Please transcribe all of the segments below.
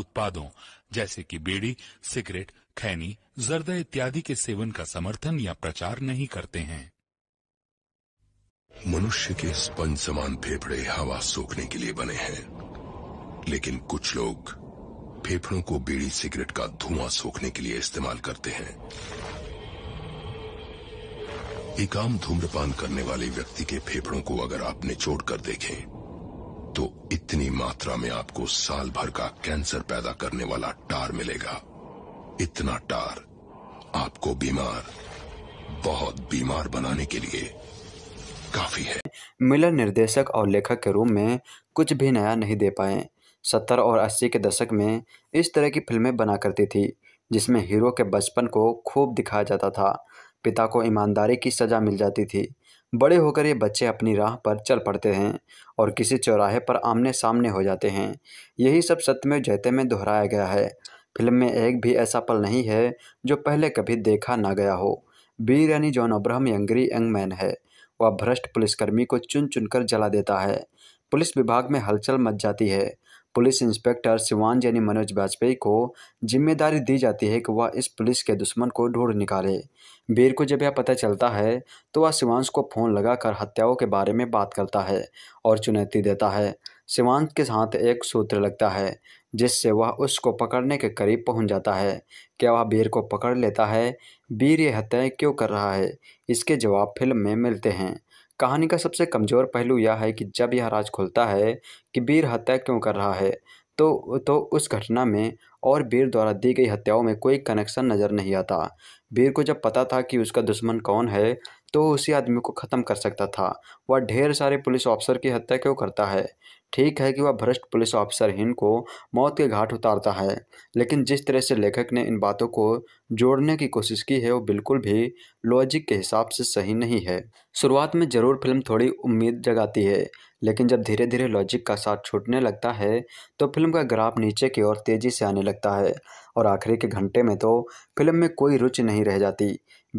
उत्पादों जैसे कि बेड़ी सिगरेट खैनी जर्दा इत्यादि के सेवन का समर्थन या प्रचार नहीं करते हैं मनुष्य के स्पंज समान फेफड़े हवा सोखने के लिए बने हैं लेकिन कुछ लोग फेफड़ों को बीड़ी सिगरेट का धुआं सोखने के लिए इस्तेमाल करते हैं एक आम धूम्रपान करने वाले व्यक्ति के फेफड़ों को अगर आप निचोड़ कर देखें तो इतनी मात्रा में आपको साल भर का कैंसर पैदा करने वाला टार मिलेगा इतना टार आपको बीमार बहुत बीमार बनाने के लिए काफी है मिलर निर्देशक और लेखक के रूप में कुछ भी नया नहीं दे पाए सत्तर और अस्सी के दशक में इस तरह की फिल्में बना करती थी जिसमें हीरो के बचपन को खूब दिखाया जाता था पिता को ईमानदारी की सज़ा मिल जाती थी बड़े होकर ये बच्चे अपनी राह पर चल पड़ते हैं और किसी चौराहे पर आमने सामने हो जाते हैं यही सब सत्यमेव जयते में दोहराया गया है फिल्म में एक भी ऐसा पल नहीं है जो पहले कभी देखा ना गया हो बीर यानी जॉन अब्राहम यंगरी यंगमैन है वह भ्रष्ट पुलिसकर्मी को चुन चुनकर जला देता है पुलिस विभाग में हलचल मच जाती है पुलिस इंस्पेक्टर शिवान यानी मनोज वाजपेयी को जिम्मेदारी दी जाती है कि वह इस पुलिस के दुश्मन को ढूंढ निकाले बेर को जब यह पता चलता है तो वह शिवांश को फ़ोन लगाकर हत्याओं के बारे में बात करता है और चुनौती देता है शिवांश के साथ एक सूत्र लगता है जिससे वह उसको पकड़ने के करीब पहुंच जाता है क्या वह बीर को पकड़ लेता है बीर ये हत्याएं क्यों कर रहा है इसके जवाब फिल्म में मिलते हैं कहानी का सबसे कमज़ोर पहलू यह है कि जब यह राज खुलता है कि बीर हत्या क्यों कर रहा है तो तो उस घटना में और बीर द्वारा दी गई हत्याओं में कोई कनेक्शन नज़र नहीं आता बीर को जब पता था कि उसका दुश्मन कौन है तो उसी आदमी को ख़त्म कर सकता था वह ढेर सारे पुलिस ऑफिसर की हत्या क्यों करता है ठीक है कि वह भ्रष्ट पुलिस ऑफिसर हिन को मौत के घाट उतारता है लेकिन जिस तरह से लेखक ने इन बातों को जोड़ने की कोशिश की है वो बिल्कुल भी लॉजिक के हिसाब से सही नहीं है शुरुआत में ज़रूर फिल्म थोड़ी उम्मीद जगाती है लेकिन जब धीरे धीरे लॉजिक का साथ छूटने लगता है तो फिल्म का ग्राफ नीचे की ओर तेज़ी से आने लगता है और आखिरी के घंटे में तो फिल्म में कोई रुचि नहीं रह जाती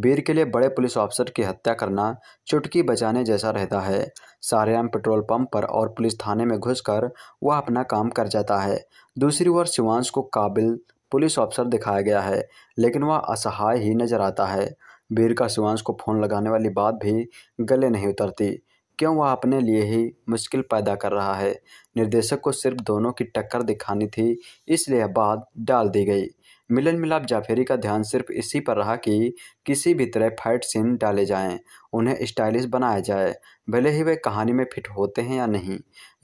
वीर के लिए बड़े पुलिस ऑफिसर की हत्या करना चुटकी बजाने जैसा रहता है सारेआम पेट्रोल पंप पर और पुलिस थाने में घुसकर वह अपना काम कर जाता है दूसरी ओर शिवानश को काबिल पुलिस ऑफिसर दिखाया गया है लेकिन वह असहाय ही नज़र आता है वीर का शिवानश को फ़ोन लगाने वाली बात भी गले नहीं उतरती क्यों वह अपने लिए ही मुश्किल पैदा कर रहा है निर्देशक को सिर्फ दोनों की टक्कर दिखानी थी इसलिए बात डाल दी गई मिलन मिलाप जाफेरी का ध्यान सिर्फ इसी पर रहा कि किसी भी तरह फाइट सीन डाले जाएं, उन्हें स्टाइलिश बनाया जाए भले ही वे कहानी में फिट होते हैं या नहीं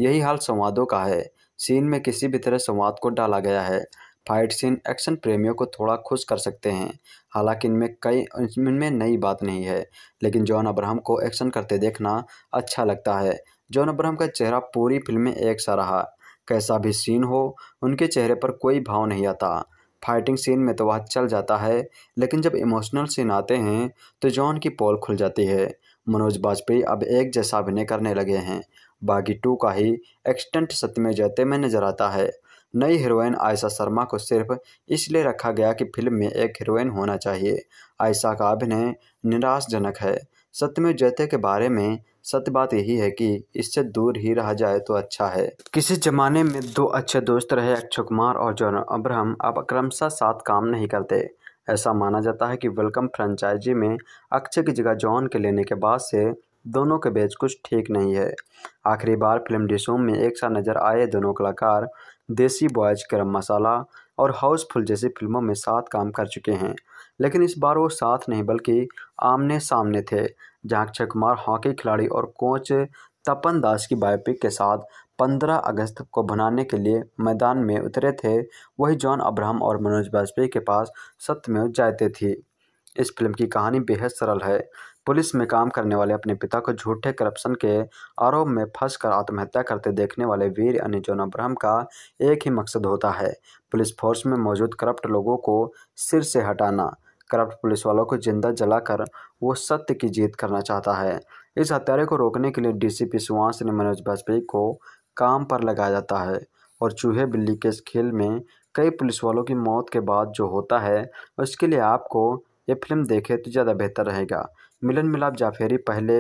यही हाल संवादों का है सीन में किसी भी तरह संवाद को डाला गया है फाइट सीन एक्शन प्रेमियों को थोड़ा खुश कर सकते हैं हालांकि इनमें कई इनमें नई बात नहीं है लेकिन जॉन अब्राहम को एक्शन करते देखना अच्छा लगता है जॉन अब्राहम का चेहरा पूरी फिल्म में एक सा रहा कैसा भी सीन हो उनके चेहरे पर कोई भाव नहीं आता फाइटिंग सीन में तो वह चल जाता है लेकिन जब इमोशनल सीन आते हैं तो जॉन की पोल खुल जाती है मनोज बाजपेयी अब एक जैसा अभिनय करने लगे हैं बागी टू का ही एक्सटेंट सत्य में जाते में नजर आता है नई हीरोइन आयशा शर्मा को सिर्फ इसलिए रखा गया कि फिल्म में एक हीरोइन होना चाहिए आयशा का अभिनय निराशजनक है सत्य में जयते के बारे में सत्य बात यही है कि इससे दूर ही रहा जाए तो अच्छा है किसी जमाने में दो अच्छे दोस्त रहे अक्षय कुमार और जॉन अब्राहम अब क्रमशः साथ काम नहीं करते ऐसा माना जाता है कि वेलकम फ्रेंचाइजी में अक्षय की जगह जॉन के लेने के बाद से दोनों के बीच कुछ ठीक नहीं है आखिरी बार फिल्म डिसोम में एक साथ नजर आए दोनों कलाकार देसी बॉयज गरम मसाला और हाउसफुल जैसी फिल्मों में साथ काम कर चुके हैं लेकिन इस बार वो साथ नहीं बल्कि आमने सामने थे जहाँ अक्षय कुमार हॉकी खिलाड़ी और कोच तपन दास की बायोपिक के साथ 15 अगस्त को बनाने के लिए मैदान में उतरे थे वही जॉन अब्राहम और मनोज वाजपेयी के पास सत्यमेव जाते थे इस फिल्म की कहानी बेहद सरल है पुलिस में काम करने वाले अपने पिता को झूठे करप्शन के आरोप में फंसकर आत्महत्या करते देखने वाले वीर जोन जोनाब्रहम का एक ही मकसद होता है पुलिस फोर्स में मौजूद करप्ट लोगों को सिर से हटाना करप्ट पुलिस वालों को जिंदा जलाकर वो सत्य की जीत करना चाहता है इस हत्यारे को रोकने के लिए डीसीपी सुहास ने मनोज वाजपेयी को काम पर लगाया जाता है और चूहे बिल्ली के इस खेल में कई पुलिस वालों की मौत के बाद जो होता है उसके लिए आपको ये फिल्म देखे तो ज़्यादा बेहतर रहेगा मिलन मिलाप जाफेरी पहले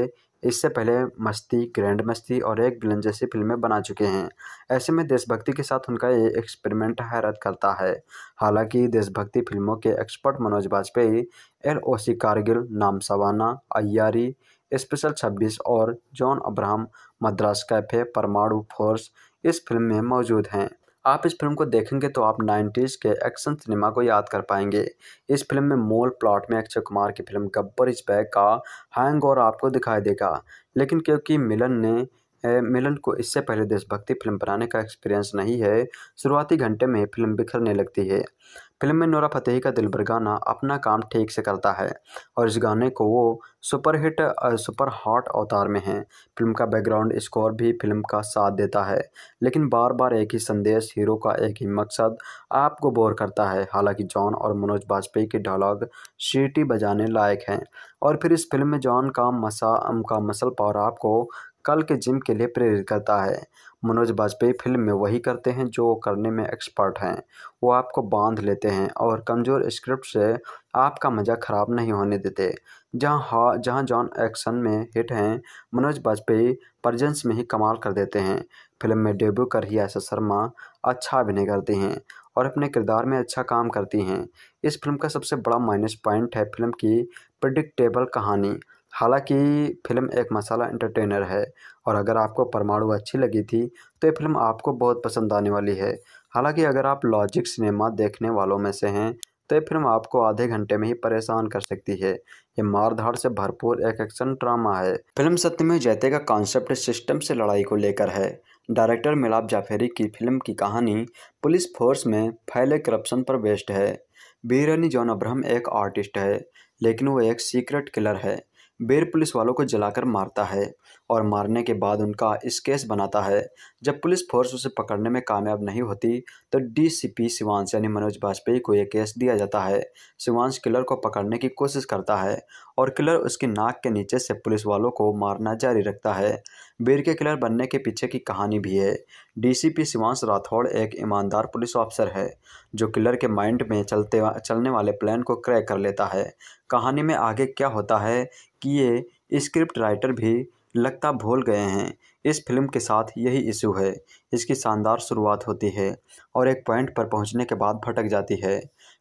इससे पहले मस्ती ग्रैंड मस्ती और एक विलन जैसी फिल्में बना चुके हैं ऐसे में देशभक्ति के साथ उनका ये एक्सपेरिमेंट हैरत करता है हालांकि देशभक्ति फिल्मों के expert Manoj Vajpayee L O C Kargil Naam Shabana Aiyaary special 26 और जॉन अब्राहम मद्रास कैफे परमाणु फोर्स इस फिल्म में मौजूद हैं आप इस फिल्म को देखेंगे तो आप नाइन्टीज़ के एक्शन सिनेमा को याद कर पाएंगे इस फिल्म में मोल प्लॉट में अक्षय कुमार की फिल्म गब्बर इस बैग का हैंग और आपको दिखाई देगा लेकिन क्योंकि मिलन ने मिलन को इससे पहले देशभक्ति फिल्म बनाने का एक्सपीरियंस नहीं है शुरुआती घंटे में फिल्म बिखरने लगती है फिल्म में नोरा फतेही का दिलबर गाना अपना काम ठीक से करता है और इस गाने को वो सुपरहिट सुपर हॉट अवतार में हैं फिल्म का बैकग्राउंड स्कोर भी फिल्म का साथ देता है लेकिन बार बार एक ही संदेश हीरो का एक ही मकसद आपको बोर करता है हालांकि जॉन और मनोज वाजपेयी के डायलॉग सीटी बजाने लायक हैं और फिर इस फिल्म में जॉन का मसा का मसल पावर आपको कल के जिम के लिए प्रेरित करता है मनोज बाजपेयी फिल्म में वही करते हैं जो करने में एक्सपर्ट हैं वो आपको बांध लेते हैं और कमज़ोर स्क्रिप्ट से आपका मज़ा ख़राब नहीं होने देते जहाँ हा जहाँ जॉन एक्शन में हिट हैं मनोज बाजपेयी प्रजेंस में ही कमाल कर देते हैं फिल्म में डेब्यू कर ही आशा शर्मा अच्छा अभिनय करती हैं और अपने किरदार में अच्छा काम करती हैं इस फिल्म का सबसे बड़ा माइनस पॉइंट है फिल्म की प्रडिक्टेबल कहानी हालांकि फिल्म एक मसाला एंटरटेनर है और अगर आपको परमाणु अच्छी लगी थी तो ये फिल्म आपको बहुत पसंद आने वाली है हालांकि अगर आप लॉजिक सिनेमा देखने वालों में से हैं तो ये फिल्म आपको आधे घंटे में ही परेशान कर सकती है ये मारधाड़ से भरपूर एक एक्शन ड्रामा है फिल्म सत्यमेव जयते का कॉन्सेप्ट सिस्टम से लड़ाई को लेकर है डायरेक्टर मिलाप जाफेरी की फिल्म की कहानी पुलिस फोर्स में फैले करप्शन पर बेस्ड है बीरनी जॉन अब्रह एक आर्टिस्ट है लेकिन वो एक सीक्रेट किलर है बेर पुलिस वालों को जलाकर मारता है और मारने के बाद उनका स्केच बनाता है जब पुलिस फोर्स उसे पकड़ने में कामयाब नहीं होती तो डीसीपी शिवांश यानी मनोज वाजपेयी को यह केस दिया जाता है शिवांश किलर को पकड़ने की कोशिश करता है और किलर उसकी नाक के नीचे से पुलिस वालों को मारना जारी रखता है बेर के किलर बनने के पीछे की कहानी भी है डीसीपी शिवांश राठौड़ एक ईमानदार पुलिस ऑफिसर है जो किलर के माइंड में चलते चलने वाले प्लान को क्रैक कर लेता है कहानी में आगे क्या होता है किए स्क्रिप्ट राइटर भी लगता भूल गए हैं इस फिल्म के साथ यही इशू है इसकी शानदार शुरुआत होती है और एक पॉइंट पर पहुंचने के बाद भटक जाती है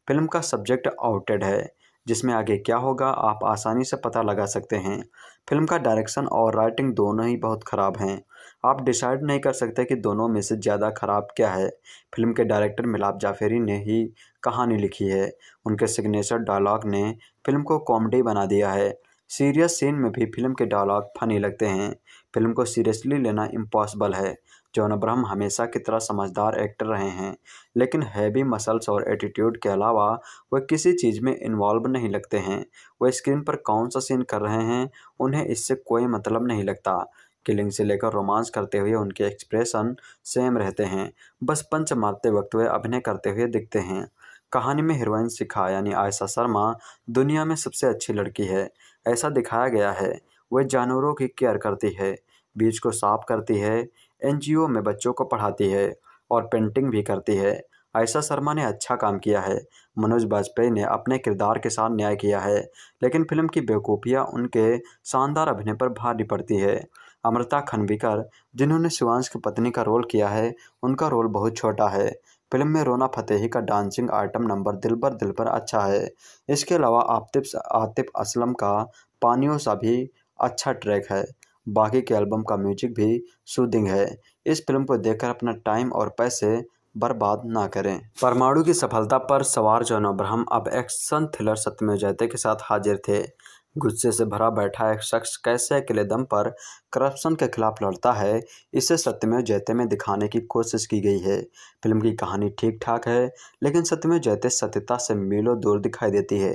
फिल्म का सब्जेक्ट आउटेड है जिसमें आगे क्या होगा आप आसानी से पता लगा सकते हैं फिल्म का डायरेक्शन और राइटिंग दोनों ही बहुत ख़राब हैं आप डिसाइड नहीं कर सकते कि दोनों में से ज़्यादा ख़राब क्या है फिल्म के डायरेक्टर मिलाप जाफेरी ने ही कहानी लिखी है उनके सिग्नेचर डायलॉग ने फिल्म को कॉमेडी बना दिया है सीरियस सीन में भी फिल्म के डायलॉग फनी लगते हैं फिल्म को सीरियसली लेना इम्पॉसिबल है जॉन अब्राहम हमेशा की तरह समझदार एक्टर रहे हैं लेकिन हैवी मसल्स और एटीट्यूड के अलावा वह किसी चीज़ में इन्वॉल्व नहीं लगते हैं वह स्क्रीन पर कौन सा सीन कर रहे हैं उन्हें इससे कोई मतलब नहीं लगता किलिंग से लेकर रोमांस करते हुए उनके एक्सप्रेशन सेम रहते हैं बस पंच मारते वक्त वे अभिनय करते हुए दिखते हैं कहानी में हीरोइन शिखा यानी आयशा शर्मा दुनिया में सबसे अच्छी लड़की है ऐसा दिखाया गया है वह जानवरों की केयर करती है बीज को साफ करती है एन में बच्चों को पढ़ाती है और पेंटिंग भी करती है आयशा शर्मा ने अच्छा काम किया है मनोज बाजपेयी ने अपने किरदार के साथ न्याय किया है लेकिन फिल्म की बेवकूफ़ियाँ उनके शानदार अभिनय पर भारी पड़ती है अमृता खनविकर जिन्होंने शिवांश की पत्नी का रोल किया है उनका रोल बहुत छोटा है फिल्म में रोना फतेही का डांसिंग आइटम नंबर दिल पर दिल पर अच्छा है इसके अलावा आतिफ आतिफ असलम का पानियों सा भी अच्छा ट्रैक है बाकी के एल्बम का म्यूजिक भी सूदिंग है इस फिल्म को देखकर अपना टाइम और पैसे बर्बाद ना करें परमाणु की सफलता पर सवार जॉन अब्राहम अब एक्शन थ्रिलर सत्यमेव जयते के साथ हाजिर थे गुस्से से भरा बैठा एक शख्स कैसे अकेले दम पर करप्शन के खिलाफ लड़ता है इसे सत्यमेव जयते में दिखाने की कोशिश की गई है फिल्म की कहानी ठीक ठाक है लेकिन सत्यमेव जयते सत्यता से मीलों दूर दिखाई देती है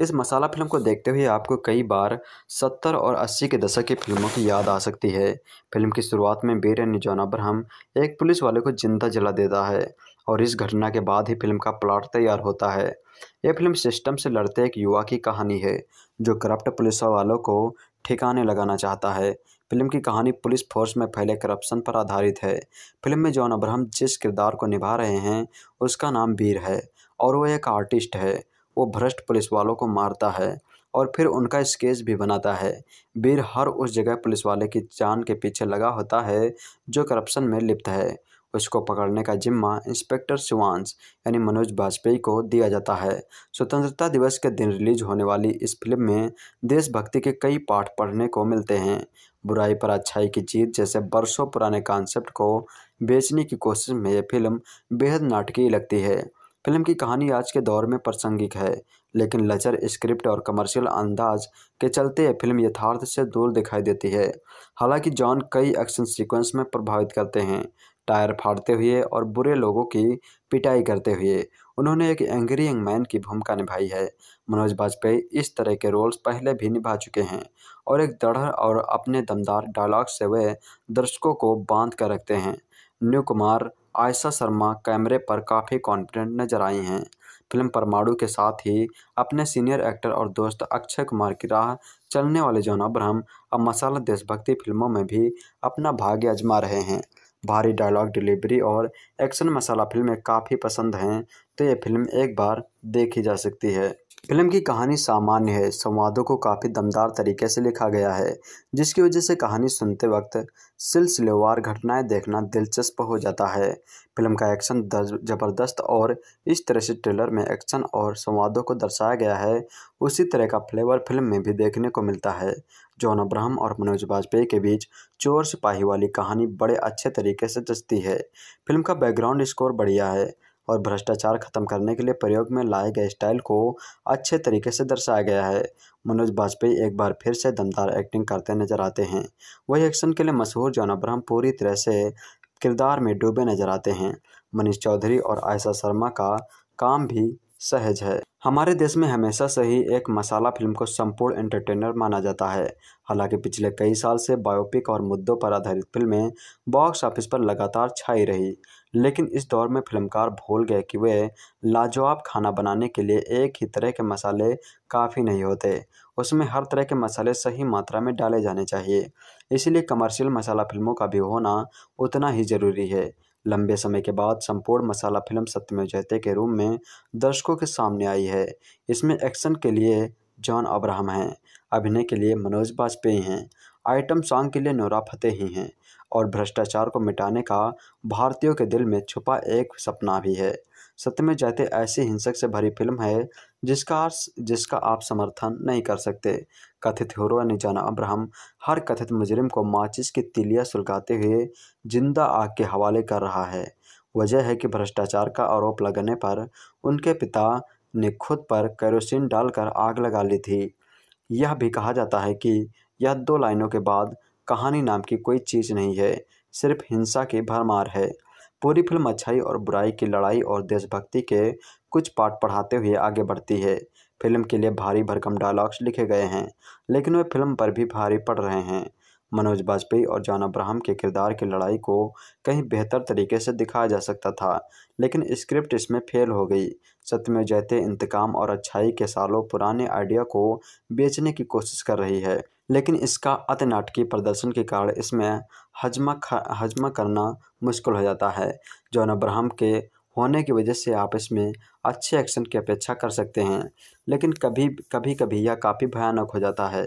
इस मसाला फिल्म को देखते हुए आपको कई बार सत्तर और अस्सी के दशक की फिल्मों की याद आ सकती है फिल्म की शुरुआत में बीर निजोना ब्रह्म एक पुलिस वाले को जिंदा जला देता है और इस घटना के बाद ही फिल्म का प्लाट तैयार होता है यह फिल्म सिस्टम से लड़ते एक युवा की कहानी है जो करप्ट पुलिस वालों को ठिकाने लगाना चाहता है फिल्म की कहानी पुलिस फोर्स में फैले करप्शन पर आधारित है फिल्म में जॉन अब्राहम जिस किरदार को निभा रहे हैं उसका नाम वीर है और वह एक आर्टिस्ट है वो भ्रष्ट पुलिस वालों को मारता है और फिर उनका स्केच भी बनाता है वीर हर उस जगह पुलिस वाले की जान के पीछे लगा होता है जो करप्शन में लिप्त है उसको पकड़ने का जिम्मा इंस्पेक्टर शिवांश यानी मनोज वाजपेयी को दिया जाता है स्वतंत्रता दिवस के दिन रिलीज होने वाली इस फिल्म में देशभक्ति के कई पाठ पढ़ने को मिलते हैं बुराई पर अच्छाई की जीत जैसे बरसों पुराने कॉन्सेप्ट को बेचने की कोशिश में यह फिल्म बेहद नाटकीय लगती है फिल्म की कहानी आज के दौर में प्रासंगिक है लेकिन लचर स्क्रिप्ट और कमर्शियल अंदाज के चलते यह फिल्म यथार्थ से दूर दिखाई देती है हालांकि जॉन कई एक्शन सीक्वेंस में प्रभावित करते हैं टायर फाड़ते हुए और बुरे लोगों की पिटाई करते हुए उन्होंने एक एंग्री यंग मैन की भूमिका निभाई है मनोज बाजपेयी इस तरह के रोल्स पहले भी निभा चुके हैं और एक दृढ़ और अपने दमदार डायलॉग से वे दर्शकों को बांध कर रखते हैं न्यू कुमार आयशा शर्मा कैमरे पर काफ़ी कॉन्फिडेंट नजर आई हैं फिल्म परमाणु के साथ ही अपने सीनियर एक्टर और दोस्त अक्षय कुमार की राह चलने वाले जोन अब्राहम अब मसाला देशभक्ति फिल्मों में भी अपना भाग्य आजमा रहे हैं भारी डायलॉग डिलीवरी और एक्शन मसाला फिल्में काफ़ी पसंद हैं तो ये फिल्म एक बार देखी जा सकती है फिल्म की कहानी सामान्य है संवादों को काफ़ी दमदार तरीके से लिखा गया है जिसकी वजह से कहानी सुनते वक्त सिलसिलेवार घटनाएं देखना दिलचस्प हो जाता है फिल्म का एक्शन ज़बरदस्त और इस तरह से ट्रेलर में एक्शन और संवादों को दर्शाया गया है उसी तरह का फ्लेवर फिल्म में भी देखने को मिलता है जॉन अब्राहम और मनोज बाजपेयी के बीच चोर सिपाही वाली कहानी बड़े अच्छे तरीके से जचती है फिल्म का बैकग्राउंड स्कोर बढ़िया है और भ्रष्टाचार खत्म करने के लिए प्रयोग में लाए गए स्टाइल को अच्छे तरीके से दर्शाया गया है मनोज बाजपेयी एक बार फिर से दमदार एक्टिंग करते नजर आते हैं वही एक्शन के लिए मशहूर जॉन अब्राहम पूरी तरह से किरदार में डूबे नजर आते हैं मनीष चौधरी और आयशा शर्मा का काम भी सहज है हमारे देश में हमेशा से ही एक मसाला फिल्म को संपूर्ण एंटरटेनर माना जाता है हालांकि पिछले कई साल से बायोपिक और मुद्दों पर आधारित फिल्में बॉक्स ऑफिस पर लगातार छाई रही लेकिन इस दौर में फिल्मकार भूल गए कि वे लाजवाब खाना बनाने के लिए एक ही तरह के मसाले काफ़ी नहीं होते उसमें हर तरह के मसाले सही मात्रा में डाले जाने चाहिए इसीलिए कमर्शियल मसाला फिल्मों का भी होना उतना ही ज़रूरी है लंबे समय के बाद संपूर्ण मसाला फिल्म सत्यमेव जयते के रूप में दर्शकों के सामने आई है इसमें एक्शन के लिए जॉन अब्राहम हैं अभिनय के लिए मनोज वाजपेयी हैं आइटम सॉन्ग के लिए नोरा ही हैं और भ्रष्टाचार को मिटाने का भारतीयों के दिल में छुपा एक सपना भी है सत्य में जाते ऐसी हिंसक से भरी फिल्म है जिसका जिसका आप समर्थन नहीं कर सकते कथित ने निजाना अब्राहम हर कथित मुजरिम को माचिस की तिलिया सुलगाते हुए जिंदा आग के हवाले कर रहा है वजह है कि भ्रष्टाचार का आरोप लगने पर उनके पिता ने खुद पर कैरोसिन डालकर आग लगा ली थी यह भी कहा जाता है कि यह दो लाइनों के बाद कहानी नाम की कोई चीज़ नहीं है सिर्फ हिंसा की भरमार है पूरी फिल्म अच्छाई और बुराई की लड़ाई और देशभक्ति के कुछ पाठ पढ़ाते हुए आगे बढ़ती है फिल्म के लिए भारी भरकम डायलॉग्स लिखे गए हैं लेकिन वे फिल्म पर भी भारी पड़ रहे हैं मनोज बाजपेयी और जॉन अब्राहम के किरदार की लड़ाई को कहीं बेहतर तरीके से दिखाया जा सकता था लेकिन स्क्रिप्ट इसमें फेल हो गई सत्य में जयते इंतकाम और अच्छाई के सालों पुराने आइडिया को बेचने की कोशिश कर रही है लेकिन इसका अति नाटकीय प्रदर्शन के कारण इसमें हजमा हजमा करना मुश्किल हो जाता है जॉन अब्राहम के होने की वजह से आप इसमें अच्छे एक्शन की अपेक्षा कर सकते हैं लेकिन कभी कभी कभी यह काफ़ी भयानक हो जाता है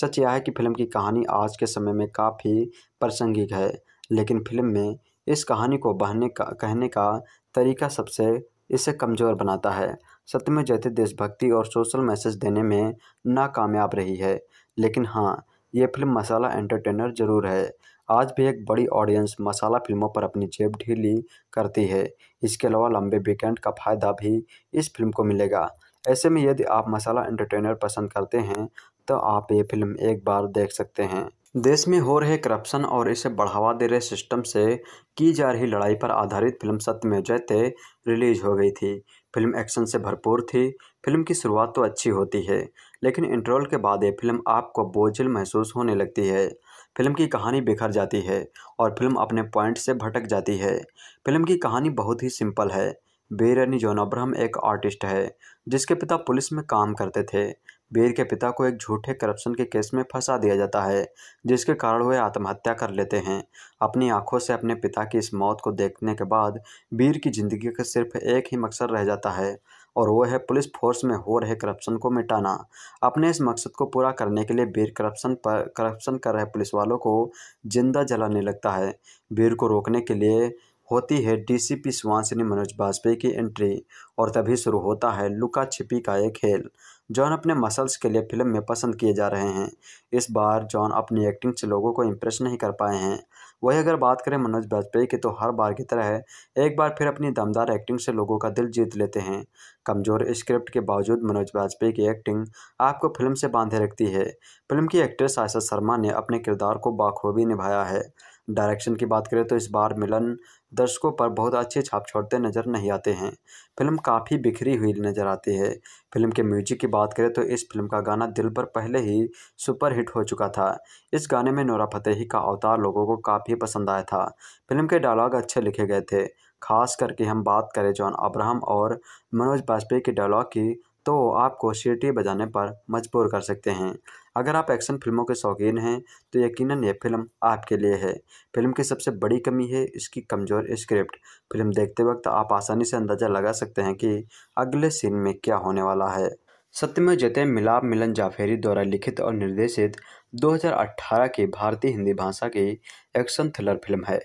सच यह है कि फिल्म की कहानी आज के समय में काफ़ी प्रासंगिक है लेकिन फिल्म में इस कहानी को बहने का कहने का तरीका सबसे इसे कमज़ोर बनाता है सत्य में जैसे देशभक्ति और सोशल मैसेज देने में नाकामयाब रही है लेकिन हाँ ये फिल्म मसाला एंटरटेनर जरूर है आज भी एक बड़ी ऑडियंस मसाला फिल्मों पर अपनी जेब ढीली करती है इसके अलावा लंबे वीकेंड का फ़ायदा भी इस फिल्म को मिलेगा ऐसे में यदि आप मसाला एंटरटेनर पसंद करते हैं तो आप ये फिल्म एक बार देख सकते हैं देश में हो रहे करप्शन और इसे बढ़ावा दे रहे सिस्टम से की जा रही लड़ाई पर आधारित फिल्म सत्य में जयते रिलीज हो गई थी फिल्म एक्शन से भरपूर थी फिल्म की शुरुआत तो अच्छी होती है लेकिन इंटरवल के बाद ये फिल्म आपको बोझिल महसूस होने लगती है फिल्म की कहानी बिखर जाती है और फिल्म अपने पॉइंट से भटक जाती है फिल्म की कहानी बहुत ही सिंपल है बेर जॉन अब्राहम एक आर्टिस्ट है जिसके पिता पुलिस में काम करते थे बेर के पिता को एक झूठे करप्शन के केस में फंसा दिया जाता है जिसके कारण वे आत्महत्या कर लेते हैं अपनी आंखों से अपने पिता की इस मौत को देखने के बाद बीर की ज़िंदगी का सिर्फ एक ही मकसद रह जाता है और वो है पुलिस फोर्स में हो रहे करप्शन को मिटाना अपने इस मकसद को पूरा करने के लिए बीर करप्शन पर करप्शन कर रहे पुलिस वालों को जिंदा जलाने लगता है बीर को रोकने के लिए होती है डीसीपी सुहासिनी मनोज वाजपेयी की एंट्री और तभी शुरू होता है लुका छिपी का एक खेल जॉन अपने मसल्स के लिए फिल्म में पसंद किए जा रहे हैं इस बार जॉन अपनी एक्टिंग से लोगों को इम्प्रेस नहीं कर पाए हैं वहीं अगर बात करें मनोज बाजपेयी की तो हर बार की तरह एक बार फिर अपनी दमदार एक्टिंग से लोगों का दिल जीत लेते हैं कमज़ोर स्क्रिप्ट के बावजूद मनोज बाजपेयी की एक्टिंग आपको फिल्म से बांधे रखती है फिल्म की एक्ट्रेस आयशा शर्मा ने अपने किरदार को बाखूबी निभाया है डायरेक्शन की बात करें तो इस बार मिलन दर्शकों पर बहुत अच्छे छाप छोड़ते नज़र नहीं आते हैं फिल्म काफ़ी बिखरी हुई नज़र आती है फिल्म के म्यूजिक की बात करें तो इस फिल्म का गाना दिल पर पहले ही सुपरहिट हो चुका था इस गाने में नोरा फतेही का अवतार लोगों को काफ़ी पसंद आया था फिल्म के डायलॉग अच्छे लिखे गए थे खास करके हम बात करें जॉन अब्राहम और मनोज बाजपेयी के डायलॉग की तो आपको सीटी बजाने पर मजबूर कर सकते हैं अगर आप एक्शन फिल्मों के शौकीन हैं तो यकीनन ये फिल्म आपके लिए है फिल्म की सबसे बड़ी कमी है इसकी कमज़ोर स्क्रिप्ट फिल्म देखते वक्त आप आसानी से अंदाज़ा लगा सकते हैं कि अगले सीन में क्या होने वाला है में जतें मिलाप मिलन जाफेरी द्वारा लिखित और निर्देशित 2018 की भारतीय हिंदी भाषा की एक्शन थ्रिलर फिल्म है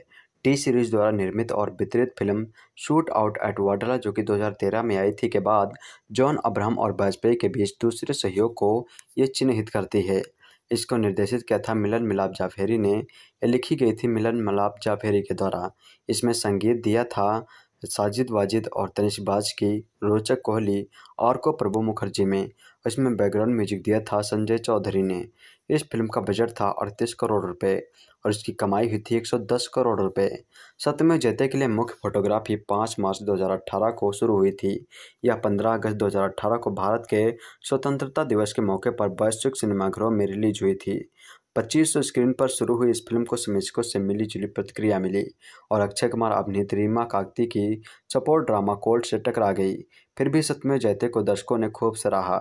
टी सीरीज द्वारा निर्मित और वितरित फिल्म शूट आउट एट वाडला जो कि 2013 में आई थी के बाद जॉन अब्राहम और वाजपेयी के बीच दूसरे सहयोग को ये चिन्हित करती है इसको निर्देशित किया था मिलन मिलाप जाफेरी ने यह लिखी गई थी मिलन मिलाप जाफेरी के द्वारा इसमें संगीत दिया था साजिद वाजिद और तनिशबाज की रोचक कोहली और को प्रभु मुखर्जी में इसमें बैकग्राउंड म्यूजिक दिया था संजय चौधरी ने इस फिल्म का बजट था अड़तीस करोड़ रुपए और इसकी कमाई हुई थी 110 करोड़ रुपए सत्यमेव जयते के लिए मुख्य फोटोग्राफी 5 मार्च 2018 को शुरू हुई थी यह 15 अगस्त 2018 को भारत के स्वतंत्रता दिवस के मौके पर वैश्विक सिनेमाघरों में रिलीज हुई थी 2500 स्क्रीन पर शुरू हुई इस फिल्म को समीक्षकों से मिली जुली प्रतिक्रिया मिली और अक्षय कुमार अभिनेत्री रीमा कागती की सपोर्ट ड्रामा कोल्ड से टकरा गई फिर भी सत्यमेव जयते को दर्शकों ने खूब सराहा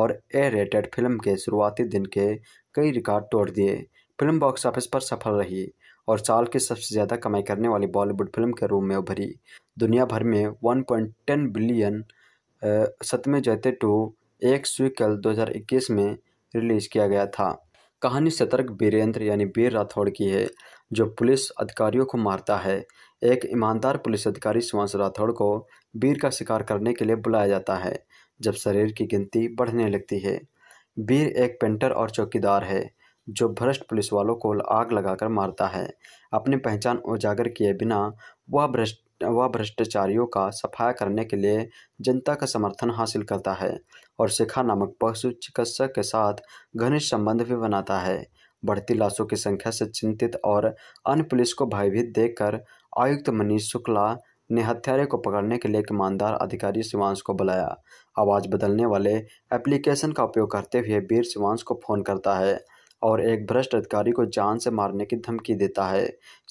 और ए रेटेड फिल्म के शुरुआती दिन के कई रिकॉर्ड तोड़ दिए फिल्म बॉक्स ऑफिस पर सफल रही और साल की सबसे ज़्यादा कमाई करने वाली बॉलीवुड फिल्म के रूप में उभरी दुनिया भर में 1.10 बिलियन सतमे जैते टू एक स्वीकल 2021 में रिलीज किया गया था कहानी सतर्क वीरेंद्र यानी वीर राठौड़ की है जो पुलिस अधिकारियों को मारता है एक ईमानदार पुलिस अधिकारी सुहास राठौड़ को वीर का शिकार करने के लिए बुलाया जाता है जब शरीर की गिनती बढ़ने लगती है वीर एक पेंटर और चौकीदार है जो भ्रष्ट पुलिस वालों को आग लगाकर मारता है अपनी पहचान उजागर किए बिना वह भ्रष्ट वह भ्रष्टाचारियों का सफाया करने के लिए जनता का समर्थन हासिल करता है और शिखा नामक पशु चिकित्सक के साथ घनिष्ठ संबंध भी बनाता है बढ़ती लाशों की संख्या से चिंतित और अन्य पुलिस को भयभीत देखकर आयुक्त मनीष शुक्ला ने हत्यारे को पकड़ने के लिए एक ईमानदार अधिकारी शिवांश को बुलाया आवाज़ बदलने वाले एप्लीकेशन का उपयोग करते हुए वीर शिवांश को फ़ोन करता है और एक भ्रष्ट अधिकारी को जान से मारने की धमकी देता है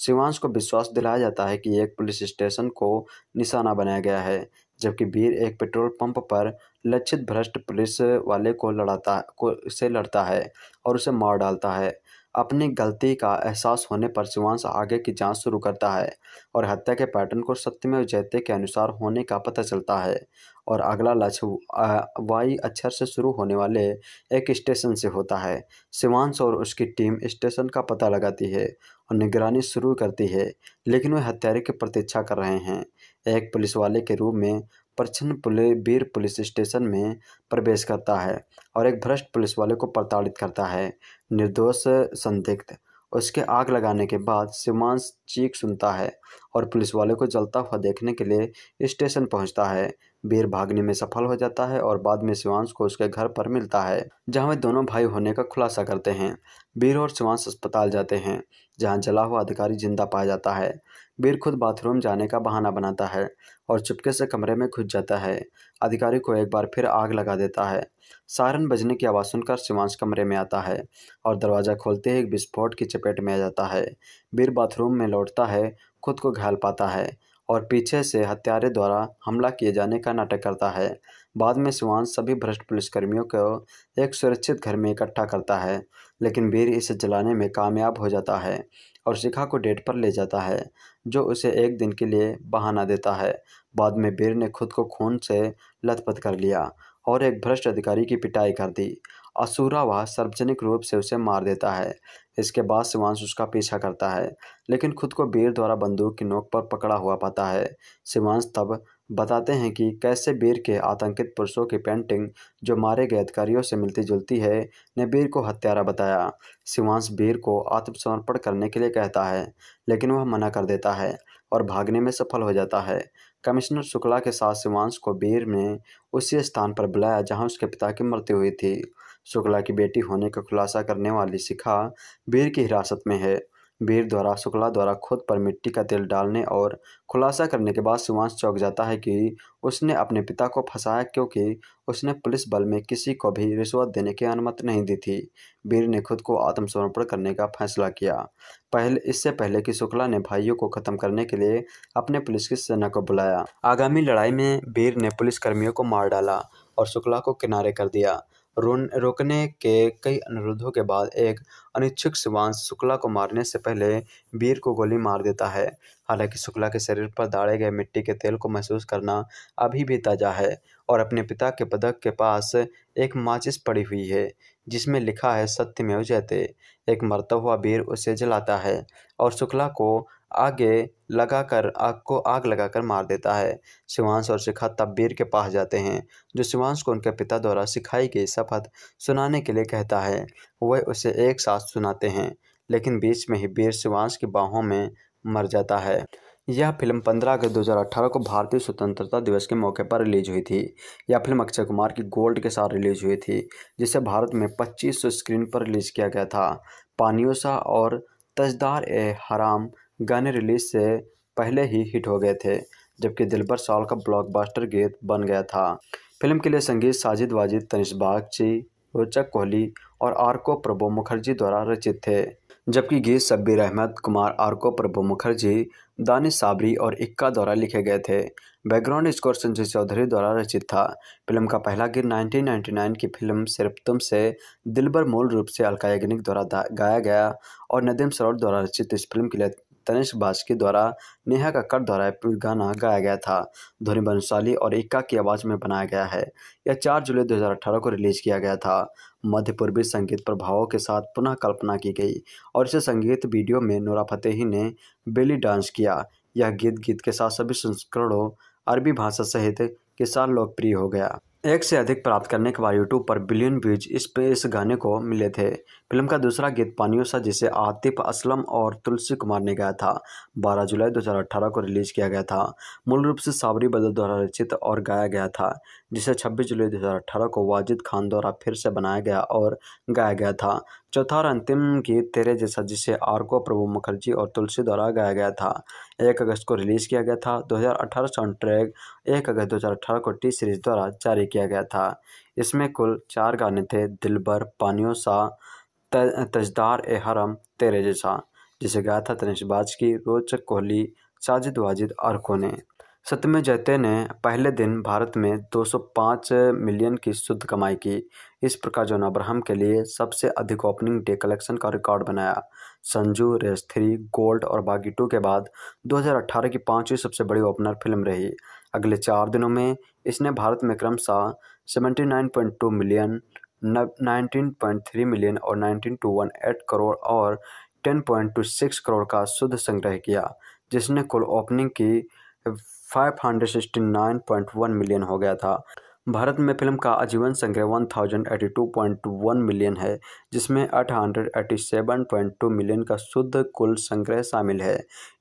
शिवांश को विश्वास दिलाया जाता है कि एक पुलिस स्टेशन को निशाना बनाया गया है जबकि वीर एक पेट्रोल पंप पर लक्षित भ्रष्ट पुलिस वाले को लड़ाता को से लड़ता है और उसे मार डालता है अपनी गलती का एहसास होने पर शिवांश आगे की जांच शुरू करता है और हत्या के पैटर्न को सत्यमेव जयते के अनुसार होने का पता चलता है और अगला लक्ष्य वाई अक्षर से शुरू होने वाले एक स्टेशन से होता है शिवांश और उसकी टीम स्टेशन का पता लगाती है और निगरानी शुरू करती है लेकिन वे हत्यारे की प्रतीक्षा कर रहे हैं एक पुलिस वाले के रूप में पुले बीर पुलिस स्टेशन में प्रवेश करता है और एक भ्रष्ट पुलिस वाले को प्रताड़ित करता है निर्दोष संदिग्ध उसके आग लगाने के बाद शिवांश चीख सुनता है और पुलिस वाले को जलता हुआ देखने के लिए स्टेशन पहुंचता है बीर भागने में सफल हो जाता है और बाद में शिवांश को उसके घर पर मिलता है जहां वे दोनों भाई होने का खुलासा करते हैं वीर और शिवांश अस्पताल जाते हैं जहां जला हुआ अधिकारी जिंदा पाया जाता है वीर खुद बाथरूम जाने का बहाना बनाता है और चुपके से कमरे में घुस जाता है अधिकारी को एक बार फिर आग लगा देता है सारन बजने की आवाज़ सुनकर शिवांश कमरे में आता है और दरवाज़ा खोलते ही एक विस्फोट की चपेट में आ जाता है वीर बाथरूम में लौटता है खुद को घायल पाता है और पीछे से हत्यारे द्वारा हमला किए जाने का नाटक करता है बाद में सिवान सभी भ्रष्ट पुलिसकर्मियों को एक सुरक्षित घर में इकट्ठा करता है लेकिन वीर इसे जलाने में कामयाब हो जाता है और शिखा को डेट पर ले जाता है जो उसे एक दिन के लिए बहाना देता है बाद में बेर ने खुद को खून से लथपथ कर लिया और एक भ्रष्ट अधिकारी की पिटाई कर दी असूरा वह सार्वजनिक रूप से उसे मार देता है इसके बाद शिवांश उसका पीछा करता है लेकिन खुद को बेर द्वारा बंदूक की नोक पर पकड़ा हुआ पाता है शिवांश तब बताते हैं कि कैसे बीर के आतंकित पुरुषों की पेंटिंग जो मारे गए अधिकारियों से मिलती जुलती है ने बीर को हत्यारा बताया शिवांश बीर को आत्मसमर्पण करने के लिए कहता है लेकिन वह मना कर देता है और भागने में सफल हो जाता है कमिश्नर शुक्ला के साथ शिवांश को बीर में उसी स्थान पर बुलाया जहां उसके पिता की मृत्यु हुई थी शुक्ला की बेटी होने का खुलासा करने वाली शिखा बीर की हिरासत में है वीर द्वारा शुक्ला द्वारा खुद पर मिट्टी का तेल डालने और खुलासा करने के बाद सुभाष चौक जाता है कि उसने अपने पिता को फंसाया क्योंकि उसने पुलिस बल में किसी को भी रिश्वत देने की अनुमति नहीं दी थी वीर ने खुद को आत्मसमर्पण करने का फैसला किया पहले इससे पहले कि शुक्ला ने भाइयों को खत्म करने के लिए अपने पुलिस की सेना को बुलाया आगामी लड़ाई में वीर ने पुलिस कर्मियों को मार डाला और शुक्ला को किनारे कर दिया रोकने के कई अनुरोधों के बाद एक अनिच्छुक सिवान शुक्ला को मारने से पहले वीर को गोली मार देता है हालांकि शुक्ला के शरीर पर दाड़े गए मिट्टी के तेल को महसूस करना अभी भी ताज़ा है और अपने पिता के पदक के पास एक माचिस पड़ी हुई है जिसमें लिखा है सत्य में जयते एक मरता हुआ वीर उसे जलाता है और शुक्ला को आगे लगाकर आग को आग लगाकर मार देता है शिवांश और शिखा तब्बीर के पास जाते हैं जो शिवांश को उनके पिता द्वारा सिखाई गई शपथ सुनाने के लिए कहता है वह उसे एक साथ सुनाते हैं लेकिन बीच में ही बीर शिवांश की बाहों में मर जाता है यह फिल्म 15 अगस्त 2018 को भारतीय स्वतंत्रता दिवस के मौके पर रिलीज हुई थी यह फिल्म अक्षय कुमार की गोल्ड के साथ रिलीज हुई थी जिसे भारत में 2500 स्क्रीन पर रिलीज किया गया था पानियोसा और तजदार ए हराम गाने रिलीज से पहले ही हिट हो गए थे जबकि दिलबर साल का ब्लॉकबस्टर गीत बन गया था फिल्म के लिए संगीत साजिद वाजिद तनिष बागची रोचक कोहली और आरको प्रभु मुखर्जी द्वारा रचित थे जबकि गीत शब्बीर अहमद कुमार आरको प्रभु मुखर्जी दानिश साबरी और इक्का द्वारा लिखे गए थे बैकग्राउंड स्कोर संजय चौधरी द्वारा रचित था फिल्म का पहला गीत 1999 की फिल्म सिर्फ तुम से दिलबर मूल रूप से अलका याग्निक द्वारा गाया गया और नदीम सरोट द्वारा रचित इस फिल्म के लिए तनिष्क बास्के द्वारा नेहा कक्कड़ द्वारा गाना गाया गया था ध्वनि बंसाली और इक्का की आवाज़ में बनाया गया है यह 4 जुलाई 2018 को रिलीज़ किया गया था मध्य पूर्वी संगीत प्रभावों के साथ पुनः कल्पना की गई और इसे संगीत वीडियो में नूरा फतेही ने बेली डांस किया यह गीत गीत के साथ सभी संस्करणों अरबी भाषा सहित के साथ लोकप्रिय हो गया एक से अधिक प्राप्त करने के बाद यूट्यूब पर बिलियन व्यूज इस पे इस गाने को मिले थे फिल्म का दूसरा गीत पानियों सा जिसे आतिफ असलम और तुलसी कुमार ने गाया था 12 जुलाई 2018 को रिलीज़ किया गया था मूल रूप से साबरी बदल द्वारा रचित और गाया गया था जिसे 26 जुलाई 2018 को वाजिद खान द्वारा फिर से बनाया गया और गाया गया था चौथा और अंतिम गीत तेरे जैसा जिसे आरको प्रभु मुखर्जी और तुलसी द्वारा गाया गया था एक अगस्त को रिलीज़ किया गया था दो हज़ार अठारह एक अगस्त दो को टी सीरीज द्वारा जारी किया गया था इसमें कुल चार गाने थे दिलबर पानियों सा तजदार ए हरम तेरे जैसा जिसे गाया था तनिष बाजकी रोचक कोहली साजिद वाजिद और ने सतमे जैते ने पहले दिन भारत में 205 मिलियन की शुद्ध कमाई की इस प्रकार जॉन अब्राहम के लिए सबसे अधिक ओपनिंग डे कलेक्शन का रिकॉर्ड बनाया संजू रेस थ्री गोल्ड और बागी टू के बाद 2018 की पांचवी सबसे बड़ी ओपनर फिल्म रही अगले चार दिनों में इसने भारत में क्रमशः 79.2 million nineteen point three million और nineteen two one eight crore और ten point two six crore का शुद्ध संग्रह किया जिसने कुल ओपनिंग की five hundred sixty nine point one million हो गया था भारत में फिल्म का आजीवन संग्रह one thousand eighty two point one million है जिसमें आठ hundred eighty seven point two million का शुद्ध कुल संग्रह शामिल है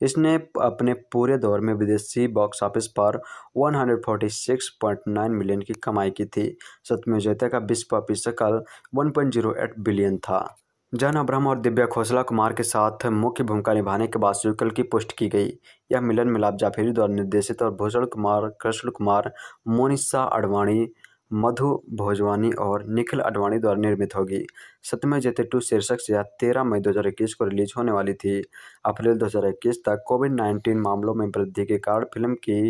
इसने अपने पूरे दौर में विदेशी बॉक्स ऑफिस पर one hundred forty six point nine million की कमाई की थी सत्यम जयता का विश्व ऑफिस सकल one point zero eight billion था जन अब्राहम और दिव्या खोसला कुमार के साथ मुख्य भूमिका निभाने के बाद स्वीकल की पुष्टि की गई यह मिलन मिलाप जाफेरी द्वारा निर्देशित और भूषण कुमार कृष्ण कुमार मोनिशा अडवाणी मधु भोजवानी और निखिल अडवाणी द्वारा निर्मित होगी सत्यमय जेते टू शीर्षक से यह तेरह मई 2021 को रिलीज होने वाली थी अप्रैल 2021 तक कोविड 19 मामलों में वृद्धि के कारण फिल्म की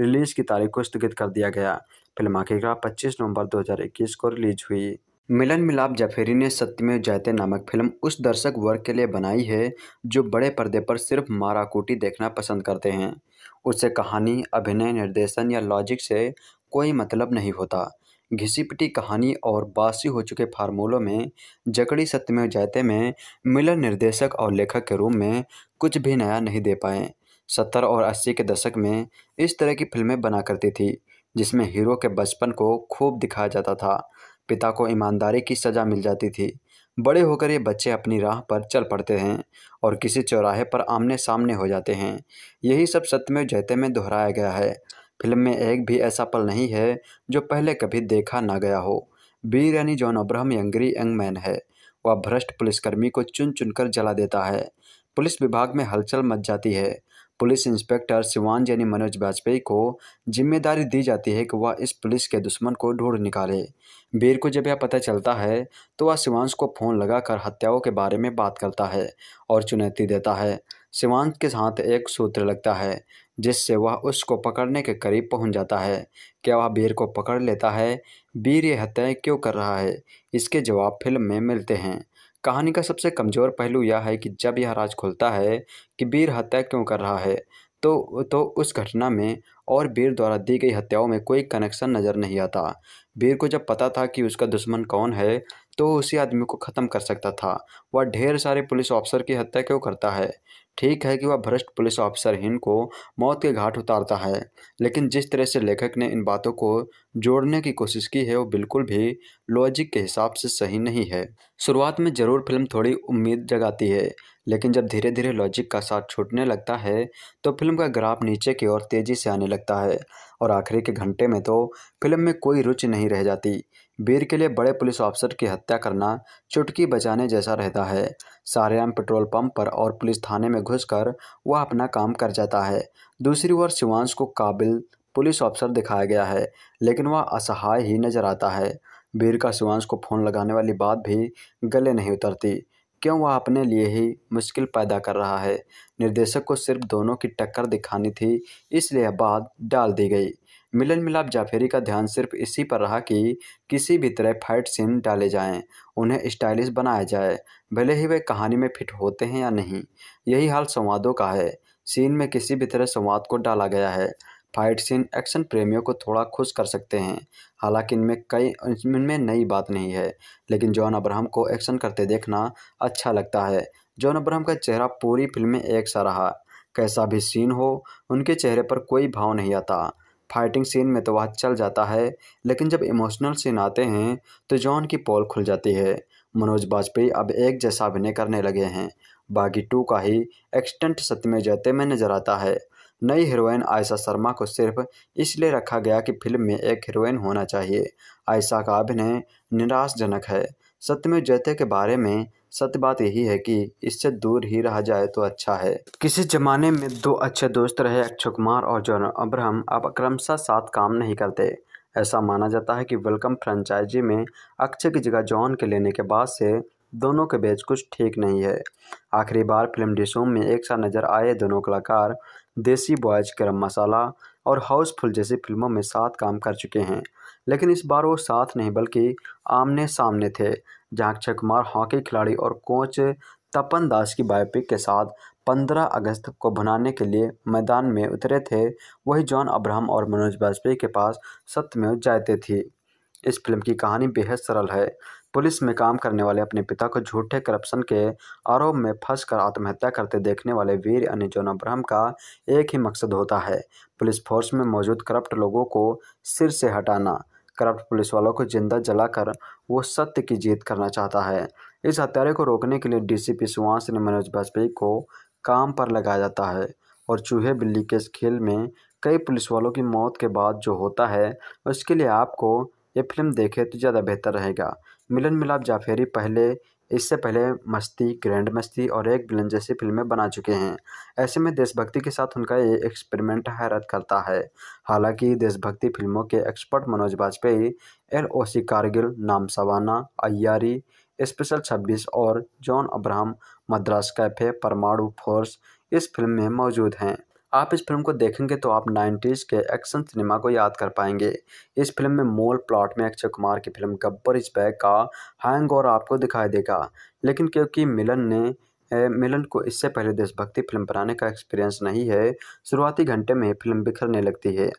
रिलीज की तारीख को स्थगित कर दिया गया फिल्म आखिरकार 25 नवंबर 2021 को रिलीज हुई मिलन मिलाप जफेरी ने सत्यमेव जयते नामक फिल्म उस दर्शक वर्ग के लिए बनाई है जो बड़े पर्दे पर सिर्फ माराकूटी देखना पसंद करते हैं उसे कहानी अभिनय निर्देशन या लॉजिक से कोई मतलब नहीं होता घिसी पिटी कहानी और बासी हो चुके फार्मूलों में जकड़ी सत्यमेव जयते में मिलन निर्देशक और लेखक के रूप में कुछ भी नया नहीं दे पाए सत्तर और अस्सी के दशक में इस तरह की फिल्में बना करती थी जिसमें हीरो के बचपन को खूब दिखाया जाता था पिता को ईमानदारी की सज़ा मिल जाती थी बड़े होकर ये बच्चे अपनी राह पर चल पड़ते हैं और किसी चौराहे पर आमने सामने हो जाते हैं यही सब में जयते में दोहराया गया है फिल्म में एक भी ऐसा पल नहीं है जो पहले कभी देखा ना गया हो बीर यानी जॉन अब्राहम यंगरी यंग मैन है वह भ्रष्ट पुलिसकर्मी को चुन चुनकर जला देता है पुलिस विभाग में हलचल मच जाती है पुलिस इंस्पेक्टर सिवान यानी मनोज वाजपेयी को जिम्मेदारी दी जाती है कि वह इस पुलिस के दुश्मन को ढूंढ निकाले वीर को जब यह पता चलता है तो वह शिवांश को फ़ोन लगाकर हत्याओं के बारे में बात करता है और चुनौती देता है शिवांश के साथ एक सूत्र लगता है जिससे वह उसको पकड़ने के करीब पहुंच जाता है क्या वह वीर को पकड़ लेता है वीर ये हत्याएं क्यों कर रहा है इसके जवाब फिल्म में मिलते हैं कहानी का सबसे कमज़ोर पहलू यह है कि जब यह राज खुलता है कि वीर हत्या क्यों कर रहा है तो तो उस घटना में और वीर द्वारा दी गई हत्याओं में कोई कनेक्शन नज़र नहीं आता वीर को जब पता था कि उसका दुश्मन कौन है तो उसी आदमी को ख़त्म कर सकता था वह ढेर सारे पुलिस ऑफिसर की हत्या क्यों करता है ठीक है कि वह भ्रष्ट पुलिस ऑफिसर हिंद को मौत के घाट उतारता है लेकिन जिस तरह से लेखक ने इन बातों को जोड़ने की कोशिश की है वो बिल्कुल भी लॉजिक के हिसाब से सही नहीं है शुरुआत में ज़रूर फिल्म थोड़ी उम्मीद जगाती है लेकिन जब धीरे धीरे लॉजिक का साथ छूटने लगता है तो फिल्म का ग्राफ नीचे की ओर तेज़ी से आने लगता है और आखिरी के घंटे में तो फिल्म में कोई रुचि नहीं रह जाती वीर के लिए बड़े पुलिस ऑफिसर की हत्या करना चुटकी बचाने जैसा रहता है सारेआम पेट्रोल पंप पर और पुलिस थाने में घुसकर वह अपना काम कर जाता है दूसरी ओर शिवानश को काबिल पुलिस ऑफिसर दिखाया गया है लेकिन वह असहाय ही नजर आता है वीर का शिवानश को फ़ोन लगाने वाली बात भी गले नहीं उतरती क्यों वह अपने लिए ही मुश्किल पैदा कर रहा है निर्देशक को सिर्फ दोनों की टक्कर दिखानी थी इसलिए बात डाल दी गई मिलन मिलाप जाफेरी का ध्यान सिर्फ इसी पर रहा कि किसी भी तरह फाइट सीन डाले जाएं उन्हें स्टाइलिश बनाया जाए भले ही वे कहानी में फिट होते हैं या नहीं यही हाल संवादों का है सीन में किसी भी तरह संवाद को डाला गया है फाइट सीन एक्शन प्रेमियों को थोड़ा खुश कर सकते हैं हालांकि इनमें कई इनमें नई बात नहीं है लेकिन जॉन अब्राहम को एक्शन करते देखना अच्छा लगता है जॉन अब्राहम का चेहरा पूरी फिल्म में एक सा रहा कैसा भी सीन हो उनके चेहरे पर कोई भाव नहीं आता फाइटिंग सीन में तो वह चल जाता है लेकिन जब इमोशनल सीन आते हैं तो जॉन की पोल खुल जाती है मनोज बाजपेयी अब एक जैसा अभिनय करने लगे हैं बागी टू का ही एक्सटेंट सत्य में जयते में नजर आता है नई हीरोइन आयशा शर्मा को सिर्फ इसलिए रखा गया कि फिल्म में एक हीरोइन होना चाहिए आयशा का अभिनय निराशजनक है सत्य में जयते के बारे में सत्य बात यही है कि इससे दूर ही रहा जाए तो अच्छा है किसी जमाने में दो अच्छे दोस्त रहे अक्षय कुमार और जॉन अब्राहम अब क्रमशः साथ काम नहीं करते ऐसा माना जाता है कि वेलकम फ्रेंचाइजी में अक्षय की जगह जॉन के लेने के बाद से दोनों के बीच कुछ ठीक नहीं है आखिरी बार फिल्म डिशोम में एक साथ नजर आए दोनों कलाकार देसी बॉयज गर्म मसाला और हाउसफुल जैसी फिल्मों में साथ काम कर चुके हैं लेकिन इस बार वो साथ नहीं बल्कि आमने सामने थे अक्षय कुमार हॉकी खिलाड़ी और कोच तपन दास की बायोपिक के साथ 15 अगस्त को भुनाने के लिए मैदान में उतरे थे वही जॉन अब्राहम और मनोज वाजपेयी के पास सत्यमेव जाते थे इस फिल्म की कहानी बेहद सरल है पुलिस में काम करने वाले अपने पिता को झूठे करप्शन के आरोप में फंस कर आत्महत्या करते देखने वाले वीर यानी जॉन अब्राहम का एक ही मकसद होता है पुलिस फोर्स में मौजूद करप्ट लोगों को सिर से हटाना करप्ट पुलिस वालों को जिंदा जलाकर वो सत्य की जीत करना चाहता है इस हत्यारे को रोकने के लिए डीसीपी सुहास ने मनोज वाजपेयी को काम पर लगाया जाता है और चूहे बिल्ली के इस खेल में कई पुलिस वालों की मौत के बाद जो होता है उसके लिए आपको ये फिल्म देखे तो ज़्यादा बेहतर रहेगा मिलन मिलाप जाफेरी पहले इससे पहले मस्ती ग्रैंड मस्ती और एक विलन जैसी फिल्में बना चुके हैं ऐसे में देशभक्ति के साथ उनका ये एक्सपेरिमेंट हैरत करता है हालांकि देशभक्ति फिल्मों के expert Manoj Vajpayee L O C Kargil Naam Shabana Aiyaary special 26 और जॉन अब्राहम मद्रास कैफे परमाणु फोर्स इस फिल्म में मौजूद हैं आप इस फिल्म को देखेंगे तो आप नाइन्टीज़ के एक्शन सिनेमा को याद कर पाएंगे इस फिल्म में मोल प्लॉट में अक्षय कुमार की फिल्म गब्बर इस बैग का हैंग और आपको दिखाई देगा लेकिन क्योंकि मिलन ने मिलन को इससे पहले देशभक्ति फिल्म बनाने का एक्सपीरियंस नहीं है शुरुआती घंटे में फिल्म बिखरने लगती है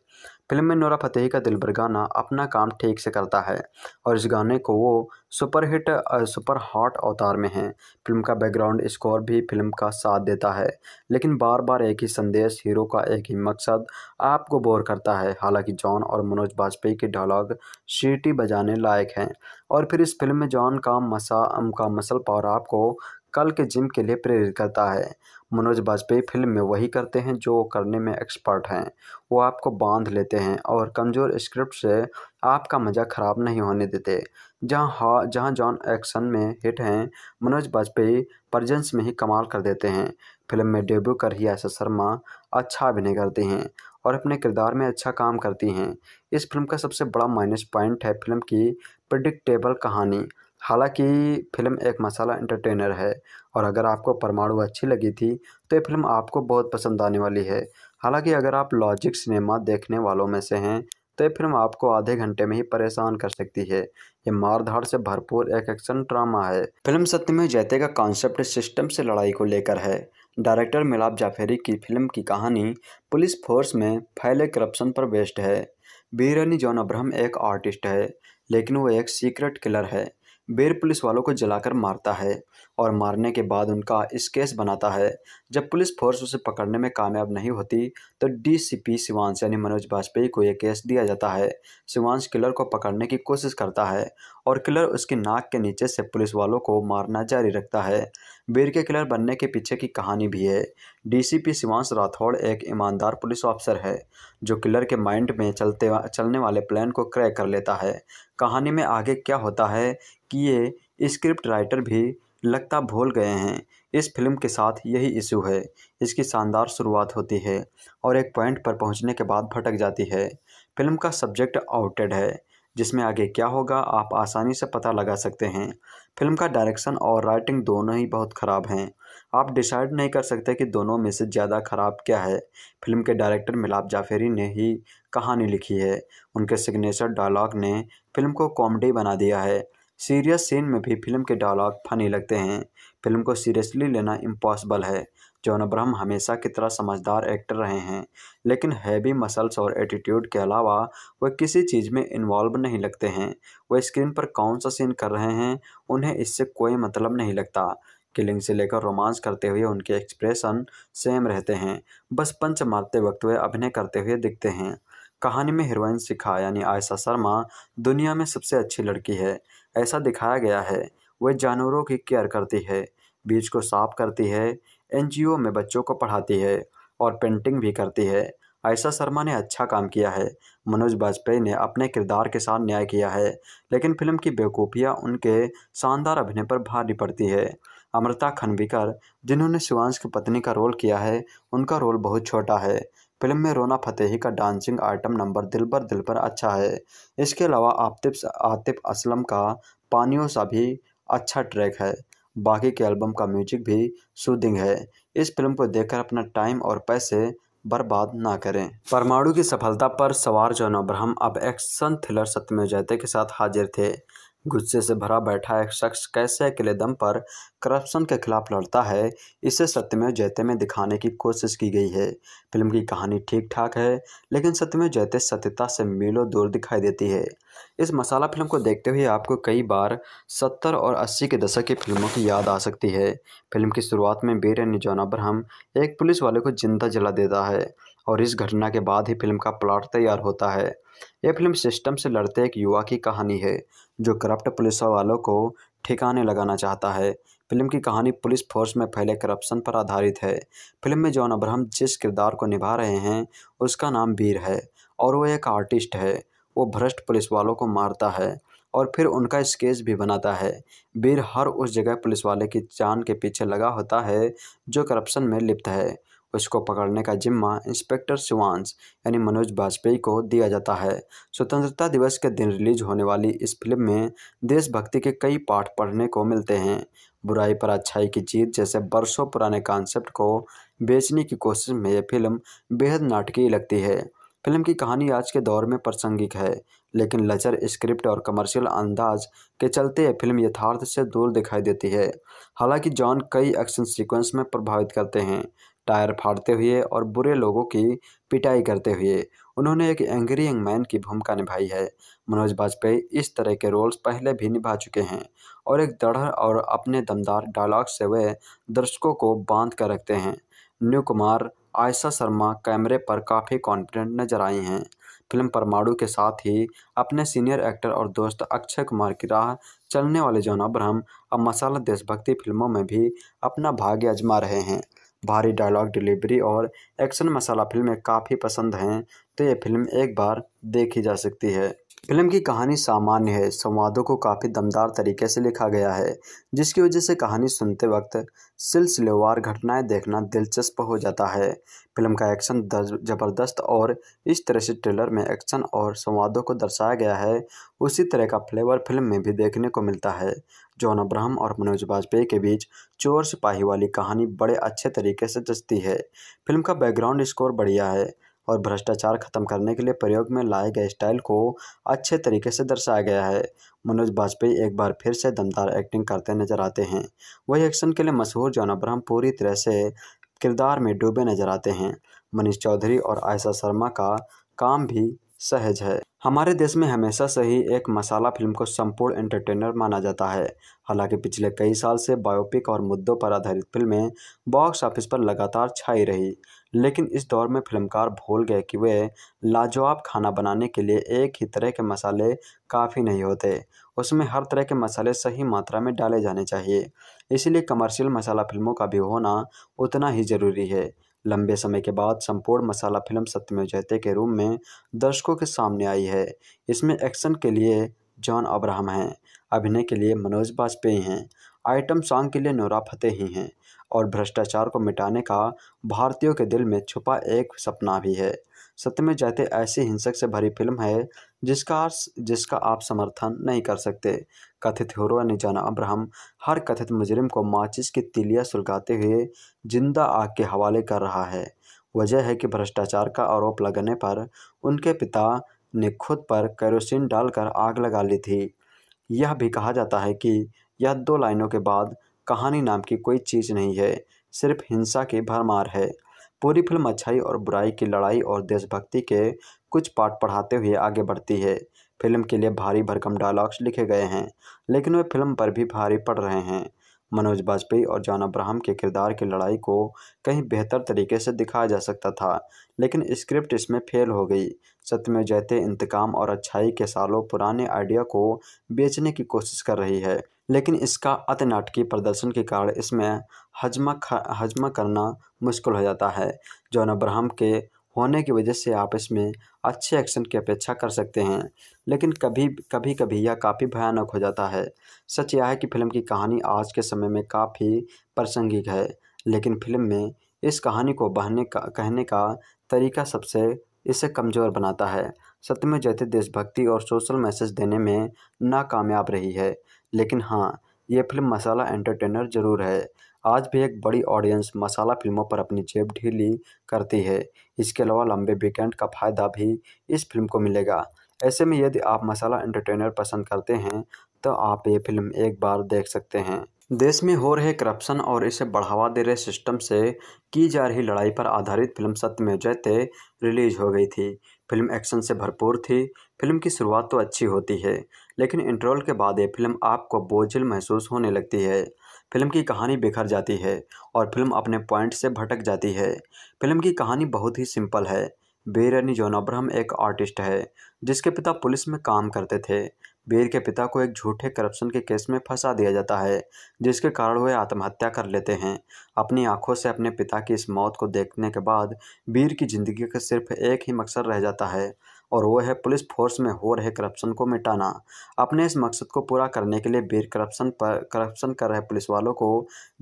फिल्म में नोरा फतेही का दिलबर गाना अपना काम ठीक से करता है और इस गाने को वो सुपरहिट सुपर हॉट अवतार में है फिल्म का बैकग्राउंड स्कोर भी फिल्म का साथ देता है लेकिन बार बार एक ही संदेश हीरो का एक ही मकसद आपको बोर करता है हालांकि जॉन और मनोज वाजपेयी के डायलॉग सीटी बजाने लायक हैं और फिर इस फिल्म में जॉन का मसा का मसल पावर आपको कल के जिम के लिए प्रेरित करता है मनोज बाजपेई फिल्म में वही करते हैं जो करने में एक्सपर्ट हैं वो आपको बांध लेते हैं और कमज़ोर स्क्रिप्ट से आपका मज़ा ख़राब नहीं होने देते जहाँ हा जहाँ जॉन एक्शन में हिट हैं मनोज बाजपेई प्रजेंस में ही कमाल कर देते हैं फिल्म में डेब्यू कर ही आशा शर्मा अच्छा अभिनय करती हैं और अपने किरदार में अच्छा काम करती हैं इस फिल्म का सबसे बड़ा माइनस पॉइंट है फिल्म की प्रडिक्टेबल कहानी हालांकि फिल्म एक मसाला एंटरटेनर है और अगर आपको परमाणु अच्छी लगी थी तो ये फिल्म आपको बहुत पसंद आने वाली है हालांकि अगर आप लॉजिक सिनेमा देखने वालों में से हैं तो ये फिल्म आपको आधे घंटे में ही परेशान कर सकती है ये मारधाड़ से भरपूर एक एक्शन ड्रामा है फिल्म सत्य में जैते का कॉन्सेप्ट सिस्टम से लड़ाई को लेकर है डायरेक्टर मिलाप जाफेरी की फिल्म की कहानी पुलिस फोर्स में फैले करप्शन पर बेस्ड है बीरनी जॉन अब्रह एक आर्टिस्ट है लेकिन वो एक सीक्रेट किलर है बेर पुलिस वालों को जलाकर मारता है और मारने के बाद उनका इस केस बनाता है जब पुलिस फोर्स उसे पकड़ने में कामयाब नहीं होती तो डीसीपी शिवांश यानी मनोज वाजपेयी को यह केस दिया जाता है शिवांश किलर को पकड़ने की कोशिश करता है और किलर उसकी नाक के नीचे से पुलिस वालों को मारना जारी रखता है बेर के किलर बनने के पीछे की कहानी भी है डीसीपी सिवांश राठौड़ एक ईमानदार पुलिस ऑफिसर है जो किलर के माइंड में चलते चलने वाले प्लान को क्रैक कर लेता है कहानी में आगे क्या होता है किए स्क्रिप्ट राइटर भी लगता भूल गए हैं इस फिल्म के साथ यही इशू है इसकी शानदार शुरुआत होती है और एक पॉइंट पर पहुंचने के बाद भटक जाती है फिल्म का सब्जेक्ट आउटेड है जिसमें आगे क्या होगा आप आसानी से पता लगा सकते हैं फिल्म का डायरेक्शन और राइटिंग दोनों ही बहुत ख़राब हैं आप डिसाइड नहीं कर सकते कि दोनों में से ज़्यादा ख़राब क्या है फिल्म के डायरेक्टर मिलाप जाफेरी ने ही कहानी लिखी है उनके सिग्नेचर डायलॉग ने फिल्म को कॉमेडी बना दिया है सीरियस सीन में भी फिल्म के डायलॉग फनी लगते हैं फिल्म को सीरियसली लेना इम्पॉसिबल है जॉन अब्राहम हमेशा की तरह समझदार एक्टर रहे हैं लेकिन हैवी मसल्स और एटीट्यूड के अलावा वे किसी चीज़ में इन्वॉल्व नहीं लगते हैं वे स्क्रीन पर कौन सा सीन कर रहे हैं उन्हें इससे कोई मतलब नहीं लगता किलिंग से लेकर रोमांस करते हुए उनके एक्सप्रेशन सेम रहते हैं बस पंच मारते वक्त वे अभिनय करते हुए दिखते हैं कहानी में हीरोइन शिखा यानी आयशा शर्मा दुनिया में सबसे अच्छी लड़की है ऐसा दिखाया गया है वह जानवरों की केयर करती है बीज को साफ करती है एन में बच्चों को पढ़ाती है और पेंटिंग भी करती है आयशा शर्मा ने अच्छा काम किया है मनोज बाजपेयी ने अपने किरदार के साथ न्याय किया है लेकिन फिल्म की बेवकूफ़ियाँ उनके शानदार अभिनय पर भारी पड़ती है अमृता खनविकर जिन्होंने शिवांश की पत्नी का रोल किया है उनका रोल बहुत छोटा है फिल्म में रोना फतेही का डांसिंग आइटम नंबर दिल पर दिल पर अच्छा है इसके अलावा आतिफ आतिफ असलम का पानियों सा भी अच्छा ट्रैक है बाकी के एल्बम का म्यूजिक भी सूदिंग है इस फिल्म को देखकर अपना टाइम और पैसे बर्बाद ना करें परमाणु की सफलता पर सवार जॉन अब्राहम अब एक्शन थ्रिलर सत्यमय जयते के साथ हाजिर थे गुस्से से भरा बैठा एक शख्स कैसे अकेले दम पर करप्शन के खिलाफ लड़ता है इसे सत्यमेव जयते में दिखाने की कोशिश की गई है फिल्म की कहानी ठीक ठाक है लेकिन सत्यमेव जयते सत्यता से मीलों दूर दिखाई देती है इस मसाला फिल्म को देखते हुए आपको कई बार सत्तर और अस्सी के दशक की फिल्मों की याद आ सकती है फिल्म की शुरुआत में बीर जोन ब्रह्म एक पुलिस वाले को जिंदा जला देता है और इस घटना के बाद ही फिल्म का प्लाट तैयार होता है यह फिल्म सिस्टम से लड़ते एक युवा की कहानी है जो करप्ट पुलिस वालों को ठिकाने लगाना चाहता है फिल्म की कहानी पुलिस फोर्स में फैले करप्शन पर आधारित है फिल्म में जॉन अब्राहम जिस किरदार को निभा रहे हैं उसका नाम वीर है और वो एक आर्टिस्ट है वो भ्रष्ट पुलिस वालों को मारता है और फिर उनका स्केच भी बनाता है वीर हर उस जगह पुलिस वाले की जान के पीछे लगा होता है जो करप्शन में लिप्त है उसको पकड़ने का जिम्मा इंस्पेक्टर शिवांश यानी मनोज बाजपेयी को दिया जाता है स्वतंत्रता दिवस के दिन रिलीज होने वाली इस फिल्म में देशभक्ति के कई पाठ पढ़ने को मिलते हैं बुराई पर अच्छाई की जीत जैसे बरसों पुराने कॉन्सेप्ट को बेचने की कोशिश में यह फिल्म बेहद नाटकीय लगती है फिल्म की कहानी आज के दौर में प्रासंगिक है लेकिन लचर स्क्रिप्ट और कमर्शियल अंदाज के चलते यह फिल्म यथार्थ से दूर दिखाई देती है हालांकि जॉन कई एक्शन सीक्वेंस में प्रभावित करते हैं टायर फाड़ते हुए और बुरे लोगों की पिटाई करते हुए उन्होंने एक एंग्री यंग मैन की भूमिका निभाई है मनोज वाजपेयी इस तरह के रोल्स पहले भी निभा चुके हैं और एक दृढ़ और अपने दमदार डायलॉग से वे दर्शकों को बांध कर रखते हैं न्यू कुमार आयशा शर्मा कैमरे पर काफ़ी कॉन्फिडेंट नजर आई हैं फिल्म परमाणु के साथ ही अपने सीनियर एक्टर और दोस्त अक्षय कुमार की राह चलने वाले जॉन अब्राहम अब मसाला देशभक्ति फिल्मों में भी अपना भाग्य आजमा रहे हैं भारी डायलॉग डिलीवरी और एक्शन मसाला फिल्में काफ़ी पसंद हैं तो ये फिल्म एक बार देखी जा सकती है फिल्म की कहानी सामान्य है संवादों को काफ़ी दमदार तरीके से लिखा गया है जिसकी वजह से कहानी सुनते वक्त सिलसिलेवार घटनाएं देखना दिलचस्प हो जाता है फिल्म का एक्शन ज़बरदस्त और इस तरह से ट्रेलर में एक्शन और संवादों को दर्शाया गया है उसी तरह का फ्लेवर फिल्म में भी देखने को मिलता है जॉन अब्राहम और मनोज वाजपेयी के बीच चोर सिपाही वाली कहानी बड़े अच्छे तरीके से जचती है फिल्म का बैकग्राउंड स्कोर बढ़िया है और भ्रष्टाचार खत्म करने के लिए प्रयोग में लाए गए स्टाइल को अच्छे तरीके से दर्शाया गया है मनोज बाजपेयी एक बार फिर से दमदार एक्टिंग करते नजर आते हैं वही एक्शन के लिए मशहूर जॉन अब्राहम पूरी तरह से किरदार में डूबे नजर आते हैं मनीष चौधरी और आयशा शर्मा का काम भी सहज है हमारे देश में हमेशा से ही एक मसाला फिल्म को संपूर्ण एंटरटेनर माना जाता है हालांकि पिछले कई साल से बायोपिक और मुद्दों पर आधारित फिल्में बॉक्स ऑफिस पर लगातार छाई रही लेकिन इस दौर में फिल्मकार भूल गए कि वे लाजवाब खाना बनाने के लिए एक ही तरह के मसाले काफ़ी नहीं होते उसमें हर तरह के मसाले सही मात्रा में डाले जाने चाहिए इसलिए कमर्शियल मसाला फिल्मों का भी होना उतना ही ज़रूरी है लंबे समय के बाद संपूर्ण मसाला फिल्म सत्यमेव जयते के रूप में दर्शकों के सामने आई है इसमें एक्शन के लिए जॉन अब्राहम हैं अभिनय के लिए मनोज वाजपेयी हैं आइटम सॉन्ग के लिए नोरा ही हैं और भ्रष्टाचार को मिटाने का भारतीयों के दिल में छुपा एक सपना भी है सत्य में जाते ऐसी हिंसक से भरी फिल्म है जिसका जिसका आप समर्थन नहीं कर सकते कथित हीरो निजाना अब्राहम हर कथित मुजरिम को माचिस की तिलियां सुलगाते हुए जिंदा आग के हवाले कर रहा है वजह है कि भ्रष्टाचार का आरोप लगने पर उनके पिता ने खुद पर कैरोसिन डालकर आग लगा ली थी यह भी कहा जाता है कि यह दो लाइनों के बाद कहानी नाम की कोई चीज़ नहीं है सिर्फ हिंसा की भरमार है पूरी फिल्म अच्छाई और बुराई की लड़ाई और देशभक्ति के कुछ पाठ पढ़ाते हुए आगे बढ़ती है फिल्म के लिए भारी भरकम डायलॉग्स लिखे गए हैं लेकिन वे फिल्म पर भी भारी पड़ रहे हैं मनोज बाजपेयी और जान अब्राहम के किरदार की लड़ाई को कहीं बेहतर तरीके से दिखाया जा सकता था लेकिन स्क्रिप्ट इसमें फेल हो गई सत्य में जयते इंतकाम और अच्छाई के सालों पुराने आइडिया को बेचने की कोशिश कर रही है लेकिन इसका अति नाटकीय प्रदर्शन के कारण इसमें हजमा हजमा करना मुश्किल हो जाता है जॉन अब्राहम के होने की वजह से आप इसमें अच्छे एक्शन की अपेक्षा कर सकते हैं लेकिन कभी कभी कभी यह काफ़ी भयानक हो जाता है सच यह है कि फिल्म की कहानी आज के समय में काफ़ी प्रासंगिक है लेकिन फिल्म में इस कहानी को बहने का कहने का तरीका सबसे इसे कमज़ोर बनाता है सत्य में जैसे देशभक्ति और सोशल मैसेज देने में नाकामयाब रही है लेकिन हाँ ये फिल्म मसाला एंटरटेनर ज़रूर है आज भी एक बड़ी ऑडियंस मसाला फिल्मों पर अपनी जेब ढीली करती है इसके अलावा लंबे वीकेंड का फ़ायदा भी इस फिल्म को मिलेगा ऐसे में यदि आप मसाला एंटरटेनर पसंद करते हैं तो आप ये फिल्म एक बार देख सकते हैं देश में हो रहे करप्शन और इसे बढ़ावा दे रहे सिस्टम से की जा रही लड़ाई पर आधारित फिल्म सत्य में जयते रिलीज हो गई थी फिल्म एक्शन से भरपूर थी फिल्म की शुरुआत तो अच्छी होती है लेकिन इंटरवल के बाद ये फिल्म आपको बोझिल महसूस होने लगती है फिल्म की कहानी बिखर जाती है और फिल्म अपने पॉइंट से भटक जाती है फिल्म की कहानी बहुत ही सिंपल है बेरनी जॉन अब्राहम एक आर्टिस्ट है जिसके पिता पुलिस में काम करते थे बेर के पिता को एक झूठे करप्शन के केस में फंसा दिया जाता है जिसके कारण वे आत्महत्या कर लेते हैं अपनी आंखों से अपने पिता की इस मौत को देखने के बाद बीर की ज़िंदगी का सिर्फ एक ही मकसद रह जाता है और वो है पुलिस फोर्स में हो रहे करप्शन को मिटाना अपने इस मकसद को पूरा करने के लिए बीर करप्शन पर करप्शन कर रहे पुलिस वालों को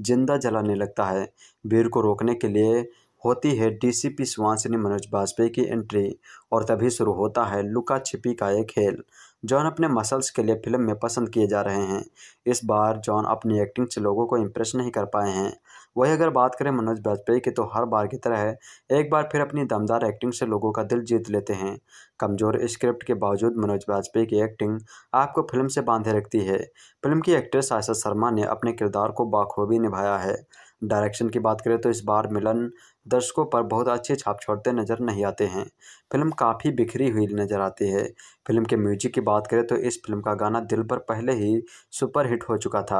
जिंदा जलाने लगता है बीर को रोकने के लिए होती है डीसीपी सुवासिनी मनोज वाजपेयी की एंट्री और तभी शुरू होता है लुका छिपी का एक खेल जॉन अपने मसल्स के लिए फिल्म में पसंद किए जा रहे हैं इस बार जॉन अपनी एक्टिंग से लोगों को इम्प्रेस नहीं कर पाए हैं वही अगर बात करें मनोज बाजपेयी की तो हर बार की तरह एक बार फिर अपनी दमदार एक्टिंग से लोगों का दिल जीत लेते हैं कमज़ोर स्क्रिप्ट के बावजूद मनोज वाजपेयी की एक्टिंग आपको फिल्म से बांधे रखती है फिल्म की एक्ट्रेस आयशा शर्मा ने अपने किरदार को बाखूबी निभाया है डायरेक्शन की बात करें तो इस बार मिलन दर्शकों पर बहुत अच्छे छाप छोड़ते नज़र नहीं आते हैं फिल्म काफ़ी बिखरी हुई नज़र आती है फिल्म के म्यूजिक की बात करें तो इस फिल्म का गाना दिल पर पहले ही सुपरहिट हो चुका था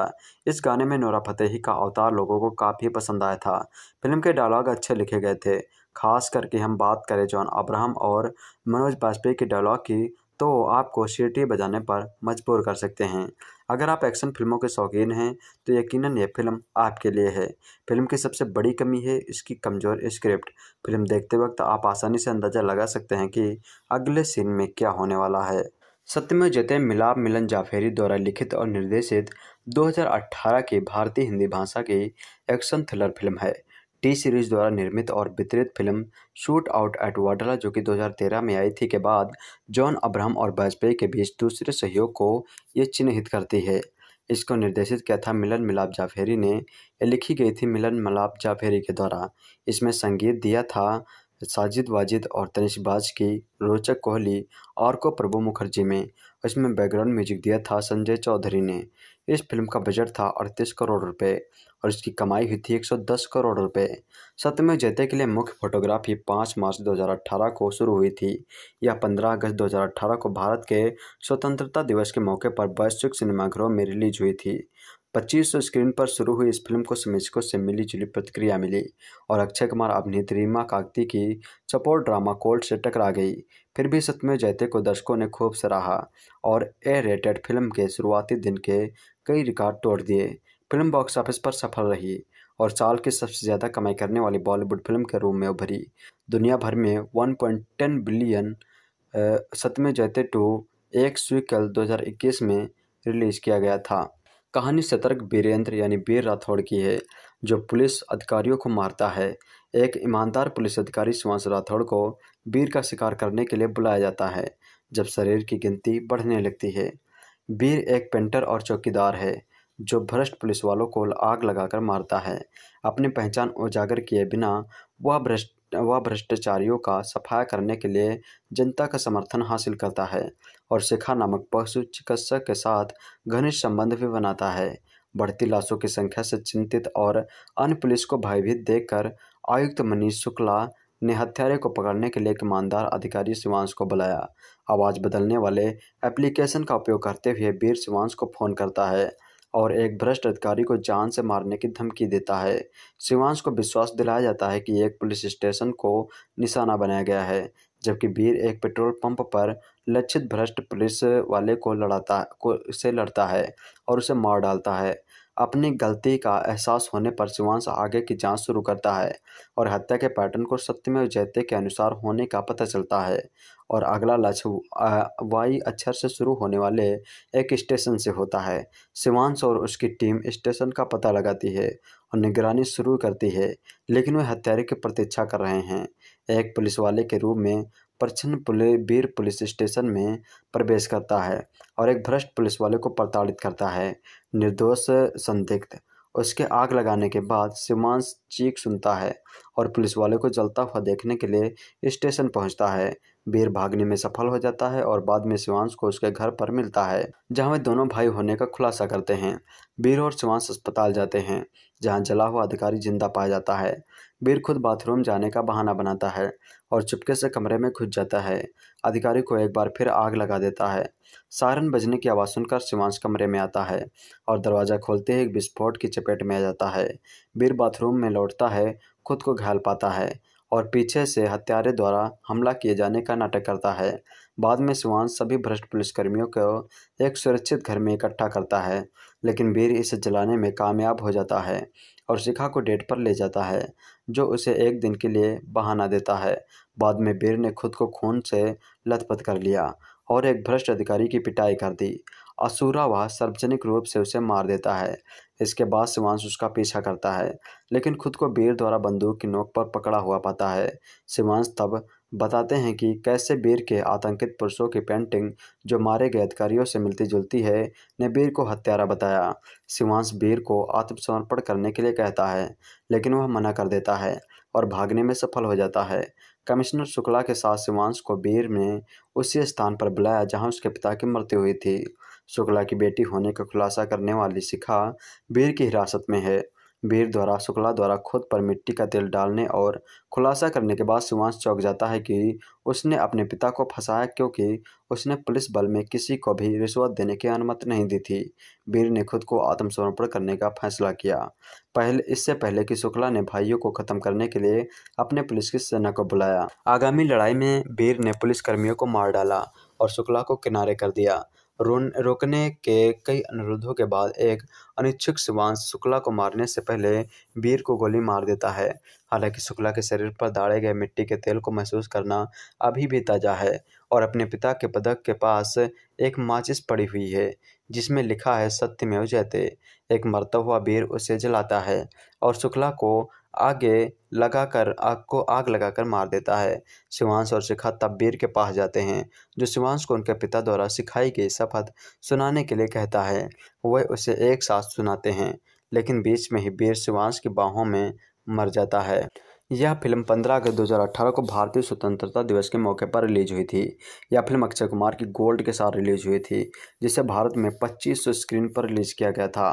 इस गाने में नोरा फतेही का अवतार लोगों को काफ़ी पसंद आया था फिल्म के डायलॉग अच्छे लिखे गए थे खास करके हम बात करें जॉन अब्राहम और मनोज बाजपेयी के डायलॉग की तो आपको सीटी बजाने पर मजबूर कर सकते हैं अगर आप एक्शन फिल्मों के शौकीन हैं तो यकीनन यह फिल्म आपके लिए है फिल्म की सबसे बड़ी कमी है इसकी कमज़ोर स्क्रिप्ट फिल्म देखते वक्त आप आसानी से अंदाज़ा लगा सकते हैं कि अगले सीन में क्या होने वाला है में जयते मिलाप मिलन जाफेरी द्वारा लिखित और निर्देशित 2018 की भारतीय हिंदी भाषा की एक्शन थ्रिलर फिल्म है टी सीरीज़ द्वारा निर्मित और वितरित फिल्म शूट आउट एट वाडला जो कि 2013 में आई थी के बाद जॉन अब्राहम और वाजपेयी के बीच दूसरे सहयोग को ये चिन्हित करती है इसको निर्देशित किया था मिलन मिलाप जाफेरी ने यह लिखी गई थी मिलन मिलाप जाफेरी के द्वारा इसमें संगीत दिया था साजिद वाजिद और बाज की रोचक कोहली और को प्रभु मुखर्जी में इसमें बैकग्राउंड म्यूजिक दिया था संजय चौधरी ने इस फिल्म का बजट था अड़तीस करोड़ रुपए और इसकी कमाई हुई थी 110 करोड़ रुपए सत्यमेव जयते के लिए मुख्य फोटोग्राफी 5 मार्च 2018 को शुरू हुई थी यह 15 अगस्त 2018 को भारत के स्वतंत्रता दिवस के मौके पर वैश्विक सिनेमाघरों में रिलीज हुई थी 2500 स्क्रीन पर शुरू हुई इस फिल्म को समीक्षकों से मिली जुली प्रतिक्रिया मिली और अक्षय कुमार अभिनेत्री रीमा कागती की सपोर्ट ड्रामा कोल्ड से टकरा गई फिर भी सत्यमेव जयते को दर्शकों ने खूब सराहा और ए रेटेड फिल्म के शुरुआती दिन के कई रिकॉर्ड तोड़ दिए फिल्म बॉक्स ऑफिस पर सफल रही और साल की सबसे ज़्यादा कमाई करने वाली बॉलीवुड फिल्म के रूप में उभरी दुनिया भर में 1.10 बिलियन सतमे जयते टू एक स्वीकल 2021 में रिलीज़ किया गया था कहानी सतर्क वीरेंद्र यानी वीर राठौड़ की है जो पुलिस अधिकारियों को मारता है एक ईमानदार पुलिस अधिकारी सुहास राठौड़ को वीर का शिकार करने के लिए बुलाया जाता है जब शरीर की गिनती बढ़ने लगती है वीर एक पेंटर और चौकीदार है जो भ्रष्ट पुलिस वालों को आग लगाकर मारता है अपनी पहचान उजागर किए बिना वह भ्रष्ट वह भ्रष्टाचारियों का सफाया करने के लिए जनता का समर्थन हासिल करता है और शिखा नामक पशु चिकित्सक के साथ घनिष्ठ संबंध भी बनाता है बढ़ती लाशों की संख्या से चिंतित और अन्य पुलिस को भयभीत देखकर आयुक्त मनीष शुक्ला ने हत्यारे को पकड़ने के लिए एक ईमानदार अधिकारी शिवांश को बुलाया आवाज़ बदलने वाले एप्लीकेशन का उपयोग करते हुए वीर शिवांश को फ़ोन करता है और एक भ्रष्ट अधिकारी को जान से मारने की धमकी देता है शिवांश को विश्वास दिलाया जाता है कि एक पुलिस स्टेशन को निशाना बनाया गया है जबकि वीर एक पेट्रोल पंप पर लक्षित भ्रष्ट पुलिस वाले को लड़ाता को से लड़ता है और उसे मार डालता है अपनी गलती का एहसास होने पर शिवांश आगे की जांच शुरू करता है और हत्या के पैटर्न को सत्यमेव जयते के अनुसार होने का पता चलता है और अगला लक्ष्य वाई अक्षर से शुरू होने वाले एक स्टेशन से होता है शिवांश और उसकी टीम स्टेशन का पता लगाती है और निगरानी शुरू करती है लेकिन वे हत्यारे की प्रतीक्षा कर रहे हैं एक पुलिस वाले के रूप में प्रछन्न पुलिस बीर पुलिस स्टेशन में प्रवेश करता है और एक भ्रष्ट पुलिस वाले को प्रताड़ित करता है निर्दोष संदिग्ध उसके आग लगाने के बाद सीमांश चीख सुनता है और पुलिस वाले को जलता हुआ देखने के लिए स्टेशन पहुंचता है बीर भागने में सफल हो जाता है और बाद में सीमांश को उसके घर पर मिलता है जहां वे दोनों भाई होने का खुलासा करते हैं बीर और सीमांश अस्पताल जाते हैं जहां जला हुआ अधिकारी जिंदा पाया जाता है वीर खुद बाथरूम जाने का बहाना बनाता है और चुपके से कमरे में घुस जाता है अधिकारी को एक बार फिर आग लगा देता है सारन बजने की आवाज़ सुनकर शिवांश कमरे में आता है और दरवाज़ा खोलते ही एक विस्फोट की चपेट में आ जाता है वीर बाथरूम में लौटता है खुद को घायल पाता है और पीछे से हत्यारे द्वारा हमला किए जाने का नाटक करता है बाद में सुवान सभी भ्रष्ट पुलिसकर्मियों को एक सुरक्षित घर में इकट्ठा करता है लेकिन वीर इसे जलाने में कामयाब हो जाता है और शिखा को डेट पर ले जाता है जो उसे एक दिन के लिए बहाना देता है बाद में बीर ने खुद को खून से लथपथ कर लिया और एक भ्रष्ट अधिकारी की पिटाई कर दी असुरा वह सार्वजनिक रूप से उसे मार देता है इसके बाद शिवांश उसका पीछा करता है लेकिन खुद को बीर द्वारा बंदूक की नोक पर पकड़ा हुआ पाता है शिवांश तब बताते हैं कि कैसे बीर के आतंकित पुरुषों की पेंटिंग जो मारे गए अधिकारियों से मिलती जुलती है ने बीर को हत्यारा बताया सिवांश बीर को आत्मसमर्पण करने के लिए कहता है लेकिन वह मना कर देता है और भागने में सफल हो जाता है कमिश्नर शुक्ला के साथ सिवांश को बीर ने उसी स्थान पर बुलाया जहां उसके पिता की मृत्यु हुई थी शुक्ला की बेटी होने का खुलासा करने वाली शिखा बीर की हिरासत में है वीर द्वारा शुक्ला द्वारा खुद पर मिट्टी का तेल डालने और खुलासा करने के बाद सुभाष चौक जाता है कि उसने अपने पिता को फंसाया क्योंकि उसने पुलिस बल में किसी को भी रिश्वत देने की अनुमति नहीं दी थी वीर ने खुद को आत्मसमर्पण करने का फैसला किया पहले इससे पहले कि शुक्ला ने भाइयों को खत्म करने के लिए अपने पुलिस की सेना को बुलाया आगामी लड़ाई में वीर ने पुलिसकर्मियों को मार डाला और शुक्ला को किनारे कर दिया रोन रोकने के कई अनुरोधों के बाद एक अनिच्छुक शिवांश शुक्ला को मारने से पहले वीर को गोली मार देता है हालांकि शुक्ला के शरीर पर दाड़े गए मिट्टी के तेल को महसूस करना अभी भी ताज़ा है और अपने पिता के पदक के पास एक माचिस पड़ी हुई है जिसमें लिखा है सत्य में जयते एक मरता हुआ वीर उसे जलाता है और शुक्ला को आगे लगाकर आग को आग लगाकर मार देता है शिवांश और शिखा तब्बीर के पास जाते हैं जो शिवांश को उनके पिता द्वारा सिखाई गई शपथ सुनाने के लिए कहता है वह उसे एक साथ सुनाते हैं लेकिन बीच में ही बीर शिवांश की बाहों में मर जाता है यह फिल्म 15 अगस्त 2018 को भारतीय स्वतंत्रता दिवस के मौके पर रिलीज हुई थी यह फिल्म अक्षय कुमार की गोल्ड के साथ रिलीज हुई थी जिसे भारत में 2500 स्क्रीन पर रिलीज किया गया था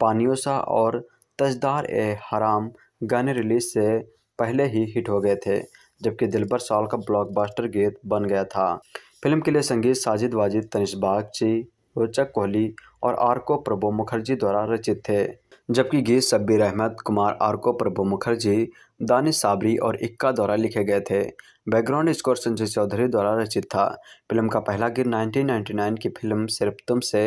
पानियोसा और तजदार ए हराम गाने रिलीज से पहले ही हिट हो गए थे जबकि दिलबर साल का ब्लॉकबस्टर गीत बन गया था फिल्म के लिए संगीत साजिद वाजिद तनिष बागची रोचक कोहली और आरको प्रभु मुखर्जी द्वारा रचित थे जबकि गीत शब्बीर अहमद कुमार आरको प्रभु मुखर्जी दानिश साबरी और इक्का द्वारा लिखे गए थे बैकग्राउंड स्कोर संजय चौधरी द्वारा रचित था फिल्म का पहला गीत 1999 की फिल्म सिर्फ तुम से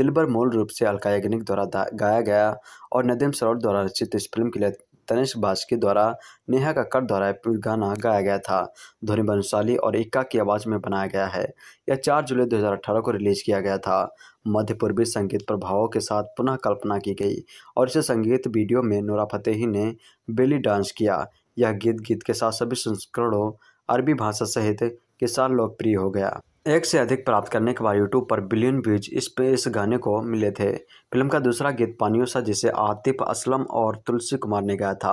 दिलबर मूल रूप से अलका याग्निक द्वारा गाया गया और नदीम सरोवर द्वारा रचित इस फिल्म के लिए भाष के द्वारा नेहा कर द्वारा गाना गाया गया था ध्वनि बंसाली और इक्का की आवाज़ में बनाया गया है यह 4 जुलाई 2018 को रिलीज किया गया था मध्य पूर्वी संगीत प्रभावों के साथ पुनः कल्पना की गई और इसे संगीत वीडियो में नूरा फतेही ने बेली डांस किया यह गीत गीत के साथ सभी संस्करणों अरबी भाषा सहित किसान लोकप्रिय हो गया एक से अधिक प्राप्त करने के बाद यूट्यूब पर बिलियन व्यूज इस पे इस गाने को मिले थे फिल्म का दूसरा गीत पानियों सा जिसे आतिफ असलम और तुलसी कुमार ने गाया था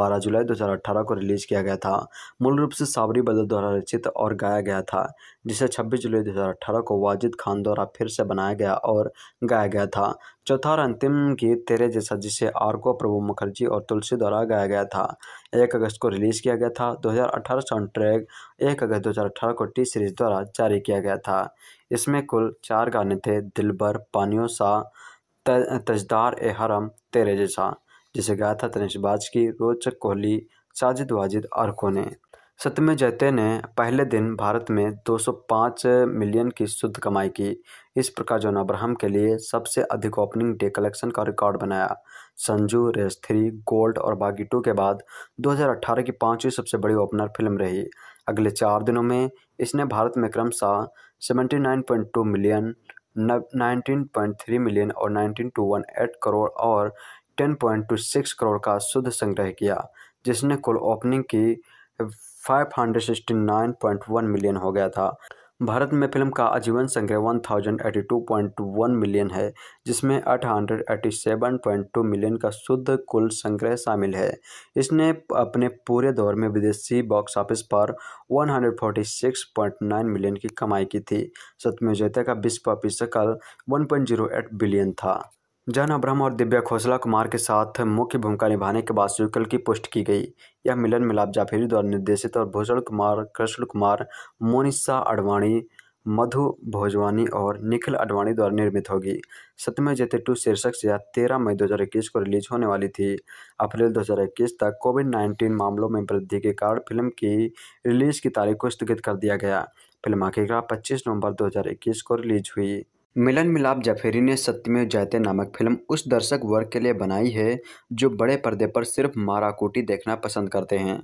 12 जुलाई 2018 को रिलीज किया गया था मूल रूप से सावरी बदल द्वारा रचित और गाया गया था जिसे 26 जुलाई अठारह को वाजिद खान द्वारा फिर से बनाया गया और गाया गया था चौथा और अंतिम गीत तेरे जैसा जिसे आरको प्रभु मुखर्जी और तुलसी द्वारा गाया गया था एक अगस्त को रिलीज़ किया गया था 2018 साउंड ट्रैक एक अगस्त 2018 को टी सीरीज द्वारा जारी किया गया था इसमें कुल चार गाने थे दिलबर पानियों सा तजदार ए हरम तेरे जैसा जिसे गाया था तनिष बाज की रोचक कोहली साजिद वाजिद आरको ने सत्यमेव जयते ने पहले दिन भारत में 205 मिलियन की शुद्ध कमाई की इस प्रकार जॉन अब्राहम के लिए सबसे अधिक ओपनिंग डे कलेक्शन का रिकॉर्ड बनाया संजू रेस थ्री गोल्ड और बागी टू के बाद 2018 की पांचवी सबसे बड़ी ओपनर फिल्म रही अगले चार दिनों में इसने भारत में क्रमशः 79.2 मिलियन 19.3 मिलियन और 19.218 करोड़ और 10.26 करोड़ का शुद्ध संग्रह किया जिसने कुल ओपनिंग की 569.1 मिलियन हो गया था भारत में फिल्म का आजीवन संग्रह 1082.1 मिलियन है जिसमें 887.2 मिलियन का शुद्ध कुल संग्रह शामिल है इसने अपने पूरे दौर में विदेशी बॉक्स ऑफिस पर 146.9 मिलियन की कमाई की थी सत्यमय जयता का विश्व जीरो 1.08 बिलियन था जॉन अब्राहम और दिव्या खोसला कुमार के साथ मुख्य भूमिका निभाने के बाद सीक्वल की पुष्टि की गई यह मिलन मिलाप जाफेरी द्वारा निर्देशित और भूषण कुमार कृष्ण कुमार मोनिशा अडवाणी मधु भोजवानी और निखिल अडवाणी द्वारा निर्मित होगी सत्यमय जेते टू शीर्षक से यह तेरह मई 2021 को रिलीज होने वाली थी अप्रैल 2021 तक कोविड 19 मामलों में वृद्धि के कारण फिल्म की रिलीज की तारीख को स्थगित कर दिया गया फिल्म आखिरकार 25 नवंबर 2021 को रिलीज हुई मिलन मिलाप जफेरी ने सत्यमेव जयते नामक फिल्म उस दर्शक वर्ग के लिए बनाई है जो बड़े पर्दे पर सिर्फ माराकूटी देखना पसंद करते हैं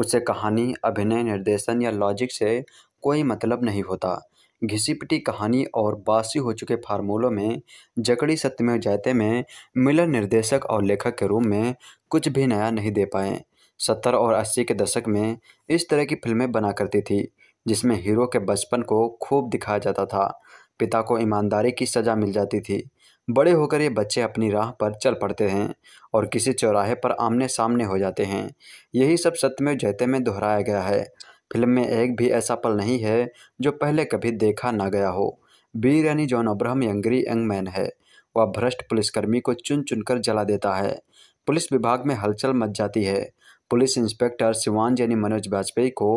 उसे कहानी अभिनय निर्देशन या लॉजिक से कोई मतलब नहीं होता घिसी पिटी कहानी और बासी हो चुके फार्मूलों में जकड़ी सत्यमेव जयते में मिलन निर्देशक और लेखक के रूप में कुछ भी नया नहीं दे पाए सत्तर और अस्सी के दशक में इस तरह की फिल्में बना करती थी जिसमें हीरो के बचपन को खूब दिखाया जाता था पिता को ईमानदारी की सज़ा मिल जाती थी बड़े होकर ये बच्चे अपनी राह पर चल पड़ते हैं और किसी चौराहे पर आमने सामने हो जाते हैं यही सब सत्यमेव जयते में दोहराया गया है फिल्म में एक भी ऐसा पल नहीं है जो पहले कभी देखा ना गया हो वीर यानी जॉन अब्राहम यंगरी यंगमैन है वह भ्रष्ट पुलिसकर्मी को चुन चुनकर जला देता है पुलिस विभाग में हलचल मच जाती है पुलिस इंस्पेक्टर शिवान यानी मनोज वाजपेयी को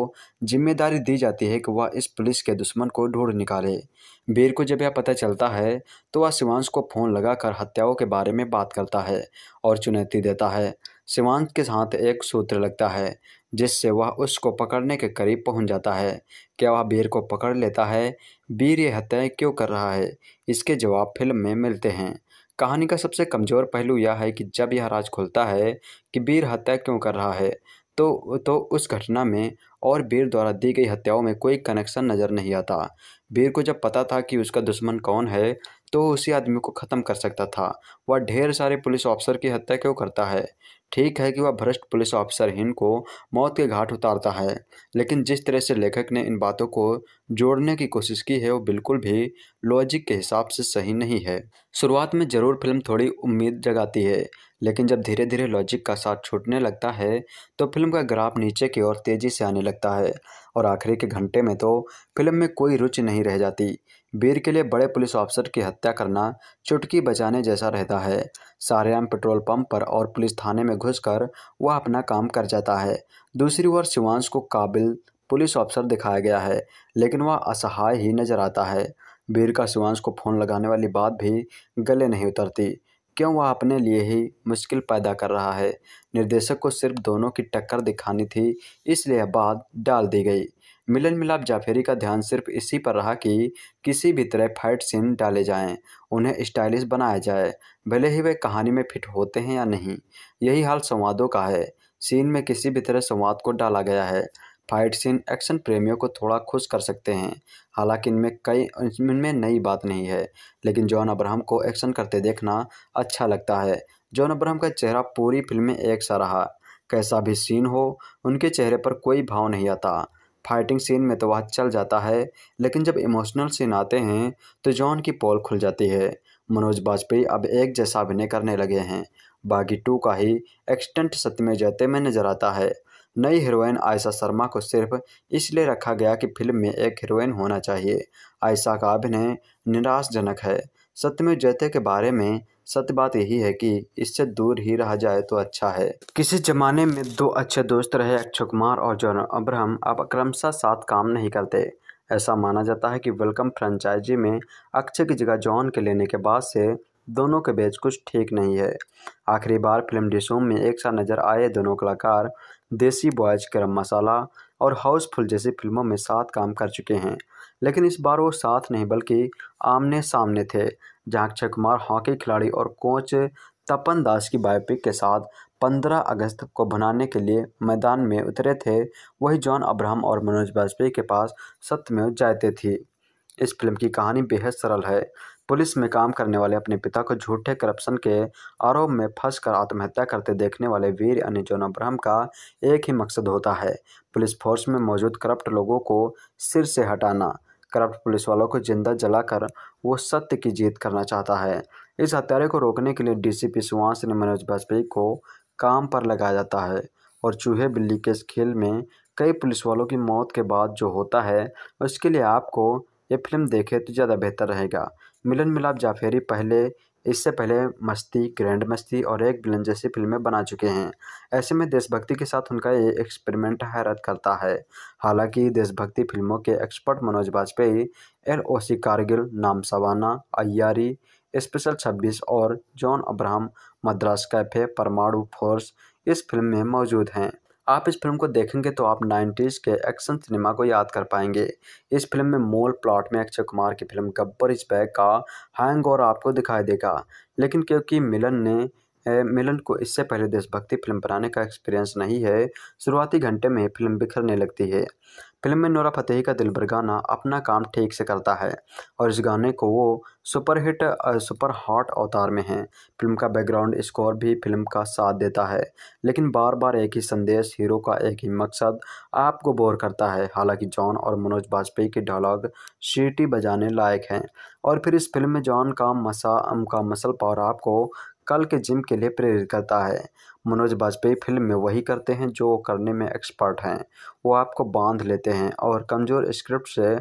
जिम्मेदारी दी जाती है कि वह इस पुलिस के दुश्मन को ढूंढ निकाले बेर को जब यह पता चलता है तो वह शिवांश को फ़ोन लगाकर हत्याओं के बारे में बात करता है और चुनौती देता है शिवांश के साथ एक सूत्र लगता है जिससे वह उसको पकड़ने के करीब पहुंच जाता है क्या वह बीर को पकड़ लेता है बीर ये हत्याएं क्यों कर रहा है इसके जवाब फिल्म में मिलते हैं कहानी का सबसे कमज़ोर पहलू यह है कि जब यह राज खुलता है कि बीर हत्या क्यों कर रहा है तो तो उस घटना में और बीर द्वारा दी गई हत्याओं में कोई कनेक्शन नज़र नहीं आता बीर को जब पता था कि उसका दुश्मन कौन है तो उसी आदमी को ख़त्म कर सकता था वह ढेर सारे पुलिस ऑफिसर की हत्या क्यों करता है ठीक है कि वह भ्रष्ट पुलिस ऑफिसर हिन को मौत के घाट उतारता है लेकिन जिस तरह से लेखक ने इन बातों को जोड़ने की कोशिश की है वो बिल्कुल भी लॉजिक के हिसाब से सही नहीं है शुरुआत में ज़रूर फिल्म थोड़ी उम्मीद जगाती है लेकिन जब धीरे धीरे लॉजिक का साथ छूटने लगता है तो फिल्म का ग्राफ नीचे की ओर तेज़ी से आने लगता है और आखिरी के घंटे में तो फिल्म में कोई रुचि नहीं रह जाती वीर के लिए बड़े पुलिस ऑफिसर की हत्या करना चुटकी बजाने जैसा रहता है सारेआम पेट्रोल पंप पर और पुलिस थाने में घुस वह अपना काम कर जाता है दूसरी ओर शिवानश को काबिल पुलिस ऑफिसर दिखाया गया है लेकिन वह असहाय ही नज़र आता है वीर का शिवानश को फ़ोन लगाने वाली बात भी गले नहीं उतरती क्यों वह अपने लिए ही मुश्किल पैदा कर रहा है निर्देशक को सिर्फ दोनों की टक्कर दिखानी थी इसलिए बात डाल दी गई मिलन मिलाप जाफेरी का ध्यान सिर्फ इसी पर रहा कि किसी भी तरह फाइट सीन डाले जाएं, उन्हें स्टाइलिश बनाया जाए भले ही वे कहानी में फिट होते हैं या नहीं यही हाल संवादों का है सीन में किसी भी तरह संवाद को डाला गया है फाइट सीन एक्शन प्रेमियों को थोड़ा खुश कर सकते हैं हालांकि इनमें कई इनमें नई बात नहीं है लेकिन जॉन अब्राहम को एक्शन करते देखना अच्छा लगता है जॉन अब्राहम का चेहरा पूरी फिल्म में एक सा रहा कैसा भी सीन हो उनके चेहरे पर कोई भाव नहीं आता फाइटिंग सीन में तो वह चल जाता है लेकिन जब इमोशनल सीन आते हैं तो जॉन की पोल खुल जाती है मनोज बाजपेयी अब एक जैसा अभिनय करने लगे हैं बागी टू का ही एक्सटेंट सत्य में जाते में नजर आता है नई हीरोइन आयशा शर्मा को सिर्फ इसलिए रखा गया कि फिल्म में एक हीरोइन होना चाहिए आयशा का अभिनय निराशजनक है सत्य में जयते के बारे में सत्य बात यही है कि इससे दूर ही रहा जाए तो अच्छा है किसी जमाने में दो अच्छे दोस्त रहे अक्षय कुमार और जॉन अब्राहम अब क्रमशः साथ काम नहीं करते ऐसा माना जाता है कि वेलकम फ्रेंचाइजी में अक्षय की जगह जॉन के लेने के बाद से दोनों के बीच कुछ ठीक नहीं है आखिरी बार फिल्म डिसोम में एक साथ नजर आए दोनों कलाकार देसी बॉयज गरम मसाला और हाउसफुल जैसी फिल्मों में साथ काम कर चुके हैं लेकिन इस बार वो साथ नहीं बल्कि आमने सामने थे जहाँ अक्षय कुमार हॉकी खिलाड़ी और कोच तपन दास की बायोपिक के साथ 15 अगस्त को बनाने के लिए मैदान में उतरे थे वही जॉन अब्राहम और मनोज वाजपेयी के पास सत्य में जाते थे इस फिल्म की कहानी बेहद सरल है पुलिस में काम करने वाले अपने पिता को झूठे करप्शन के आरोप में फंस कर आत्महत्या करते देखने वाले वीर अन्य जोन अब्राहम का एक ही मकसद होता है पुलिस फोर्स में मौजूद करप्ट लोगों को सिर से हटाना करप्ट पुलिस वालों को जिंदा जलाकर वो सत्य की जीत करना चाहता है इस हत्यारे को रोकने के लिए डीसीपी सुहास ने मनोज वाजपेयी को काम पर लगाया जाता है और चूहे बिल्ली के इस खेल में कई पुलिस वालों की मौत के बाद जो होता है उसके लिए आपको ये फिल्म देखे तो ज़्यादा बेहतर रहेगा मिलन मिलाप जाफेरी पहले इससे पहले मस्ती ग्रैंड मस्ती और एक बिलन जैसी फिल्में बना चुके हैं ऐसे में देशभक्ति के साथ उनका ये एक्सपेरिमेंट हैरत करता है हालांकि देशभक्ति फिल्मों के expert Manoj Vajpayee L O C Kargil Naam Shabana Aiyaary special 26 और जॉन अब्राहम मद्रास कैफे परमाणु फोर्स इस फिल्म में मौजूद हैं आप इस फिल्म को देखेंगे तो आप नाइन्टीज़ के एक्शन सिनेमा को याद कर पाएंगे इस फिल्म में मोल प्लॉट में अक्षय कुमार की फिल्म गब्बर इस बैग का हैंग और आपको दिखाई देगा लेकिन क्योंकि मिलन ने मिलन को इससे पहले देशभक्ति फिल्म बनाने का एक्सपीरियंस नहीं है शुरुआती घंटे में फिल्म बिखरने लगती है फिल्म में नोरा फतेही का दिलबर गाना अपना काम ठीक से करता है और इस गाने को वो सुपरहिट सुपर हॉट अवतार में है फिल्म का बैकग्राउंड स्कोर भी फिल्म का साथ देता है लेकिन बार बार एक ही संदेश हीरो का एक ही मकसद आपको बोर करता है हालांकि जॉन और मनोज वाजपेयी के डायलॉग सीटी बजाने लायक हैं और फिर इस फिल्म में जॉन का मसा का मसल पावर आपको कल के जिम के लिए प्रेरित करता है मनोज बाजपेई फिल्म में वही करते हैं जो करने में एक्सपर्ट हैं वो आपको बांध लेते हैं और कमज़ोर स्क्रिप्ट से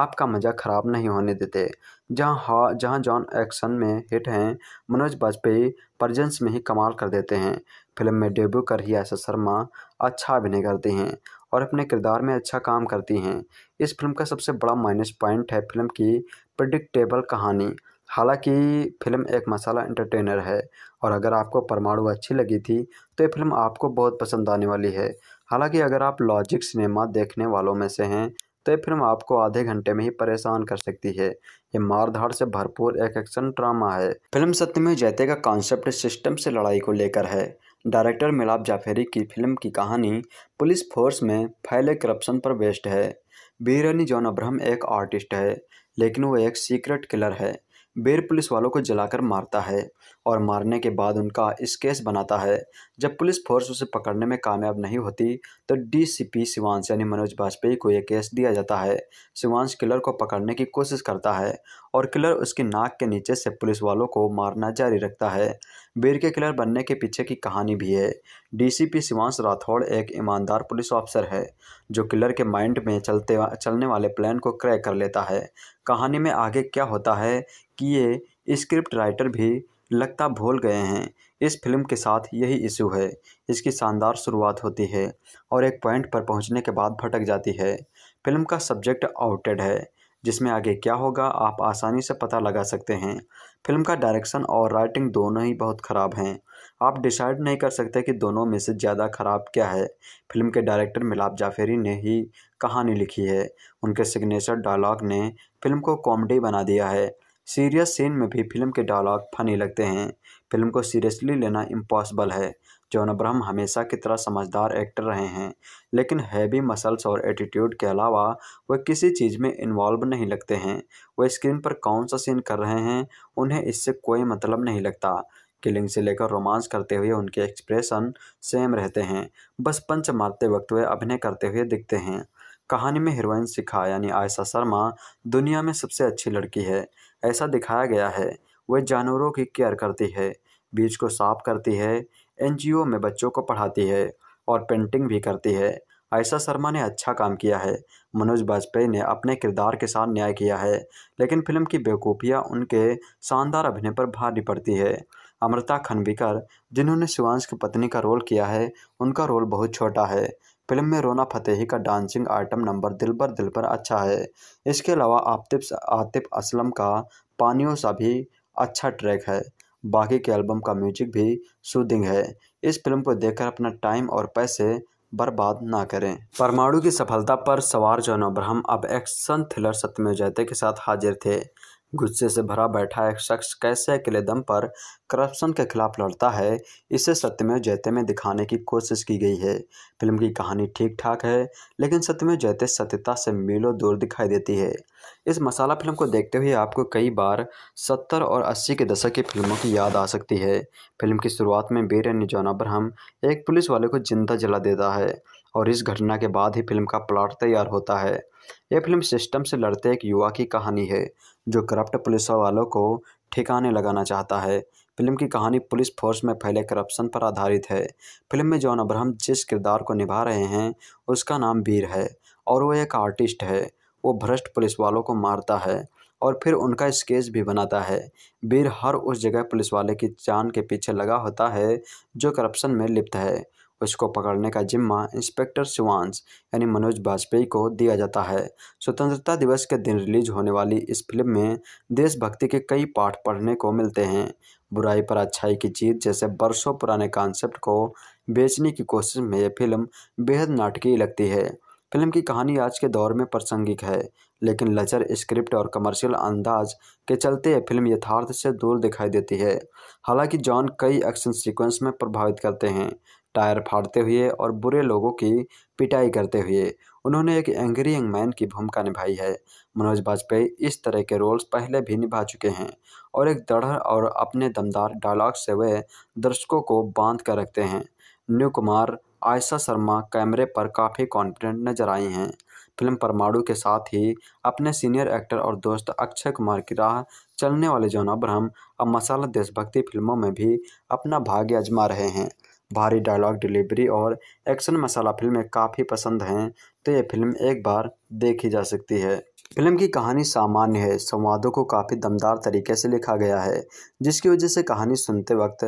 आपका मज़ा ख़राब नहीं होने देते जहाँ हा जहाँ जॉन एक्शन में हिट हैं मनोज बाजपेई प्रजेंस में ही कमाल कर देते हैं फिल्म में डेब्यू कर ही आशा शर्मा अच्छा अभिनय करती हैं और अपने किरदार में अच्छा काम करती हैं इस फिल्म का सबसे बड़ा माइनस पॉइंट है फिल्म की प्रडिक्टेबल कहानी हालांकि फिल्म एक मसाला एंटरटेनर है और अगर आपको परमाणु अच्छी लगी थी तो ये फिल्म आपको बहुत पसंद आने वाली है हालांकि अगर आप लॉजिक सिनेमा देखने वालों में से हैं तो ये फिल्म आपको आधे घंटे में ही परेशान कर सकती है ये मारधाड़ से भरपूर एक एक्शन ड्रामा है फिल्म सत्य में जैते का कॉन्सेप्ट सिस्टम से लड़ाई को लेकर है डायरेक्टर मिलाप जाफेरी की फिल्म की कहानी पुलिस फोर्स में फैले करप्शन पर बेस्ड है बीरनी जॉन अब्रह एक आर्टिस्ट है लेकिन वो एक सीक्रेट किलर है बेर पुलिस वालों को जलाकर मारता है और मारने के बाद उनका इस केस बनाता है जब पुलिस फोर्स उसे पकड़ने में कामयाब नहीं होती तो डीसीपी सिवांश यानी मनोज वाजपेयी को यह केस दिया जाता है सिवांश किलर को पकड़ने की कोशिश करता है और किलर उसकी नाक के नीचे से पुलिस वालों को मारना जारी रखता है बीर के किलर बनने के पीछे की कहानी भी है डीसीपी सिवांश राठौड़ एक ईमानदार पुलिस ऑफिसर है जो किलर के माइंड में चलते चलने वाले प्लान को क्रैक कर लेता है कहानी में आगे क्या होता है कि ये स्क्रिप्ट राइटर भी लगता भूल गए हैं इस फिल्म के साथ यही इशू है इसकी शानदार शुरुआत होती है और एक पॉइंट पर पहुंचने के बाद भटक जाती है फिल्म का सब्जेक्ट आउटेड है जिसमें आगे क्या होगा आप आसानी से पता लगा सकते हैं फिल्म का डायरेक्शन और राइटिंग दोनों ही बहुत ख़राब हैं आप डिसाइड नहीं कर सकते कि दोनों में से ज़्यादा ख़राब क्या है फिल्म के डायरेक्टर मिलाप जाफेरी ने ही कहानी लिखी है उनके सिग्नेचर डायलॉग ने फिल्म को कॉमेडी बना दिया है सीरियस सीन में भी फिल्म के डायलॉग फनी लगते हैं फिल्म को सीरियसली लेना इम्पॉसिबल है जॉन अब्राहम हमेशा की तरह समझदार एक्टर रहे हैं लेकिन हैवी मसल्स और एटीट्यूड के अलावा वह किसी चीज़ में इन्वॉल्व नहीं लगते हैं वह स्क्रीन पर कौन सा सीन कर रहे हैं उन्हें इससे कोई मतलब नहीं लगता किलिंग से लेकर रोमांस करते हुए उनके एक्सप्रेशन सेम रहते हैं बस पंच मारते वक्त वे अभिनय करते हुए दिखते हैं कहानी में हीरोइन शिखा यानी आयशा शर्मा दुनिया में सबसे अच्छी लड़की है ऐसा दिखाया गया है वह जानवरों की केयर करती है बीज को साफ करती है एन में बच्चों को पढ़ाती है और पेंटिंग भी करती है आयशा शर्मा ने अच्छा काम किया है मनोज बाजपेयी ने अपने किरदार के साथ न्याय किया है लेकिन फिल्म की बेवकूफ़ियाँ उनके शानदार अभिनय पर भारी पड़ती है अमृता खनविकर जिन्होंने शिवांश की पत्नी का रोल किया है उनका रोल बहुत छोटा है फिल्म में रोना फतेही का डांसिंग आइटम नंबर दिल पर दिल पर अच्छा है इसके अलावा आतिफ आतिफ असलम का पानियों सा भी अच्छा ट्रैक है बाकी के एल्बम का म्यूजिक भी सूदिंग है इस फिल्म को देखकर अपना टाइम और पैसे बर्बाद ना करें परमाणु की सफलता पर सवार जॉन अब्राहम अब एक्शन थ्रिलर सत्यमेव जयते के साथ हाजिर थे गुस्से से भरा बैठा एक शख्स कैसे अकेले दम पर करप्शन के खिलाफ लड़ता है इसे सत्यमय जयते में दिखाने की कोशिश की गई है फिल्म की कहानी ठीक ठाक है लेकिन सत्यमय जयते सत्यता से मीलों दूर दिखाई देती है इस मसाला फिल्म को देखते हुए आपको कई बार सत्तर और अस्सी के दशक की फिल्मों की याद आ सकती है फिल्म की शुरुआत में बीर जॉन अब्रहम एक पुलिस वाले को जिंदा जला देता है और इस घटना के बाद ही फिल्म का प्लाट तैयार होता है यह फिल्म सिस्टम से लड़ते एक युवा की कहानी है जो करप्ट पुलिस वालों को ठिकाने लगाना चाहता है फिल्म की कहानी पुलिस फोर्स में फैले करप्शन पर आधारित है फिल्म में जॉन अब्राहम जिस किरदार को निभा रहे हैं उसका नाम वीर है और वो एक आर्टिस्ट है वो भ्रष्ट पुलिस वालों को मारता है और फिर उनका स्केच भी बनाता है वीर हर उस जगह पुलिस वाले की जान के पीछे लगा होता है जो करप्शन में लिप्त है उसको पकड़ने का जिम्मा इंस्पेक्टर शिवांश यानी मनोज बाजपेयी को दिया जाता है स्वतंत्रता दिवस के दिन रिलीज होने वाली इस फिल्म में देशभक्ति के कई पाठ पढ़ने को मिलते हैं बुराई पर अच्छाई की जीत जैसे बरसों पुराने कॉन्सेप्ट को बेचने की कोशिश में यह फिल्म बेहद नाटकीय लगती है फिल्म की कहानी आज के दौर में प्रासंगिक है लेकिन लचर स्क्रिप्ट और कमर्शियल अंदाज के चलते यह फिल्म यथार्थ से दूर दिखाई देती है हालांकि जॉन कई एक्शन सीक्वेंस में प्रभावित करते हैं टायर फाड़ते हुए और बुरे लोगों की पिटाई करते हुए उन्होंने एक एंग्री यंग मैन की भूमिका निभाई है मनोज बाजपेयी इस तरह के रोल्स पहले भी निभा चुके हैं और एक दृढ़ और अपने दमदार डायलॉग से वे दर्शकों को बांध कर रखते हैं न्यू कुमार आयशा शर्मा कैमरे पर काफ़ी कॉन्फिडेंट नजर आई हैं फिल्म परमाणु के साथ ही अपने सीनियर एक्टर और दोस्त अक्षय कुमार की राह चलने वाले जॉन अब्राहम अब मसाला देशभक्ति फिल्मों में भी अपना भाग्य आजमा रहे हैं भारी डायलॉग डिलीवरी और एक्शन मसाला फिल्में काफ़ी पसंद हैं तो ये फिल्म एक बार देखी जा सकती है फिल्म की कहानी सामान्य है संवादों को काफ़ी दमदार तरीके से लिखा गया है जिसकी वजह से कहानी सुनते वक्त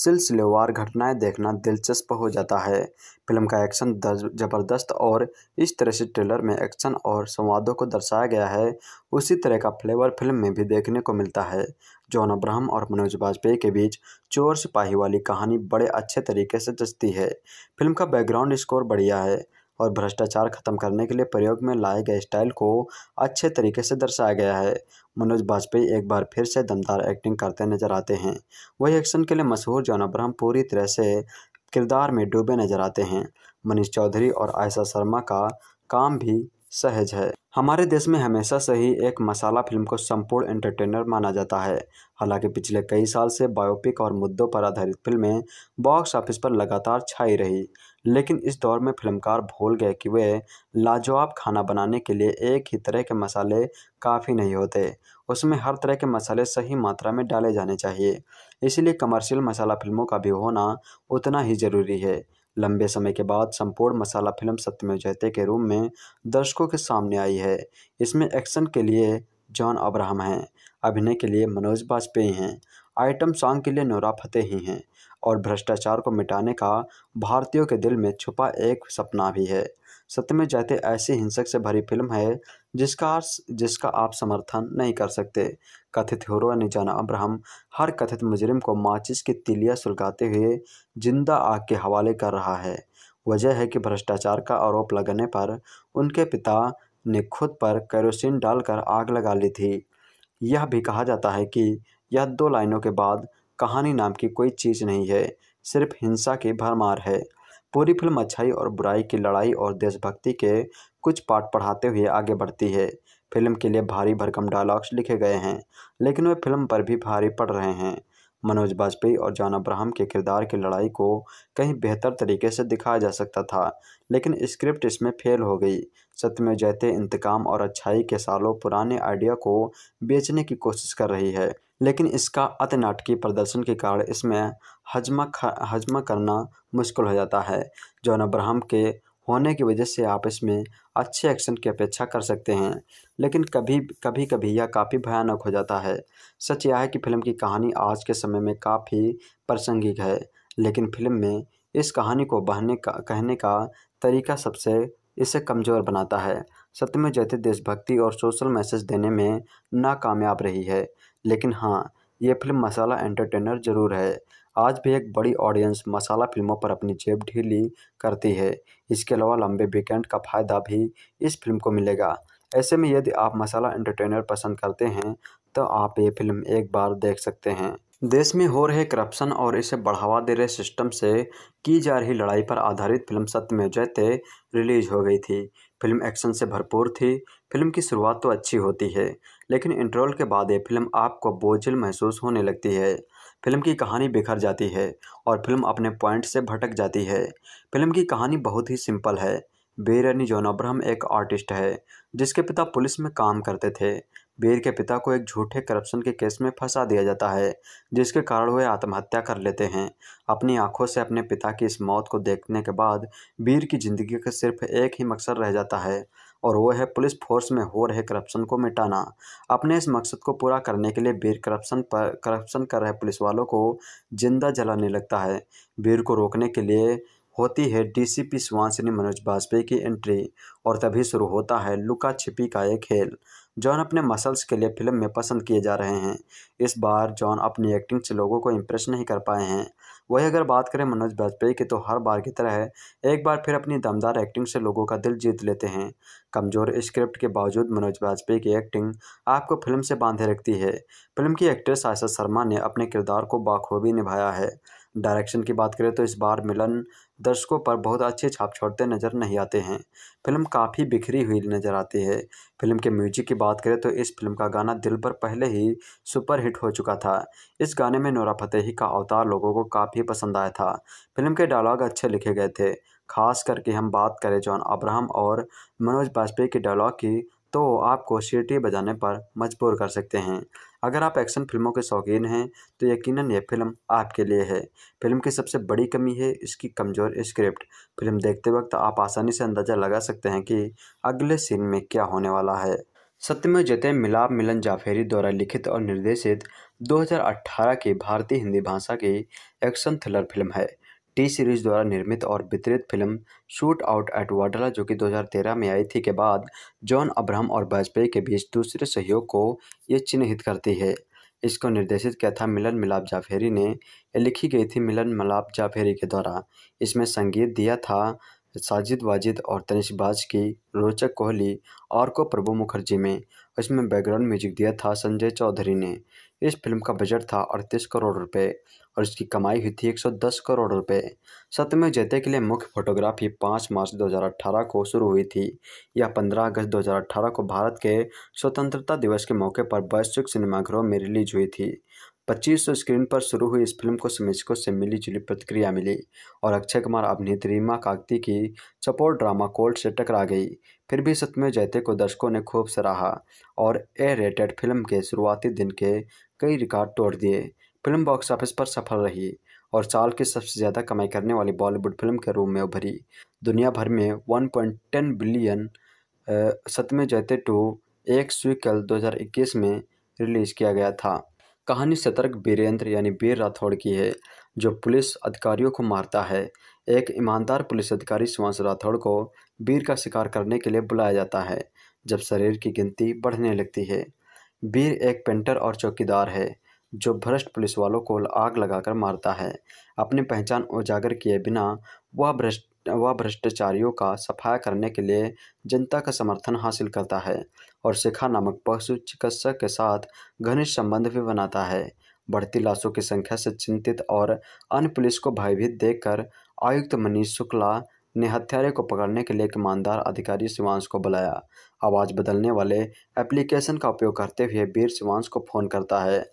सिलसिलेवार घटनाएं देखना दिलचस्प हो जाता है फिल्म का एक्शन ज़बरदस्त और इस तरह से ट्रेलर में एक्शन और संवादों को दर्शाया गया है उसी तरह का फ्लेवर फिल्म में भी देखने को मिलता है जॉन अब्राहम और मनोज वाजपेयी के बीच चोर सिपाही वाली कहानी बड़े अच्छे तरीके से जचती है फिल्म का बैकग्राउंड स्कोर बढ़िया है और भ्रष्टाचार खत्म करने के लिए प्रयोग में लाए गए स्टाइल को अच्छे तरीके से दर्शाया गया है मनोज बाजपेयी एक बार फिर से दमदार एक्टिंग करते नजर आते हैं वही एक्शन के लिए मशहूर जॉन अब्राहम पूरी तरह से किरदार में डूबे नजर आते हैं मनीष चौधरी और आयशा शर्मा का काम भी सहज है हमारे देश में हमेशा से ही एक मसाला फिल्म को संपूर्ण एंटरटेनर माना जाता है हालांकि पिछले कई साल से बायोपिक और मुद्दों पर आधारित फिल्में बॉक्स ऑफिस पर लगातार छाई रही लेकिन इस दौर में फिल्मकार भूल गए कि वे लाजवाब खाना बनाने के लिए एक ही तरह के मसाले काफ़ी नहीं होते उसमें हर तरह के मसाले सही मात्रा में डाले जाने चाहिए इसीलिए कमर्शियल मसाला फिल्मों का भी होना उतना ही ज़रूरी है लंबे समय के बाद संपूर्ण मसाला फिल्म सत्यमेव जयते के रूप में दर्शकों के सामने आई है इसमें एक्शन के लिए जॉन अब्राहम हैं अभिनय के लिए मनोज वाजपेयी हैं आइटम सॉन्ग के लिए नोरा ही हैं और भ्रष्टाचार को मिटाने का भारतीयों के दिल में छुपा एक सपना भी है सत्य में जाते ऐसी हिंसक से भरी फिल्म है जिसका जिसका आप समर्थन नहीं कर सकते कथित हीरो निजाना अब्राहम हर कथित मुजरिम को माचिस की तिलियां सुलगाते हुए जिंदा आग के हवाले कर रहा है वजह है कि भ्रष्टाचार का आरोप लगने पर उनके पिता ने खुद पर कैरोसिन डालकर आग लगा ली थी यह भी कहा जाता है कि यह दो लाइनों के बाद कहानी नाम की कोई चीज़ नहीं है सिर्फ हिंसा की भरमार है पूरी फिल्म अच्छाई और बुराई की लड़ाई और देशभक्ति के कुछ पाठ पढ़ाते हुए आगे बढ़ती है फिल्म के लिए भारी भरकम डायलॉग्स लिखे गए हैं लेकिन वे फिल्म पर भी भारी पड़ रहे हैं मनोज बाजपेयी और जान अब्राहम के किरदार की लड़ाई को कहीं बेहतर तरीके से दिखाया जा सकता था लेकिन स्क्रिप्ट इसमें फेल हो गई सत्य में जयते इंतकाम और अच्छाई के सालों पुराने आइडिया को बेचने की कोशिश कर रही है लेकिन इसका अति नाटकीय प्रदर्शन के कारण इसमें हजमा हजमा करना मुश्किल हो जाता है जॉन अब्राहम के होने की वजह से आप इसमें अच्छे एक्शन की अपेक्षा कर सकते हैं लेकिन कभी कभी कभी यह काफ़ी भयानक हो जाता है सच यह है कि फिल्म की कहानी आज के समय में काफ़ी प्रासंगिक है लेकिन फिल्म में इस कहानी को बहने का कहने का तरीका सबसे इसे कमज़ोर बनाता है सत्य में जैसे देशभक्ति और सोशल मैसेज देने में नाकामयाब रही है लेकिन हाँ ये फिल्म मसाला एंटरटेनर ज़रूर है आज भी एक बड़ी ऑडियंस मसाला फिल्मों पर अपनी जेब ढीली करती है इसके अलावा लंबे वीकेंड का फ़ायदा भी इस फिल्म को मिलेगा ऐसे में यदि आप मसाला एंटरटेनर पसंद करते हैं तो आप ये फिल्म एक बार देख सकते हैं देश में हो रहे करप्शन और इसे बढ़ावा दे रहे सिस्टम से की जा रही लड़ाई पर आधारित फिल्म सत्य में जयते रिलीज हो गई थी फिल्म एक्शन से भरपूर थी फिल्म की शुरुआत तो अच्छी होती है लेकिन इंटरवल के बाद ये फिल्म आपको बोझिल महसूस होने लगती है फिल्म की कहानी बिखर जाती है और फिल्म अपने पॉइंट से भटक जाती है फिल्म की कहानी बहुत ही सिंपल है बेरनी जोन अब्राहम एक आर्टिस्ट है जिसके पिता पुलिस में काम करते थे बेर के पिता को एक झूठे करप्शन के केस में फंसा दिया जाता है जिसके कारण वे आत्महत्या कर लेते हैं अपनी आंखों से अपने पिता की इस मौत को देखने के बाद बीर की ज़िंदगी का सिर्फ एक ही मकसद रह जाता है और वो है पुलिस फोर्स में हो रहे करप्शन को मिटाना अपने इस मकसद को पूरा करने के लिए बीर करप्शन पर करप्शन कर रहे पुलिस वालों को जिंदा जलाने लगता है बीर को रोकने के लिए होती है डीसीपी सुवासिनी मनोज बाजपेयी की एंट्री और तभी शुरू होता है लुका छिपी का एक खेल जॉन अपने मसल्स के लिए फिल्म में पसंद किए जा रहे हैं इस बार जॉन अपनी एक्टिंग से लोगों को इम्प्रेस नहीं कर पाए हैं वही अगर बात करें मनोज बाजपेयी की तो हर बार की तरह एक बार फिर अपनी दमदार एक्टिंग से लोगों का दिल जीत लेते हैं कमज़ोर स्क्रिप्ट के बावजूद मनोज वाजपेयी की एक्टिंग आपको फिल्म से बांधे रखती है फिल्म की एक्ट्रेस आयशा शर्मा ने अपने किरदार को बाखूबी निभाया है डायरेक्शन की बात करें तो इस बार मिलन दर्शकों पर बहुत अच्छे छाप छोड़ते नज़र नहीं आते हैं फिल्म काफ़ी बिखरी हुई नज़र आती है फिल्म के म्यूजिक की बात करें तो इस फिल्म का गाना दिल पर पहले ही सुपरहिट हो चुका था इस गाने में नोरा फतेही का अवतार लोगों को काफ़ी पसंद आया था फिल्म के डायलॉग अच्छे लिखे गए थे खास करके हम बात करें जॉन अब्राहम और मनोज बाजपेयी के डायलॉग की तो आपको सीटी बजाने पर मजबूर कर सकते हैं अगर आप एक्शन फिल्मों के शौकीन हैं तो यकीनन यह फिल्म आपके लिए है फिल्म की सबसे बड़ी कमी है इसकी कमज़ोर स्क्रिप्ट फिल्म देखते वक्त आप आसानी से अंदाज़ा लगा सकते हैं कि अगले सीन में क्या होने वाला है में जयते मिलाप मिलन जाफेरी द्वारा लिखित और निर्देशित 2018 की भारतीय हिंदी भाषा की एक्शन थ्रिलर फिल्म है टी सीरीज़ द्वारा निर्मित और वितरित फिल्म शूट आउट एट वाडला जो कि 2013 में आई थी के बाद जॉन अब्राहम और वाजपेयी के बीच दूसरे सहयोग को ये चिन्हित करती है इसको निर्देशित किया था मिलन मिलाप जाफेरी ने लिखी गई थी मिलन मिलाप जाफेरी के द्वारा इसमें संगीत दिया था साजिद वाजिद और बाज की रोचक कोहली और को प्रभु मुखर्जी में इसमें बैकग्राउंड म्यूजिक दिया था संजय चौधरी ने इस फिल्म का बजट था अड़तीस करोड़ रुपए और इसकी कमाई हुई थी 110 करोड़ रुपए सत्यमेव जयते के लिए मुख्य फोटोग्राफी 5 मार्च 2018 को शुरू हुई थी यह 15 अगस्त 2018 को भारत के स्वतंत्रता दिवस के मौके पर वैश्विक सिनेमाघरों में रिलीज हुई थी 2500 स्क्रीन पर शुरू हुई इस फिल्म को समीक्षकों से मिली जुली प्रतिक्रिया मिली और अक्षय कुमार अभिनेत्री रीमा कागती की सपोर्ट ड्रामा कोल्ड से टकरा गई फिर भी सत्यमय जयते को दर्शकों ने खूब सराहा और ए रेटेड फिल्म के शुरुआती दिन के कई रिकॉर्ड तोड़ दिए फिल्म बॉक्स ऑफिस पर सफल रही और साल की सबसे ज़्यादा कमाई करने वाली बॉलीवुड फिल्म के रूप में उभरी दुनिया भर में 1.10 बिलियन सतमे जैते टू एक स्वीकल 2021 में रिलीज़ किया गया था कहानी सतर्क बीरेंद्र यानी वीर राठौड़ की है जो पुलिस अधिकारियों को मारता है एक ईमानदार पुलिस अधिकारी सुभाष राठौड़ को वीर का शिकार करने के लिए बुलाया जाता है जब शरीर की गिनती बढ़ने लगती है वीर एक पेंटर और चौकीदार है जो भ्रष्ट पुलिस वालों को आग लगाकर मारता है अपनी पहचान उजागर किए बिना वह भ्रष्ट वह भ्रष्टाचारियों का सफाया करने के लिए जनता का समर्थन हासिल करता है और शिखा नामक पशु चिकित्सक के साथ घनिष्ठ संबंध भी बनाता है बढ़ती लाशों की संख्या से चिंतित और अन्य पुलिस को भयभीत देखकर आयुक्त मनीष शुक्ला ने हत्यारे को पकड़ने के लिए ईमानदार अधिकारी शिवांश को बुलाया आवाज़ बदलने वाले एप्लीकेशन का उपयोग करते हुए वीर शिवांश को फ़ोन करता है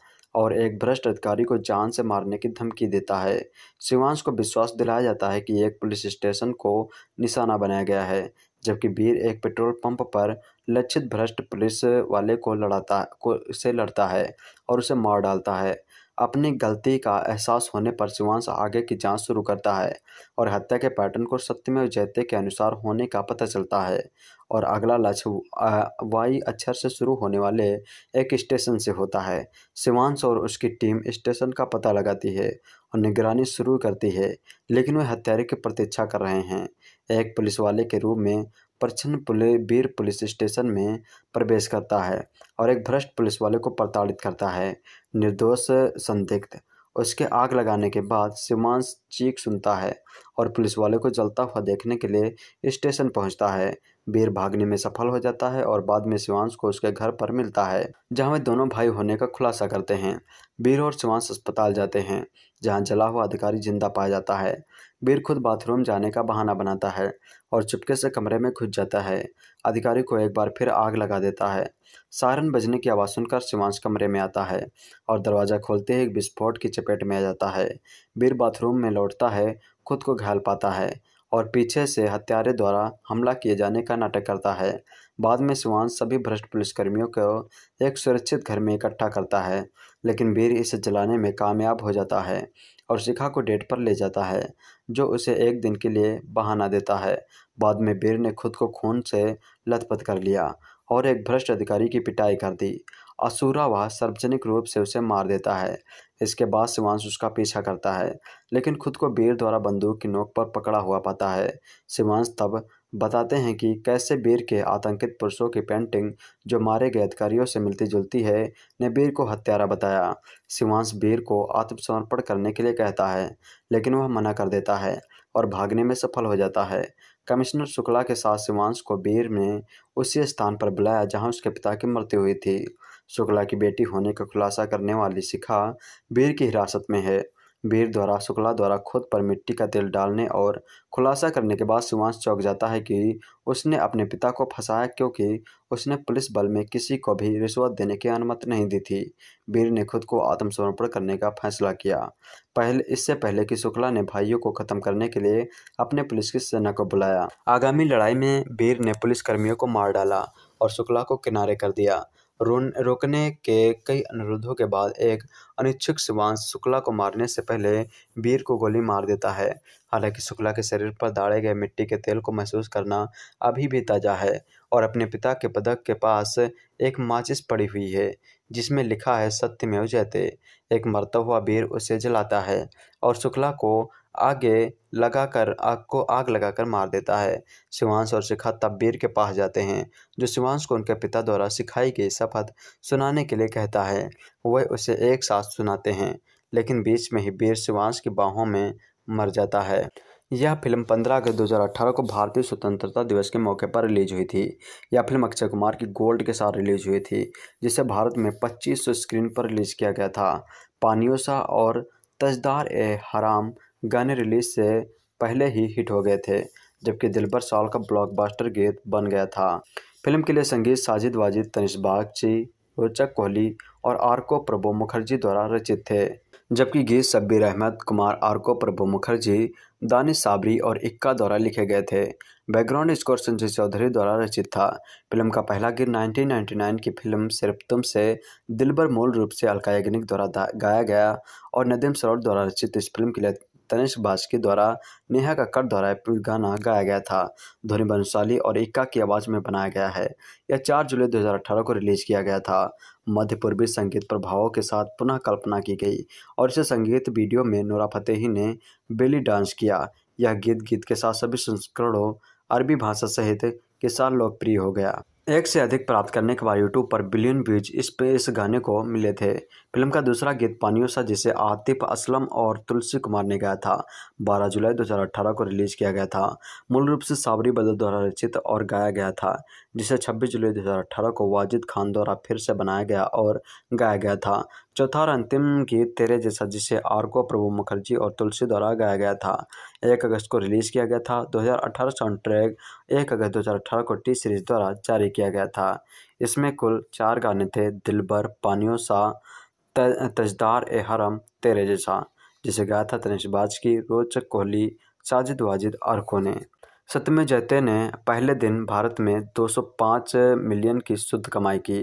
और एक भ्रष्ट अधिकारी को जान से मारने की धमकी देता है शिवांश को विश्वास दिलाया जाता है कि एक पुलिस स्टेशन को निशाना बनाया गया है जबकि वीर एक पेट्रोल पंप पर लक्षित भ्रष्ट पुलिस वाले को लड़ाता को से लड़ता है और उसे मार डालता है अपनी गलती का एहसास होने पर शिवांश आगे की जांच शुरू करता है और हत्या के पैटर्न को सत्यमेव जयते के अनुसार होने का पता चलता है और अगला लक्ष्य वाई अक्षर से शुरू होने वाले एक स्टेशन से होता है शिवांश और उसकी टीम स्टेशन का पता लगाती है और निगरानी शुरू करती है लेकिन वे हत्यारे की प्रतीक्षा कर रहे हैं एक पुलिस वाले के रूप में प्रच्छन्न पुले बीर पुलिस स्टेशन में प्रवेश करता है और एक भ्रष्ट पुलिस वाले को प्रताड़ित करता है निर्दोष संदिग्ध उसके आग लगाने के बाद शिवांश चीख सुनता है और पुलिस वाले को जलता हुआ देखने के लिए स्टेशन पहुंचता है बीर भागने में सफल हो जाता है और बाद में शिवांश को उसके घर पर मिलता है जहां वे दोनों भाई होने का खुलासा करते हैं वीर और शिवांश अस्पताल जाते हैं जहां जला हुआ अधिकारी जिंदा पाया जाता है वीर खुद बाथरूम जाने का बहाना बनाता है और चुपके से कमरे में घुस जाता है अधिकारी को एक बार फिर आग लगा देता है सारन बजने की आवाज़ सुनकर शिवांश कमरे में आता है और दरवाज़ा खोलते ही एक विस्फोट की चपेट में आ जाता है वीर बाथरूम में लौटता है खुद को घायल पाता है और पीछे से हत्यारे द्वारा हमला किए जाने का नाटक करता है बाद में सुवांश सभी भ्रष्ट पुलिसकर्मियों को एक सुरक्षित घर में इकट्ठा करता है लेकिन वीर इसे जलाने में कामयाब हो जाता है और शिखा को डेट पर ले जाता है जो उसे एक दिन के लिए बहाना देता है बाद में बीर ने खुद को खून से लथपथ कर लिया और एक भ्रष्ट अधिकारी की पिटाई कर दी असुरा वह सार्वजनिक रूप से उसे मार देता है इसके बाद शिवांश उसका पीछा करता है लेकिन खुद को बीर द्वारा बंदूक की नोक पर पकड़ा हुआ पाता है शिवांश तब बताते हैं कि कैसे बीर के आतंकित पुरुषों की पेंटिंग जो मारे गए अधिकारियों से मिलती जुलती है ने बीर को हत्यारा बताया शिवांश बीर को आत्मसमर्पण करने के लिए कहता है लेकिन वह मना कर देता है और भागने में सफल हो जाता है कमिश्नर शुक्ला के साथ शिवांश को बीर में उसी स्थान पर बुलाया जहां उसके पिता की मृत्यु हुई थी शुक्ला की बेटी होने का खुलासा करने वाली शिखा बीर की हिरासत में है वीर द्वारा शुक्ला द्वारा खुद पर मिट्टी का तेल डालने और खुलासा करने के बाद सुभाष चौक जाता है कि उसने अपने पिता को फंसाया क्योंकि उसने पुलिस बल में किसी को भी रिश्वत देने की अनुमति नहीं दी थी वीर ने खुद को आत्मसमर्पण करने का फैसला किया पहले इससे पहले कि शुक्ला ने भाइयों को खत्म करने के लिए अपने पुलिस की सेना को बुलाया आगामी लड़ाई में वीर ने पुलिस कर्मियों को मार डाला और शुक्ला को किनारे कर दिया रोकने के कई अनुरोधों के बाद एक अनिच्छुक शिवांश शुक्ला को मारने से पहले वीर को गोली मार देता है हालांकि शुक्ला के शरीर पर दाड़े गए मिट्टी के तेल को महसूस करना अभी भी ताज़ा है और अपने पिता के पदक के पास एक माचिस पड़ी हुई है जिसमें लिखा है सत्य में जयते एक मरता हुआ वीर उसे जलाता है और शुक्ला को आगे लगाकर आग को आग लगाकर मार देता है शिवांश और शिखा तब्बीर के पास जाते हैं जो शिवांश को उनके पिता द्वारा सिखाई गई शपथ सुनाने के लिए कहता है वह उसे एक साथ सुनाते हैं लेकिन बीच में ही बीर शिवांश की बाहों में मर जाता है यह फिल्म 15 अगस्त 2018 को भारतीय स्वतंत्रता दिवस के मौके पर रिलीज हुई थी यह फिल्म अक्षय कुमार की गोल्ड के साथ रिलीज हुई थी जिसे भारत में 2500 स्क्रीन पर रिलीज किया गया था पानियोसा और तजदार ए हराम गाने रिलीज से पहले ही हिट हो गए थे जबकि दिलबर साल का ब्लॉकबस्टर गीत बन गया था फिल्म के लिए संगीत साजिद वाजिद तनिष बागची रोचक कोहली और आरको प्रभु मुखर्जी द्वारा रचित थे जबकि गीत शब्बीर अहमद कुमार आरको प्रभु मुखर्जी दानिश साबरी और इक्का द्वारा लिखे गए थे बैकग्राउंड स्कोर संजय चौधरी द्वारा रचित था फिल्म का पहला गीत 1999 की फिल्म सिर्फ तुम से दिलबर मूल रूप से अलका याग्निक द्वारा गाया गया और नदीम सरोवर द्वारा रचित इस फिल्म के लिए तनिष बास्के द्वारा नेहा कक्कर द्वारा गाना गाया गया था ध्वनि बंशाली और इक्का की आवाज़ में बनाया गया है यह 4 जुलाई 2018 को रिलीज किया गया था मध्य पूर्वी संगीत प्रभावों के साथ पुनः कल्पना की गई और इसे संगीत वीडियो में नूरा फतेही ने बेली डांस किया यह गीत गीत के साथ सभी संस्करणों अरबी भाषा सहित के साथ लोकप्रिय हो गया एक से अधिक प्राप्त करने के बाद यूट्यूब पर बिलियन व्यूज इस पे इस गाने को मिले थे फिल्म का दूसरा गीत पानियों सा जिसे आतिफ असलम और तुलसी कुमार ने गाया था 12 जुलाई 2018 को रिलीज किया गया था मूल रूप से सावरी बदल द्वारा रचित और गाया गया था जिसे 26 जुलाई दो को वाजिद खान द्वारा फिर से बनाया गया और गाया गया था चौथा और अंतिम गीत तेरे जैसा जिसे आरको प्रभु मुखर्जी और तुलसी द्वारा गाया गया था एक अगस्त को रिलीज़ किया गया था 2018 साउंड ट्रैक एक अगस्त 2018 को टी सीरीज द्वारा जारी किया गया था इसमें कुल चार गाने थे दिलबर पानियों सा तजदार ए हरम तेरे जैसा जिसे गाया था तनिष बाज की रोचक कोहली साजिद वाजिद आरखो ने सत्यमेव जयते ने पहले दिन भारत में 205 मिलियन की शुद्ध कमाई की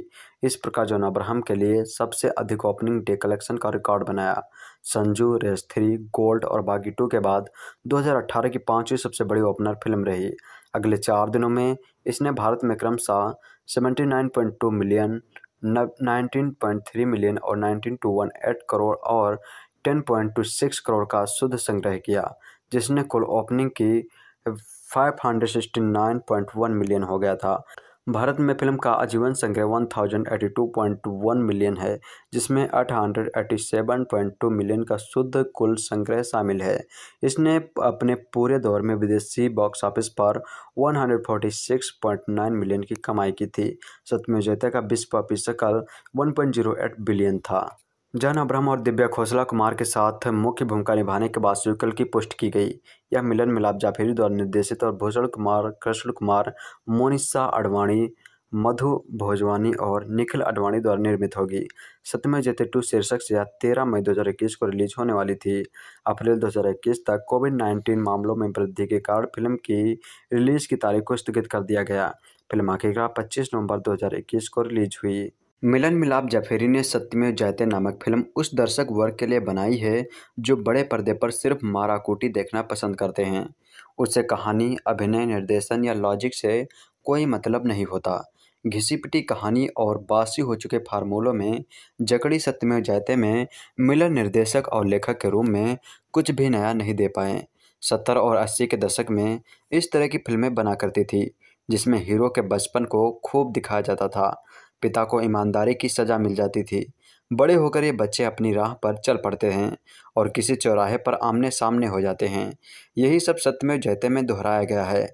इस प्रकार जॉन अब्राहम के लिए सबसे अधिक ओपनिंग डे कलेक्शन का रिकॉर्ड बनाया संजू रेस थ्री गोल्ड और बागी टू के बाद 2018 की पांचवी सबसे बड़ी ओपनर फिल्म रही अगले चार दिनों में इसने भारत में क्रमशः 79.2 मिलियन 19.3 मिलियन और 19.218 करोड़ और 10.26 करोड़ का शुद्ध संग्रह किया जिसने कुल ओपनिंग की 569.1 मिलियन हो गया था भारत में फिल्म का आजीवन संग्रह 1082.1 मिलियन है जिसमें 887.2 मिलियन का शुद्ध कुल संग्रह शामिल है इसने अपने पूरे दौर में विदेशी बॉक्स ऑफिस पर 146.9 मिलियन की कमाई की थी सतमेव जयता का विश्व सकल वन बिलियन था जॉन अब्राहम और दिव्या खोसला कुमार के साथ मुख्य भूमिका निभाने के बाद स्वीकल की पुष्टि की गई यह मिलन मिलाप जाफेरी द्वारा निर्देशित और भूषण कुमार कृष्ण कुमार मोनिसा अडवाणी मधु भोजवानी और निखिल अडवाणी द्वारा निर्मित होगी सत्यमय जेते टू शीर्षक से यह तेरह मई 2021 को रिलीज होने वाली थी अप्रैल 2021 तक कोविड 19 मामलों में वृद्धि के कारण फिल्म की रिलीज की तारीख को स्थगित कर दिया गया फिल्म आखिरकार 25 नवंबर 2021 को रिलीज हुई मिलन मिलाप जफेरी ने सत्यमेव जयते नामक फिल्म उस दर्शक वर्ग के लिए बनाई है जो बड़े पर्दे पर सिर्फ माराकूटी देखना पसंद करते हैं उससे कहानी अभिनय निर्देशन या लॉजिक से कोई मतलब नहीं होता घिसी पिटी कहानी और बासी हो चुके फार्मूलों में जकड़ी सत्यमेव जयते में मिलन निर्देशक और लेखक के रूप में कुछ भी नया नहीं दे पाए सत्तर और अस्सी के दशक में इस तरह की फिल्में बना करती थी जिसमें हीरो के बचपन को खूब दिखाया जाता था पिता को ईमानदारी की सज़ा मिल जाती थी बड़े होकर ये बच्चे अपनी राह पर चल पड़ते हैं और किसी चौराहे पर आमने सामने हो जाते हैं यही सब सत्यमेव जयते में दोहराया गया है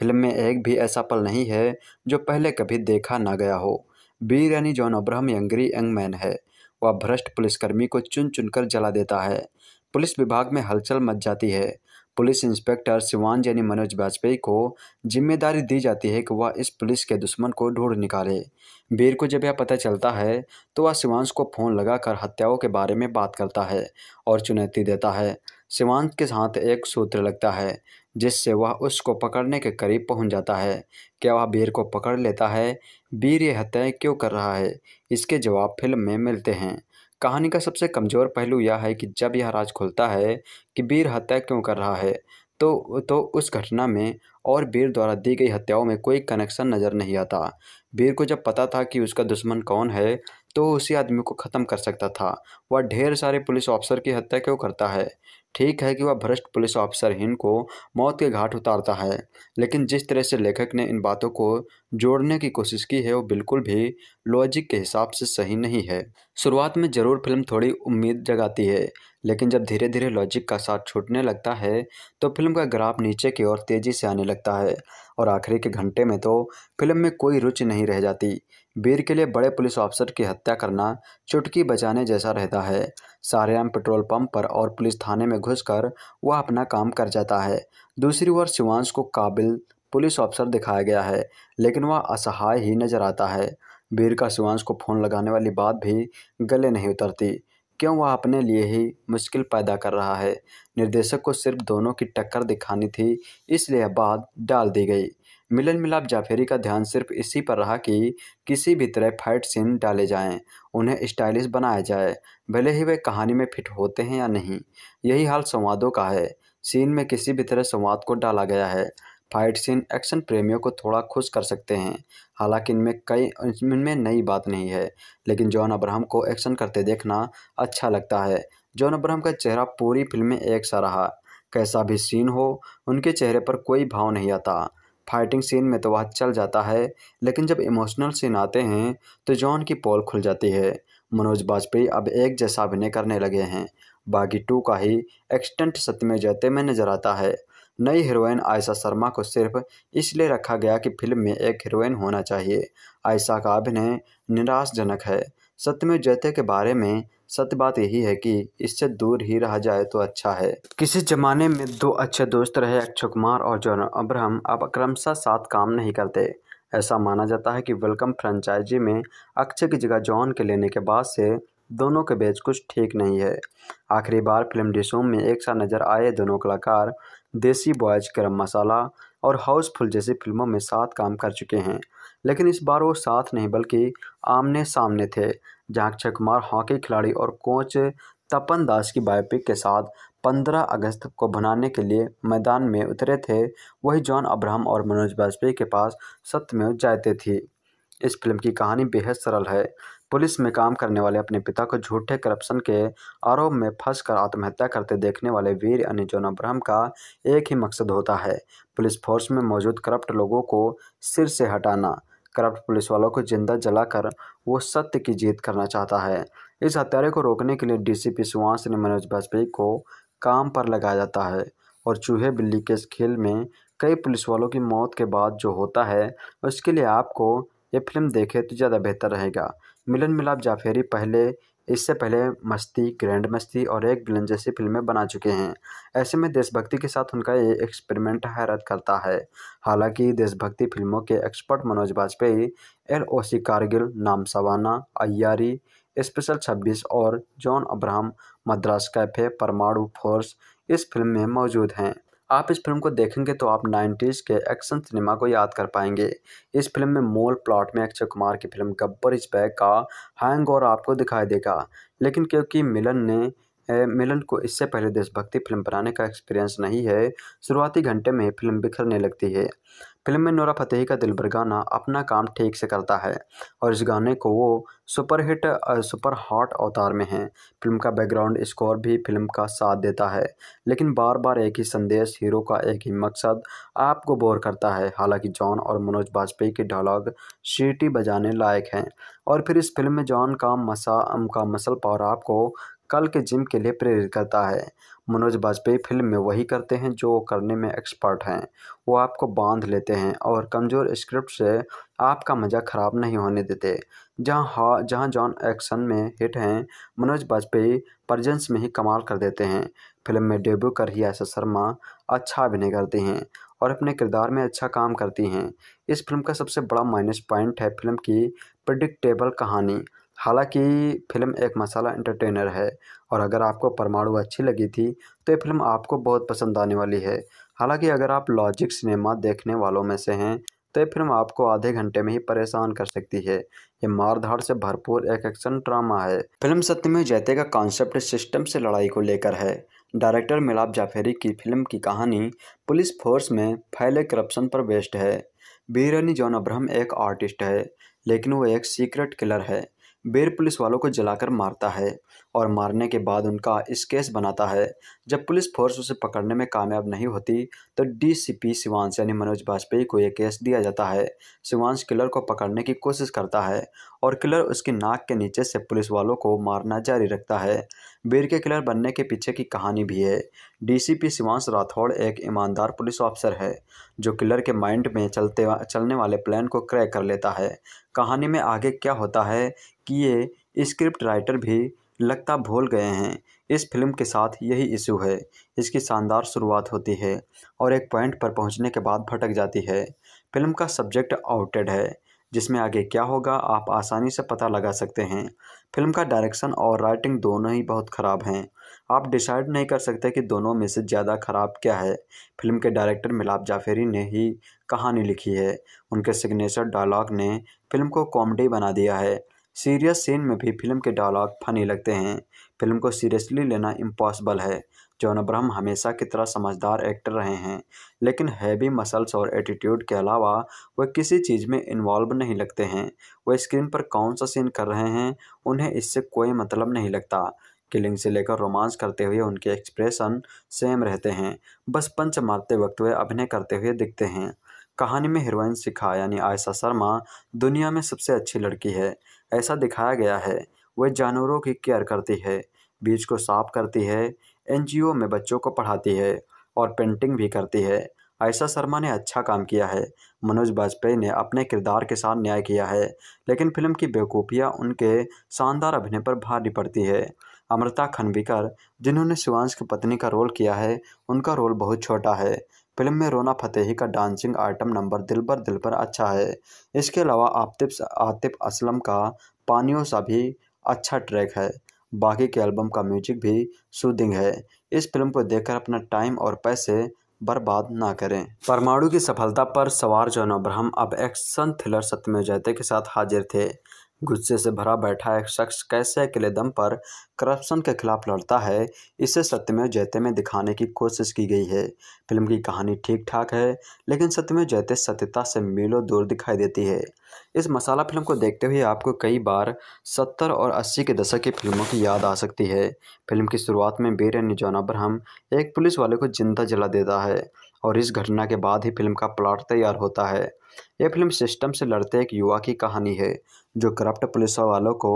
फिल्म में एक भी ऐसा पल नहीं है जो पहले कभी देखा ना गया हो बी यानी जॉन अब्राहम यंगरी यंग मैन है वह भ्रष्ट पुलिसकर्मी को चुन चुनकर जला देता है पुलिस विभाग में हलचल मच जाती है पुलिस इंस्पेक्टर शिवान यानी मनोज वाजपेयी को जिम्मेदारी दी जाती है कि वह इस पुलिस के दुश्मन को ढूंढ निकाले वीर को जब यह पता चलता है तो वह शिवांश को फ़ोन लगाकर हत्याओं के बारे में बात करता है और चुनौती देता है शिवांश के साथ एक सूत्र लगता है जिससे वह उसको पकड़ने के करीब पहुंच जाता है क्या वह वीर को पकड़ लेता है वीर ये हत्याएं क्यों कर रहा है इसके जवाब फिल्म में मिलते हैं कहानी का सबसे कमज़ोर पहलू यह है कि जब यह राज खुलता है कि वीर हत्या क्यों कर रहा है तो तो उस घटना में और वीर द्वारा दी गई हत्याओं में कोई कनेक्शन नज़र नहीं आता वीर को जब पता था कि उसका दुश्मन कौन है तो उसी आदमी को ख़त्म कर सकता था वह ढेर सारे पुलिस ऑफिसर की हत्या क्यों करता है ठीक है कि वह भ्रष्ट पुलिस ऑफिसर हिन को मौत के घाट उतारता है लेकिन जिस तरह से लेखक ने इन बातों को जोड़ने की कोशिश की है वो बिल्कुल भी लॉजिक के हिसाब से सही नहीं है शुरुआत में ज़रूर फिल्म थोड़ी उम्मीद जगाती है लेकिन जब धीरे धीरे लॉजिक का साथ छूटने लगता है तो फिल्म का ग्राफ नीचे की ओर तेज़ी से आने लगता है और आखिरी के घंटे में तो फिल्म में कोई रुचि नहीं रह जाती वीर के लिए बड़े पुलिस ऑफिसर की हत्या करना चुटकी बचाने जैसा रहता है सारेआम पेट्रोल पंप पर और पुलिस थाने में घुसकर वह अपना काम कर जाता है दूसरी ओर शिवानश को काबिल पुलिस ऑफिसर दिखाया गया है लेकिन वह असहाय ही नजर आता है वीर का शिवानश को फ़ोन लगाने वाली बात भी गले नहीं उतरती क्यों वह अपने लिए ही मुश्किल पैदा कर रहा है निर्देशक को सिर्फ दोनों की टक्कर दिखानी थी इसलिए बात डाल दी गई मिलन मिलाप जाफेरी का ध्यान सिर्फ इसी पर रहा कि किसी भी तरह फाइट सीन डाले जाएं उन्हें स्टाइलिश बनाया जाए भले ही वे कहानी में फिट होते हैं या नहीं यही हाल संवादों का है सीन में किसी भी तरह संवाद को डाला गया है फाइट सीन एक्शन प्रेमियों को थोड़ा खुश कर सकते हैं हालांकि इनमें कई इनमें नई बात नहीं है लेकिन जॉन अब्राहम को एक्शन करते देखना अच्छा लगता है जॉन अब्राहम का चेहरा पूरी फिल्म में एक सा रहा कैसा भी सीन हो उनके चेहरे पर कोई भाव नहीं आता फाइटिंग सीन में तो वह चल जाता है लेकिन जब इमोशनल सीन आते हैं तो जॉन की पोल खुल जाती है मनोज बाजपेयी अब एक जैसा अभिनय करने लगे हैं बागी टू का ही एक्सटेंट सत्य में जयते में नजर आता है नई हीरोइन आयशा शर्मा को सिर्फ इसलिए रखा गया कि फिल्म में एक हीरोइन होना चाहिए आयशा का अभिनय निराशजनक है सत्य में जयते के बारे में सत्य बात यही है कि इससे दूर ही रहा जाए तो अच्छा है किसी जमाने में दो अच्छे दोस्त रहे अक्षय कुमार और जॉन अब्राहम अब क्रमशः साथ काम नहीं करते ऐसा माना जाता है कि वेलकम फ्रेंचाइजी में अक्षय की जगह जॉन के लेने के बाद से दोनों के बीच कुछ ठीक नहीं है आखिरी बार फिल्म डिसोम में एक साथ नजर आए दोनों कलाकार देसी बॉयज गर्म मसाला और हाउसफुल जैसी फिल्मों में साथ काम कर चुके हैं लेकिन इस बार वो साथ नहीं बल्कि आमने सामने थे जहाँ अक्षय कुमार हॉकी खिलाड़ी और कोच तपन दास की बायोपिक के साथ 15 अगस्त को बनाने के लिए मैदान में उतरे थे वही जॉन अब्राहम और मनोज वाजपेयी के पास सत्यमेव जाते थे इस फिल्म की कहानी बेहद सरल है पुलिस में काम करने वाले अपने पिता को झूठे करप्शन के आरोप में फंसकर आत्महत्या करते देखने वाले वीर यानी जॉन अब्राहम का एक ही मकसद होता है पुलिस फोर्स में मौजूद करप्ट लोगों को सिर से हटाना करप्ट पुलिस वालों को जिंदा जलाकर वो सत्य की जीत करना चाहता है इस हत्यारे को रोकने के लिए डीसीपी सुहास ने मनोज बाजपेयी को काम पर लगाया जाता है और चूहे बिल्ली के इस खेल में कई पुलिस वालों की मौत के बाद जो होता है उसके लिए आपको ये फिल्म देखे तो ज़्यादा बेहतर रहेगा मिलन मिलाप जाफेरी पहले इससे पहले मस्ती ग्रैंड मस्ती और एक विलन जैसी फिल्में बना चुके हैं ऐसे में देशभक्ति के साथ उनका ये एक्सपेरिमेंट हैरत करता है हालांकि देशभक्ति फिल्मों के expert Manoj Vajpayee L O C Kargil Naam Shabana Aiyaary special 26 और जॉन अब्राहम मद्रास कैफे परमाणु फोर्स इस फिल्म में मौजूद हैं आप इस फिल्म को देखेंगे तो आप नाइन्टीज़ के एक्शन सिनेमा को याद कर पाएंगे इस फिल्म में मोल प्लॉट में अक्षय कुमार की फिल्म गब्बर इस बैग का हैंग और आपको दिखाई देगा लेकिन क्योंकि मिलन ने मिलन को इससे पहले देशभक्ति फिल्म बनाने का एक्सपीरियंस नहीं है शुरुआती घंटे में फिल्म बिखरने लगती है फिल्म में नोरा फतेही का दिलबर गाना अपना काम ठीक से करता है और इस गाने को वो सुपरहिट सुपर हॉट अवतार में हैं फिल्म का बैकग्राउंड स्कोर भी फिल्म का साथ देता है लेकिन बार बार एक ही संदेश हीरो का एक ही मकसद आपको बोर करता है हालांकि जॉन और मनोज वाजपेयी के डायलॉग सीटी बजाने लायक हैं और फिर इस फिल्म में जॉन का मसा का मसल पावर आपको कल के जिम के लिए प्रेरित करता है मनोज बाजपेई फिल्म में वही करते हैं जो करने में एक्सपर्ट हैं वो आपको बांध लेते हैं और कमज़ोर स्क्रिप्ट से आपका मज़ा ख़राब नहीं होने देते जहाँ हा जहाँ जॉन एक्शन में हिट हैं मनोज बाजपेई प्रजेंस में ही कमाल कर देते हैं फिल्म में डेब्यू कर ही आशा शर्मा अच्छा अभिनय करती हैं और अपने किरदार में अच्छा काम करती हैं इस फिल्म का सबसे बड़ा माइनस पॉइंट है फिल्म की प्रडिक्टेबल कहानी हालांकि फिल्म एक मसाला एंटरटेनर है और अगर आपको परमाणु अच्छी लगी थी तो ये फिल्म आपको बहुत पसंद आने वाली है हालांकि अगर आप लॉजिक सिनेमा देखने वालों में से हैं तो ये फिल्म आपको आधे घंटे में ही परेशान कर सकती है ये मारधाड़ से भरपूर एक एक्शन ड्रामा है फिल्म सत्यमेव जयते का कॉन्सेप्ट सिस्टम से लड़ाई को लेकर है डायरेक्टर मिलाप जाफेरी की फिल्म की कहानी पुलिस फोर्स में फैले करप्शन पर बेस्ड है बीरनी जॉन अब्रह एक आर्टिस्ट है लेकिन वो एक सीक्रेट किलर है बेर पुलिस वालों को जलाकर मारता है और मारने के बाद उनका स्केच बनाता है जब पुलिस फोर्स उसे पकड़ने में कामयाब नहीं होती तो डीसीपी शिवांश यानी मनोज वाजपेयी को यह केस दिया जाता है शिवांश किलर को पकड़ने की कोशिश करता है और किलर उसकी नाक के नीचे से पुलिस वालों को मारना जारी रखता है वीर के किलर बनने के पीछे की कहानी भी है डीसीपी सी राठौड़ एक ईमानदार पुलिस ऑफिसर है जो किलर के माइंड में चलते चलने वाले प्लान को क्रैक कर लेता है कहानी में आगे क्या होता है कि ये स्क्रिप्ट राइटर भी लगता भूल गए हैं इस फिल्म के साथ यही इशू है इसकी शानदार शुरुआत होती है और एक पॉइंट पर पहुंचने के बाद भटक जाती है फिल्म का सब्जेक्ट आउटेड है जिसमें आगे क्या होगा आप आसानी से पता लगा सकते हैं फिल्म का डायरेक्शन और राइटिंग दोनों ही बहुत ख़राब हैं आप डिसाइड नहीं कर सकते कि दोनों में से ज़्यादा ख़राब क्या है फिल्म के डायरेक्टर मिलाप जाफेरी ने ही कहानी लिखी है उनके सिग्नेचर डायलॉग ने फिल्म को कॉमेडी बना दिया है सीरियस सीन में भी फिल्म के डायलॉग फनी लगते हैं फिल्म को सीरियसली लेना इम्पॉसिबल है जॉन अब्राहम हमेशा की तरह समझदार एक्टर रहे हैं लेकिन हैवी मसल्स और एटीट्यूड के अलावा वह किसी चीज़ में इन्वॉल्व नहीं लगते हैं वह स्क्रीन पर कौन सा सीन कर रहे हैं उन्हें इससे कोई मतलब नहीं लगता किलिंग से लेकर रोमांस करते हुए उनके एक्सप्रेशन सेम रहते हैं बस पंच मारते वक्त वे अभिनय करते हुए दिखते हैं कहानी में हीरोइन शिखा यानी आयशा शर्मा दुनिया में सबसे अच्छी लड़की है ऐसा दिखाया गया है वह जानवरों की केयर करती है बीज को साफ करती है एन में बच्चों को पढ़ाती है और पेंटिंग भी करती है आयशा शर्मा ने अच्छा काम किया है मनोज बाजपेयी ने अपने किरदार के साथ न्याय किया है लेकिन फिल्म की बेवकूफ़ियाँ उनके शानदार अभिनय पर भारी पड़ती है अमृता खनविकर जिन्होंने शिवांश की पत्नी का रोल किया है उनका रोल बहुत छोटा है फिल्म में रोना फतेही का डांसिंग आइटम नंबर दिल पर दिल पर अच्छा है इसके अलावा आतिफ आतिफ असलम का पानियों सा भी अच्छा ट्रैक है बाकी के एल्बम का म्यूजिक भी सूदिंग है इस फिल्म को देखकर अपना टाइम और पैसे बर्बाद ना करें परमाणु की सफलता पर सवार जॉन अब्राहम अब एक्शन थ्रिलर सत्यमेव जयते के साथ हाजिर थे गुस्से से भरा बैठा एक शख्स कैसे अकेले दम पर करप्शन के खिलाफ लड़ता है इसे सत्यमेव जयते में दिखाने की कोशिश की गई है फिल्म की कहानी ठीक ठाक है लेकिन सत्यमेव जयते सत्यता से मीलों दूर दिखाई देती है इस मसाला फिल्म को देखते हुए आपको कई बार सत्तर और अस्सी के दशक की फिल्मों की याद आ सकती है फिल्म की शुरुआत में बीर एंड अब्रहम एक पुलिस वाले को जिंदा जला देता है और इस घटना के बाद ही फिल्म का प्लाट तैयार होता है यह फिल्म सिस्टम से लड़ते एक युवा की कहानी है जो करप्ट पुलिस वालों को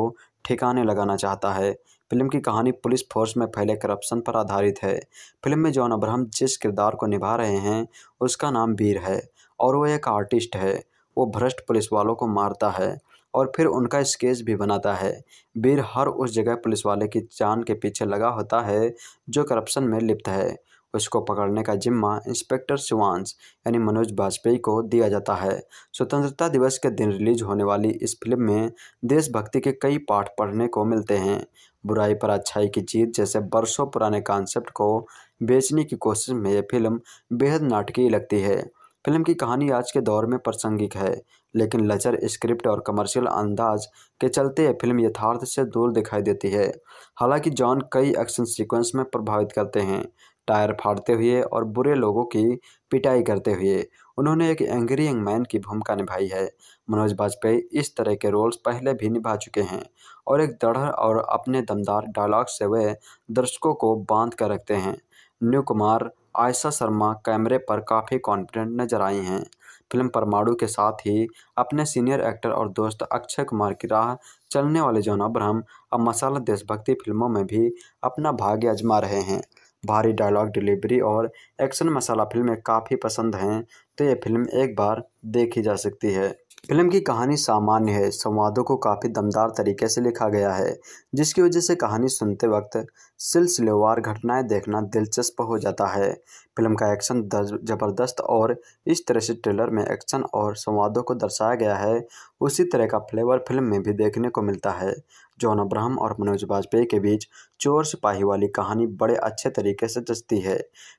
ठिकाने लगाना चाहता है फिल्म की कहानी पुलिस फोर्स में फैले करप्शन पर आधारित है फिल्म में जॉन अब्राहम जिस किरदार को निभा रहे हैं उसका नाम वीर है और वो एक आर्टिस्ट है वो भ्रष्ट पुलिस वालों को मारता है और फिर उनका स्केच भी बनाता है वीर हर उस जगह पुलिस वाले की जान के पीछे लगा होता है जो करप्शन में लिप्त है उसको पकड़ने का जिम्मा इंस्पेक्टर शिवांश यानी मनोज वाजपेयी को दिया जाता है स्वतंत्रता दिवस के दिन रिलीज होने वाली इस फिल्म में देशभक्ति के कई पाठ पढ़ने को मिलते हैं बुराई पर अच्छाई की जीत जैसे बरसों पुराने कॉन्सेप्ट को बेचने की कोशिश में यह फिल्म बेहद नाटकीय लगती है फिल्म की कहानी आज के दौर में प्रासंगिक है लेकिन लचर स्क्रिप्ट और कमर्शियल अंदाज के चलते यह फिल्म यथार्थ से दूर दिखाई देती है हालांकि जॉन कई एक्शन सीक्वेंस में प्रभावित करते हैं टायर फाड़ते हुए और बुरे लोगों की पिटाई करते हुए उन्होंने एक एंग्री यंग मैन की भूमिका निभाई है मनोज बाजपेयी इस तरह के रोल्स पहले भी निभा चुके हैं और एक दृढ़ और अपने दमदार डायलॉग से वे दर्शकों को बांध कर रखते हैं न्यू कुमार आयशा शर्मा कैमरे पर काफ़ी कॉन्फिडेंट नजर आई हैं फिल्म परमाणु के साथ ही अपने सीनियर एक्टर और दोस्त अक्षय कुमार की राह चलने वाले जोन अब्रह अब मसाला देशभक्ति फिल्मों में भी अपना भाग्य आजमा रहे हैं भारी डायलॉग डिलीवरी और एक्शन मसाला फिल्में काफ़ी पसंद हैं तो ये फिल्म एक बार देखी जा सकती है फिल्म की कहानी सामान्य है संवादों को काफ़ी दमदार तरीके से लिखा गया है जिसकी वजह से कहानी सुनते वक्त सिलसिलेवार घटनाएं देखना दिलचस्प हो जाता है फिल्म का एक्शन ज़बरदस्त और इस तरह से ट्रेलर में एक्शन और संवादों को दर्शाया गया है उसी तरह का फ्लेवर फिल्म में भी देखने को मिलता है जॉन अब्राहम और मनोज वाजपेयी के बीच चोर सिपाही वाली कहानी बड़े अच्छे तरीके से जचती है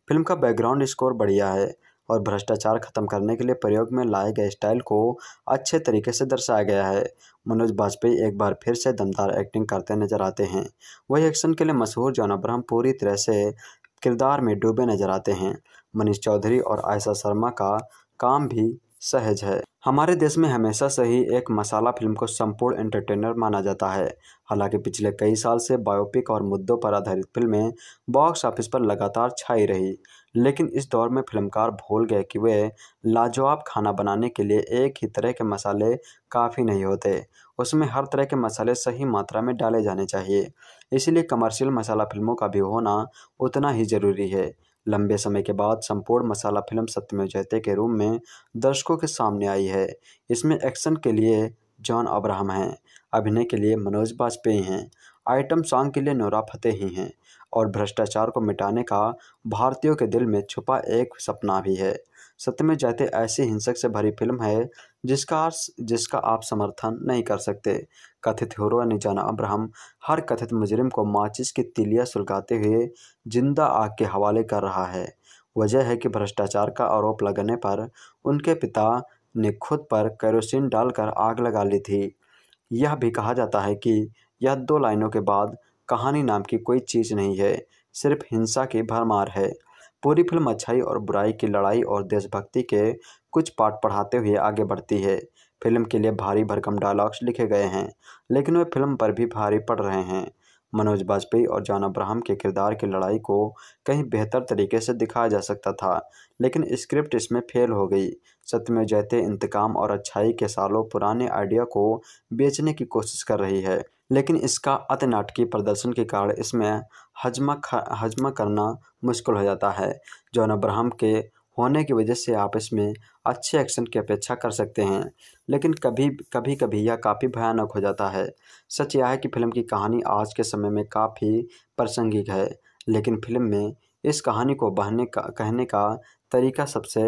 फिल्म का बैकग्राउंड स्कोर बढ़िया है और भ्रष्टाचार खत्म करने के लिए प्रयोग में लाए गए स्टाइल को अच्छे तरीके से दर्शाया गया है मनोज बाजपेयी एक बार फिर से दमदार एक्टिंग करते नजर आते हैं वही एक्शन के लिए मशहूर जॉन अब्राहम पूरी तरह से किरदार में डूबे नजर आते हैं मनीष चौधरी और आयशा शर्मा का काम भी सहज है हमारे देश में हमेशा से ही एक मसाला फिल्म को संपूर्ण एंटरटेनर माना जाता है हालांकि पिछले कई साल से बायोपिक और मुद्दों पर आधारित फिल्में बॉक्स ऑफिस पर लगातार छाई रही लेकिन इस दौर में फिल्मकार भूल गए कि वे लाजवाब खाना बनाने के लिए एक ही तरह के मसाले काफ़ी नहीं होते उसमें हर तरह के मसाले सही मात्रा में डाले जाने चाहिए इसीलिए कमर्शियल मसाला फिल्मों का भी होना उतना ही ज़रूरी है लंबे समय के बाद संपूर्ण मसाला फिल्म सत्यमेव जयते के रूप में दर्शकों के सामने आई है इसमें एक्शन के लिए जॉन अब्राहम हैं अभिनय के लिए मनोज वाजपेयी हैं आइटम सॉन्ग के लिए नोरा ही हैं और भ्रष्टाचार को मिटाने का भारतीयों के दिल में छुपा एक सपना भी है सत्य में जाते ऐसी हिंसक से भरी फिल्म है जिसका जिसका आप समर्थन नहीं कर सकते कथित हीरो निजाना अब्राहम हर कथित मुजरिम को माचिस की तिलिया सुलगाते हुए जिंदा आग के हवाले कर रहा है वजह है कि भ्रष्टाचार का आरोप लगने पर उनके पिता ने खुद पर कैरोसिन डालकर आग लगा ली थी यह भी कहा जाता है कि यह दो लाइनों के बाद कहानी नाम की कोई चीज़ नहीं है सिर्फ हिंसा की भरमार है पूरी फिल्म अच्छाई और बुराई की लड़ाई और देशभक्ति के कुछ पाठ पढ़ाते हुए आगे बढ़ती है फिल्म के लिए भारी भरकम डायलॉग्स लिखे गए हैं लेकिन वे फिल्म पर भी भारी पड़ रहे हैं मनोज बाजपेयी और जान अब्राहम के किरदार की लड़ाई को कहीं बेहतर तरीके से दिखाया जा सकता था लेकिन स्क्रिप्ट इसमें फेल हो गई सत्य में जयते इंतकाम और अच्छाई के सालों पुराने आइडिया को बेचने की कोशिश कर रही है लेकिन इसका अति नाटकीय प्रदर्शन के कारण इसमें हजमा हजमा करना मुश्किल हो जाता है जॉन अब्राहम के होने की वजह से आप इसमें अच्छे एक्शन की अपेक्षा कर सकते हैं लेकिन कभी कभी कभी यह काफ़ी भयानक हो जाता है सच यह है कि फिल्म की कहानी आज के समय में काफ़ी प्रासंगिक है लेकिन फिल्म में इस कहानी को बहने का कहने का तरीका सबसे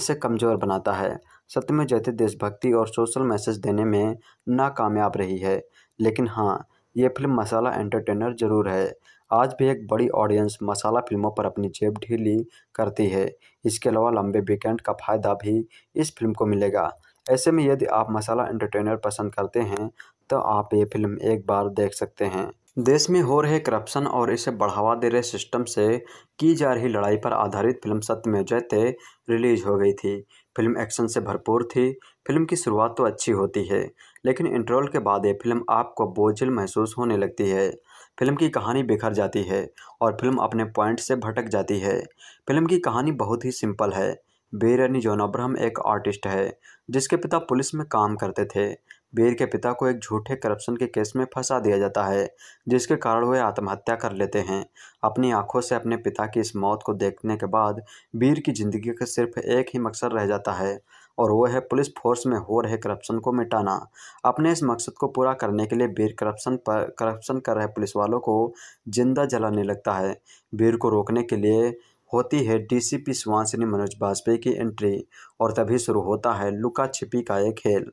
इसे कमज़ोर बनाता है सत्य में जैसे देशभक्ति और सोशल मैसेज देने में नाकामयाब रही है लेकिन हाँ ये फिल्म मसाला एंटरटेनर ज़रूर है आज भी एक बड़ी ऑडियंस मसाला फिल्मों पर अपनी जेब ढीली करती है इसके अलावा लंबे वीकेंड का फ़ायदा भी इस फिल्म को मिलेगा ऐसे में यदि आप मसाला एंटरटेनर पसंद करते हैं तो आप ये फिल्म एक बार देख सकते हैं देश में हो रहे करप्शन और इसे बढ़ावा दे रहे सिस्टम से की जा रही लड़ाई पर आधारित फिल्म सत्य में जयते रिलीज हो गई थी फिल्म एक्शन से भरपूर थी फिल्म की शुरुआत तो अच्छी होती है लेकिन इंटरवल के बाद ये फिल्म आपको बोझिल महसूस होने लगती है फिल्म की कहानी बिखर जाती है और फिल्म अपने पॉइंट से भटक जाती है फिल्म की कहानी बहुत ही सिंपल है बेरनी जॉन अब्राहम एक आर्टिस्ट है जिसके पिता पुलिस में काम करते थे बेर के पिता को एक झूठे करप्शन के केस में फंसा दिया जाता है जिसके कारण वे आत्महत्या कर लेते हैं अपनी आंखों से अपने पिता की इस मौत को देखने के बाद बीर की ज़िंदगी का सिर्फ एक ही मकसद रह जाता है और वो है पुलिस फोर्स में हो रहे करप्शन को मिटाना अपने इस मकसद को पूरा करने के लिए बीर करप्शन पर करप्शन कर रहे पुलिस वालों को जिंदा जलाने लगता है बीर को रोकने के लिए होती है डीसीपी सुहासिनी मनोज वाजपेयी की एंट्री और तभी शुरू होता है लुका छिपी का एक खेल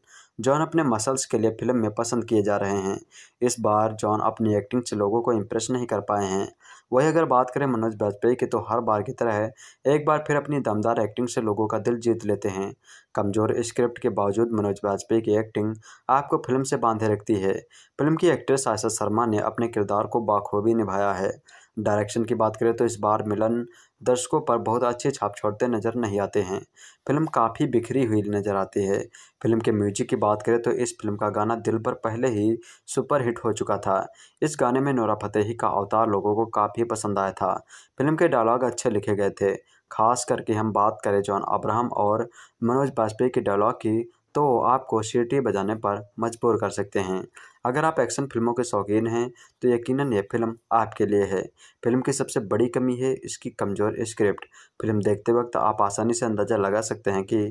जॉन अपने मसल्स के लिए फिल्म में पसंद किए जा रहे हैं इस बार जॉन अपनी एक्टिंग से लोगों को इम्प्रेस नहीं कर पाए हैं वहीं अगर बात करें मनोज बाजपेयी की तो हर बार की तरह एक बार फिर अपनी दमदार एक्टिंग से लोगों का दिल जीत लेते हैं कमज़ोर स्क्रिप्ट के बावजूद मनोज बाजपेयी की एक्टिंग आपको फिल्म से बांधे रखती है फिल्म की एक्ट्रेस आयशा शर्मा ने अपने किरदार को बाखूबी निभाया है डायरेक्शन की बात करें तो इस बार मिलन दर्शकों पर बहुत अच्छे छाप छोड़ते नज़र नहीं आते हैं फिल्म काफ़ी बिखरी हुई नज़र आती है फिल्म के म्यूजिक की बात करें तो इस फिल्म का गाना दिल पर पहले ही सुपरहिट हो चुका था इस गाने में नोरा फतेही का अवतार लोगों को काफ़ी पसंद आया था फिल्म के डायलॉग अच्छे लिखे गए थे खास करके हम बात करें जॉन अब्राहम और मनोज बाजपेयी के डायलॉग की तो आपको सीटी बजाने पर मजबूर कर सकते हैं अगर आप एक्शन फिल्मों के शौकीन हैं तो यकीनन ये फिल्म आपके लिए है फिल्म की सबसे बड़ी कमी है इसकी कमज़ोर स्क्रिप्ट फिल्म देखते वक्त आप आसानी से अंदाज़ा लगा सकते हैं कि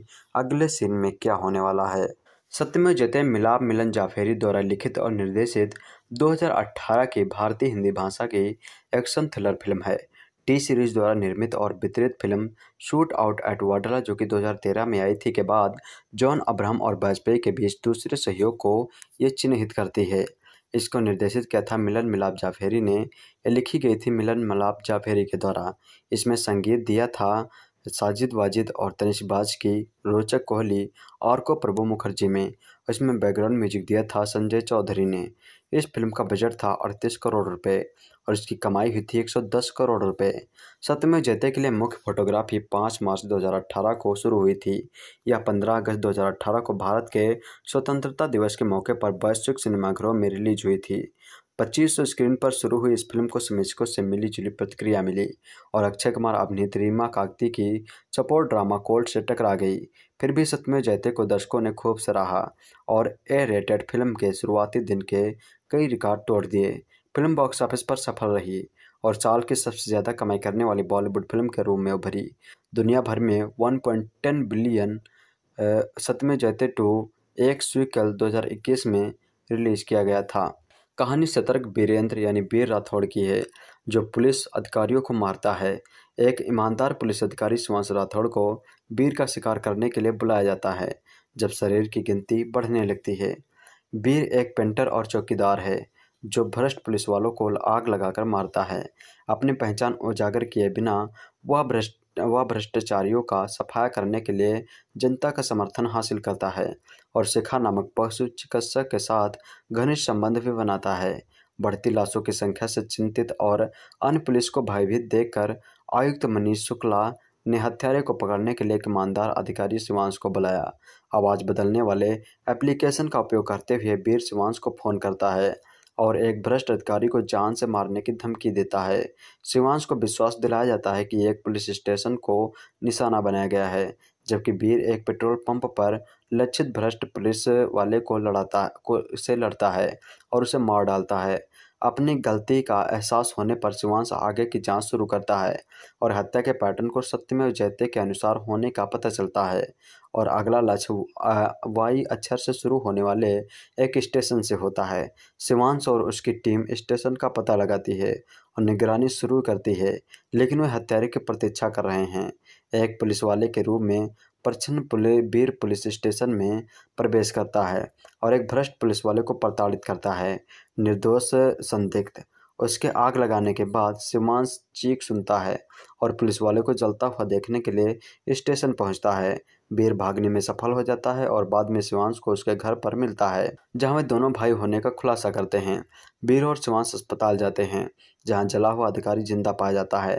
अगले सीन में क्या होने वाला है में जतें मिलाप मिलन जाफेरी द्वारा लिखित और निर्देशित 2018 की भारतीय हिंदी भाषा की एक्शन थ्रिलर फिल्म है टी सीरीज द्वारा निर्मित और वितरित फिल्म शूट आउट एट वाडला जो कि 2013 में आई थी के बाद जॉन अब्राहम और वाजपेयी के बीच दूसरे सहयोग को ये चिन्हित करती है इसको निर्देशित किया था मिलन मिलाप जाफेरी ने यह लिखी गई थी मिलन मिलाप जाफेरी के द्वारा इसमें संगीत दिया था साजिद वाजिद और बाज की रोचक कोहली और को प्रभु मुखर्जी में इसमें बैकग्राउंड म्यूजिक दिया था संजय चौधरी ने इस फिल्म का बजट था अड़तीस करोड़ रुपए और इसकी कमाई हुई थी 110 करोड़ रुपए सत्यमेव जयते के लिए मुख्य फोटोग्राफी 5 मार्च 2018 को शुरू हुई थी यह 15 अगस्त 2018 को भारत के स्वतंत्रता दिवस के मौके पर वैश्विक सिनेमाघरों में रिलीज हुई थी पच्चीस सौ स्क्रीन पर शुरू हुई इस फिल्म को समीक्षकों से मिली जुली प्रतिक्रिया मिली और अक्षय कुमार अभिनेत्री रीमा कागती की सपोर्ट ड्रामा कोल्ड से टकरा गई फिर भी सत्यमेव जयते को दर्शकों ने खूब सराहा और ए रेटेड फिल्म के शुरुआती दिन के कई रिकॉर्ड तोड़ दिए फिल्म बॉक्स ऑफिस पर सफल रही और साल की सबसे ज़्यादा कमाई करने वाली बॉलीवुड फिल्म के रूप में उभरी दुनिया भर में 1.10 बिलियन सतमे जैते टू एक स्वीकल 2021 में रिलीज़ किया गया था कहानी सतर्क बीरेंद्र यानी वीर राठौड़ की है जो पुलिस अधिकारियों को मारता है एक ईमानदार पुलिस अधिकारी सुहास राठौड़ को वीर का शिकार करने के लिए बुलाया जाता है जब शरीर की गिनती बढ़ने लगती है वीर एक पेंटर और चौकीदार है जो भ्रष्ट पुलिस वालों को आग लगाकर मारता है अपनी पहचान उजागर किए बिना वह भ्रष्ट वह भ्रष्टाचारियों का सफाया करने के लिए जनता का समर्थन हासिल करता है और शिखा नामक पशु चिकित्सक के साथ घनिष्ठ संबंध भी बनाता है बढ़ती लाशों की संख्या से चिंतित और अन्य पुलिस को भयभीत देखकर आयुक्त मनीष शुक्ला ने हत्यारे को पकड़ने के लिए एक ईमानदार अधिकारी शिवांश को बुलाया आवाज़ बदलने वाले एप्लीकेशन का उपयोग करते हुए वीर शिवांश को फ़ोन करता है और एक भ्रष्ट अधिकारी को जान से मारने की धमकी देता है शिवांश को विश्वास दिलाया जाता है कि एक पुलिस स्टेशन को निशाना बनाया गया है जबकि वीर एक पेट्रोल पंप पर लक्षित भ्रष्ट पुलिस वाले को लड़ाता को से लड़ता है और उसे मार डालता है अपनी गलती का एहसास होने पर शिवांश आगे की जांच शुरू करता है और हत्या के पैटर्न को सत्यमेव जयते के अनुसार होने का पता चलता है और अगला लक्ष्य वाई अक्षर से शुरू होने वाले एक स्टेशन से होता है शिवांश और उसकी टीम स्टेशन का पता लगाती है और निगरानी शुरू करती है लेकिन वे हत्यारे की प्रतीक्षा कर रहे हैं एक पुलिस वाले के रूप में प्रछन्न पुलिस वीर पुलिस स्टेशन में प्रवेश करता है और एक भ्रष्ट पुलिस वाले को प्रताड़ित करता है निर्दोष संदिग्ध उसके आग लगाने के बाद सिमांश चीख सुनता है और पुलिस वाले को जलता हुआ देखने के लिए स्टेशन पहुंचता है बेर भागने में सफल हो जाता है और बाद में शिवांश को उसके घर पर मिलता है जहां वे दोनों भाई होने का खुलासा करते हैं वीर और शिवांश अस्पताल जाते हैं जहां जला हुआ अधिकारी जिंदा पाया जाता है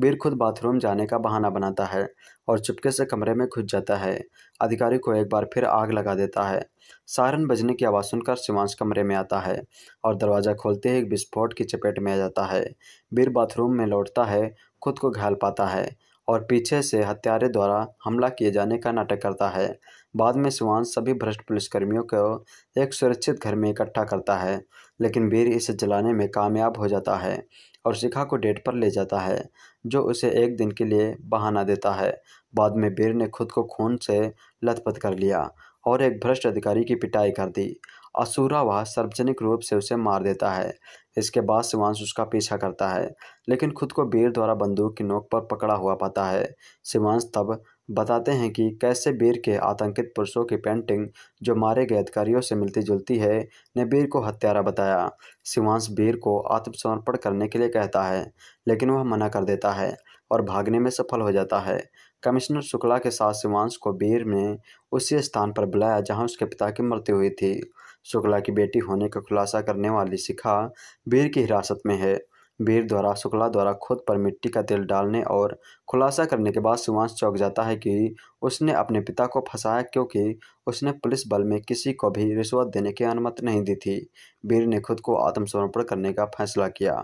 बीर खुद बाथरूम जाने का बहाना बनाता है और चुपके से कमरे में घुस जाता है अधिकारी को एक बार फिर आग लगा देता है सारन बजने की आवाज़ सुनकर शिवांश कमरे में आता है और दरवाज़ा खोलते ही एक विस्फोट की चपेट में आ जाता है बीर बाथरूम में लौटता है खुद को घायल पाता है और पीछे से हत्यारे द्वारा हमला किए जाने का नाटक करता है बाद में सुवान सभी भ्रष्ट पुलिसकर्मियों को एक सुरक्षित घर में इकट्ठा करता है लेकिन वीर इसे जलाने में कामयाब हो जाता है और शिखा को डेट पर ले जाता है जो उसे एक दिन के लिए बहाना देता है बाद में वीर ने खुद को खून से लथपथ कर लिया और एक भ्रष्ट अधिकारी की पिटाई कर दी असुरावास सार्वजनिक रूप से उसे मार देता है इसके बाद शिवांश उसका पीछा करता है लेकिन खुद को बीर द्वारा बंदूक की नोक पर पकड़ा हुआ पाता है शिवांश तब बताते हैं कि कैसे बीर के आतंकित पुरुषों की पेंटिंग जो मारे गए अधिकारियों से मिलती जुलती है ने बीर को हत्यारा बताया शिवांश बीर को आत्मसमर्पण करने के लिए कहता है लेकिन वह मना कर देता है और भागने में सफल हो जाता है कमिश्नर शुक्ला के साथ शिवांश को बीर में उसी स्थान पर बुलाया जहां उसके पिता की मृत्यु हुई थी शुक्ला की बेटी होने का खुलासा करने वाली शिखा वीर की हिरासत में है वीर द्वारा शुक्ला द्वारा खुद पर मिट्टी का तेल डालने और खुलासा करने के बाद सुभाष चौक जाता है कि उसने अपने पिता को फंसाया क्योंकि उसने पुलिस बल में किसी को भी रिश्वत देने की अनुमति नहीं दी थी वीर ने खुद को आत्मसमर्पण करने का फैसला किया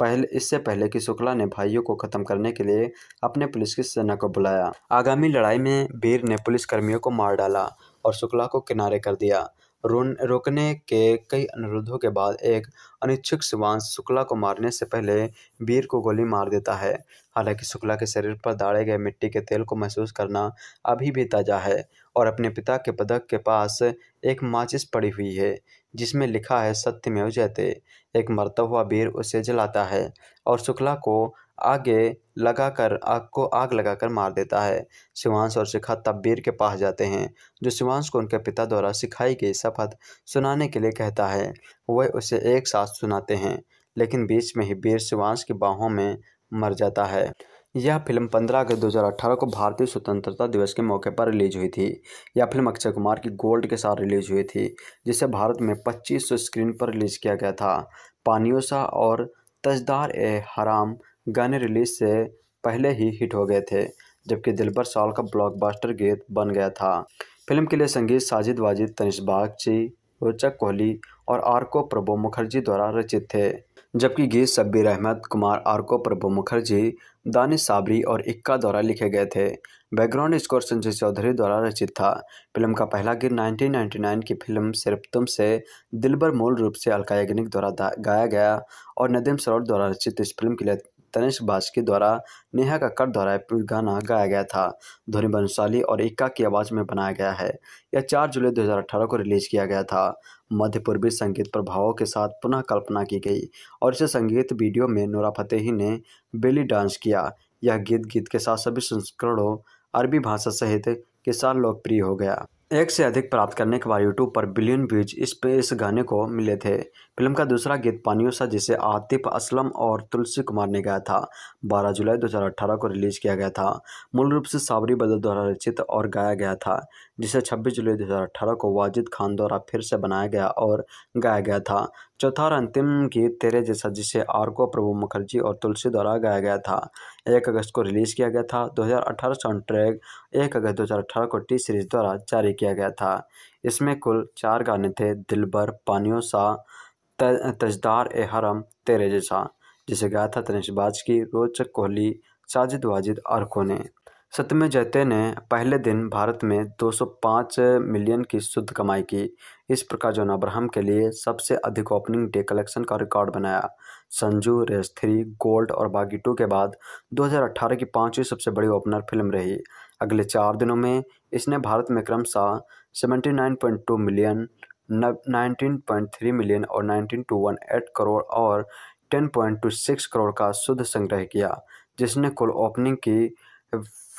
पहले इससे पहले कि शुक्ला ने भाइयों को खत्म करने के लिए अपने पुलिस की सेना को बुलाया आगामी लड़ाई में वीर ने पुलिस कर्मियों को मार डाला और शुक्ला को किनारे कर दिया रोकने के कई अनुरोधों के बाद एक अनिच्छुक सिवान शुक्ला को मारने से पहले वीर को गोली मार देता है हालांकि शुक्ला के शरीर पर दाड़े गए मिट्टी के तेल को महसूस करना अभी भी ताज़ा है और अपने पिता के पदक के पास एक माचिस पड़ी हुई है जिसमें लिखा है सत्य में जयते एक मरता हुआ वीर उसे जलाता है और शुक्ला को आगे लगाकर आग को आग लगाकर मार देता है शिवांश और शिखा तब्बीर के पास जाते हैं जो शिवांश को उनके पिता द्वारा सिखाई गई शपथ सुनाने के लिए कहता है वह उसे एक साथ सुनाते हैं लेकिन बीच में ही बीर शिवांश की बाहों में मर जाता है यह फिल्म 15 अगस्त 2018 को भारतीय स्वतंत्रता दिवस के मौके पर रिलीज हुई थी यह फिल्म अक्षय कुमार की गोल्ड के साथ रिलीज हुई थी जिसे भारत में 2500 स्क्रीन पर रिलीज किया गया था पानियोसा और तजदार ए हराम गाने रिलीज से पहले ही हिट हो गए थे जबकि दिलबर साल का ब्लॉकबस्टर गीत बन गया था फिल्म के लिए संगीत साजिद वाजिद तनिष बागची रोचक कोहली और आरको प्रभु मुखर्जी द्वारा रचित थे जबकि गीत शब्बीर अहमद कुमार आरको प्रभु मुखर्जी दानिश साबरी और इक्का द्वारा लिखे गए थे बैकग्राउंड स्कोर संजय चौधरी द्वारा रचित था फिल्म का पहला गीत 1999 की फिल्म सिर्फ तुम से दिलबर मूल रूप से अलका याग्निक द्वारा गाया गया और नदीम सरोट द्वारा रचित इस फिल्म के लिए तनिष्क बास्के द्वारा नेहा कक्कड़ द्वारा गाना गाया गया था ध्वनि बंसाली और इक्का की आवाज़ में बनाया गया है यह चार जुलाई 2018 को रिलीज़ किया गया था मध्य पूर्वी संगीत प्रभावों के साथ पुनः कल्पना की गई और इसे संगीत वीडियो में नूरा फतेही ने बेली डांस किया यह गीत गीत के साथ सभी संस्करणों अरबी भाषा सहित के साथ लोकप्रिय हो गया एक से अधिक प्राप्त करने के बाद यूट्यूब पर बिलियन व्यूज इस पे इस गाने को मिले थे फिल्म का दूसरा गीत पानियों सा जिसे आतिफ असलम और तुलसी कुमार ने गाया था 12 जुलाई 2018 को रिलीज़ किया गया था मूल रूप से सावरी बदल द्वारा रचित और गाया गया था जिसे 26 जुलाई 2018 को वाजिद खान द्वारा फिर से बनाया गया और गाया गया था चौथा और अंतिम गीत तेरे जैसा जिसे आरको प्रभु मुखर्जी और तुलसी द्वारा गाया गया था एक अगस्त को रिलीज़ किया गया था 2018 हजार ट्रैक एक अगस्त 2018 को टी सीरीज द्वारा जारी किया गया था इसमें कुल चार गाने थे दिलबर पानियों सा तजदार ए हरम तेरे जैसा जिसे गाया था तनिष बाजकी की रोचक कोहली साजिद वाजिद आरको ने सत्यमेव जयते ने पहले दिन भारत में 205 मिलियन की शुद्ध कमाई की इस प्रकार जॉन अब्राहम के लिए सबसे अधिक ओपनिंग डे कलेक्शन का रिकॉर्ड बनाया संजू रेस थ्री गोल्ड और बागी टू के बाद 2018 की पांचवी सबसे बड़ी ओपनर फिल्म रही अगले चार दिनों में इसने भारत में क्रमशः 79.2 मिलियन 19.3 मिलियन और 19.218 करोड़ और 10.26 करोड़ का शुद्ध संग्रह किया जिसने कुल ओपनिंग की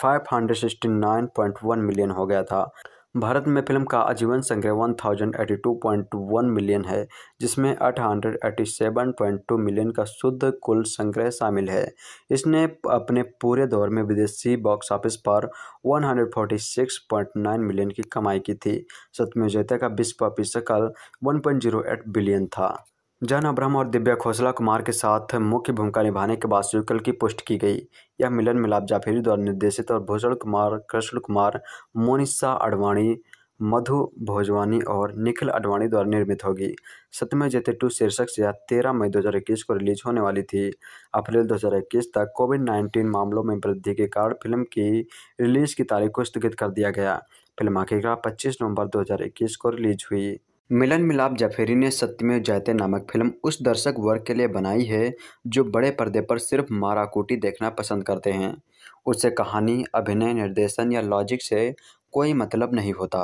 569.1 मिलियन हो गया था भारत में फिल्म का आजीवन संग्रह 1082.1 मिलियन है जिसमें 887.2 मिलियन का शुद्ध कुल संग्रह शामिल है इसने अपने पूरे दौर में विदेशी बॉक्स ऑफिस पर 146.9 मिलियन की कमाई की थी सत्यमेव जयता का विश्व प्रतिशत वन बिलियन था जन अब्राहम और दिव्या खोसला कुमार के साथ मुख्य भूमिका निभाने के बाद स्वीकल की पुष्टि की गई यह मिलन मिलाप जाफेरी द्वारा निर्देशित और भूषण कुमार कृष्ण कुमार मोनिशा अडवाणी मधु भोजवानी और निखिल अडवाणी द्वारा निर्मित होगी सत्यमय जेते टू शीर्षक से यह तेरह मई 2021 को रिलीज होने वाली थी अप्रैल 2021 तक कोविड 19 मामलों में वृद्धि के कारण फिल्म की रिलीज की तारीख को स्थगित कर दिया गया फिल्म आखिरकार 25 नवंबर 2021 को रिलीज हुई मिलन मिलाप जफेरी ने सत्यमेव जयते नामक फिल्म उस दर्शक वर्ग के लिए बनाई है जो बड़े पर्दे पर सिर्फ माराकूटी देखना पसंद करते हैं उसे कहानी अभिनय निर्देशन या लॉजिक से कोई मतलब नहीं होता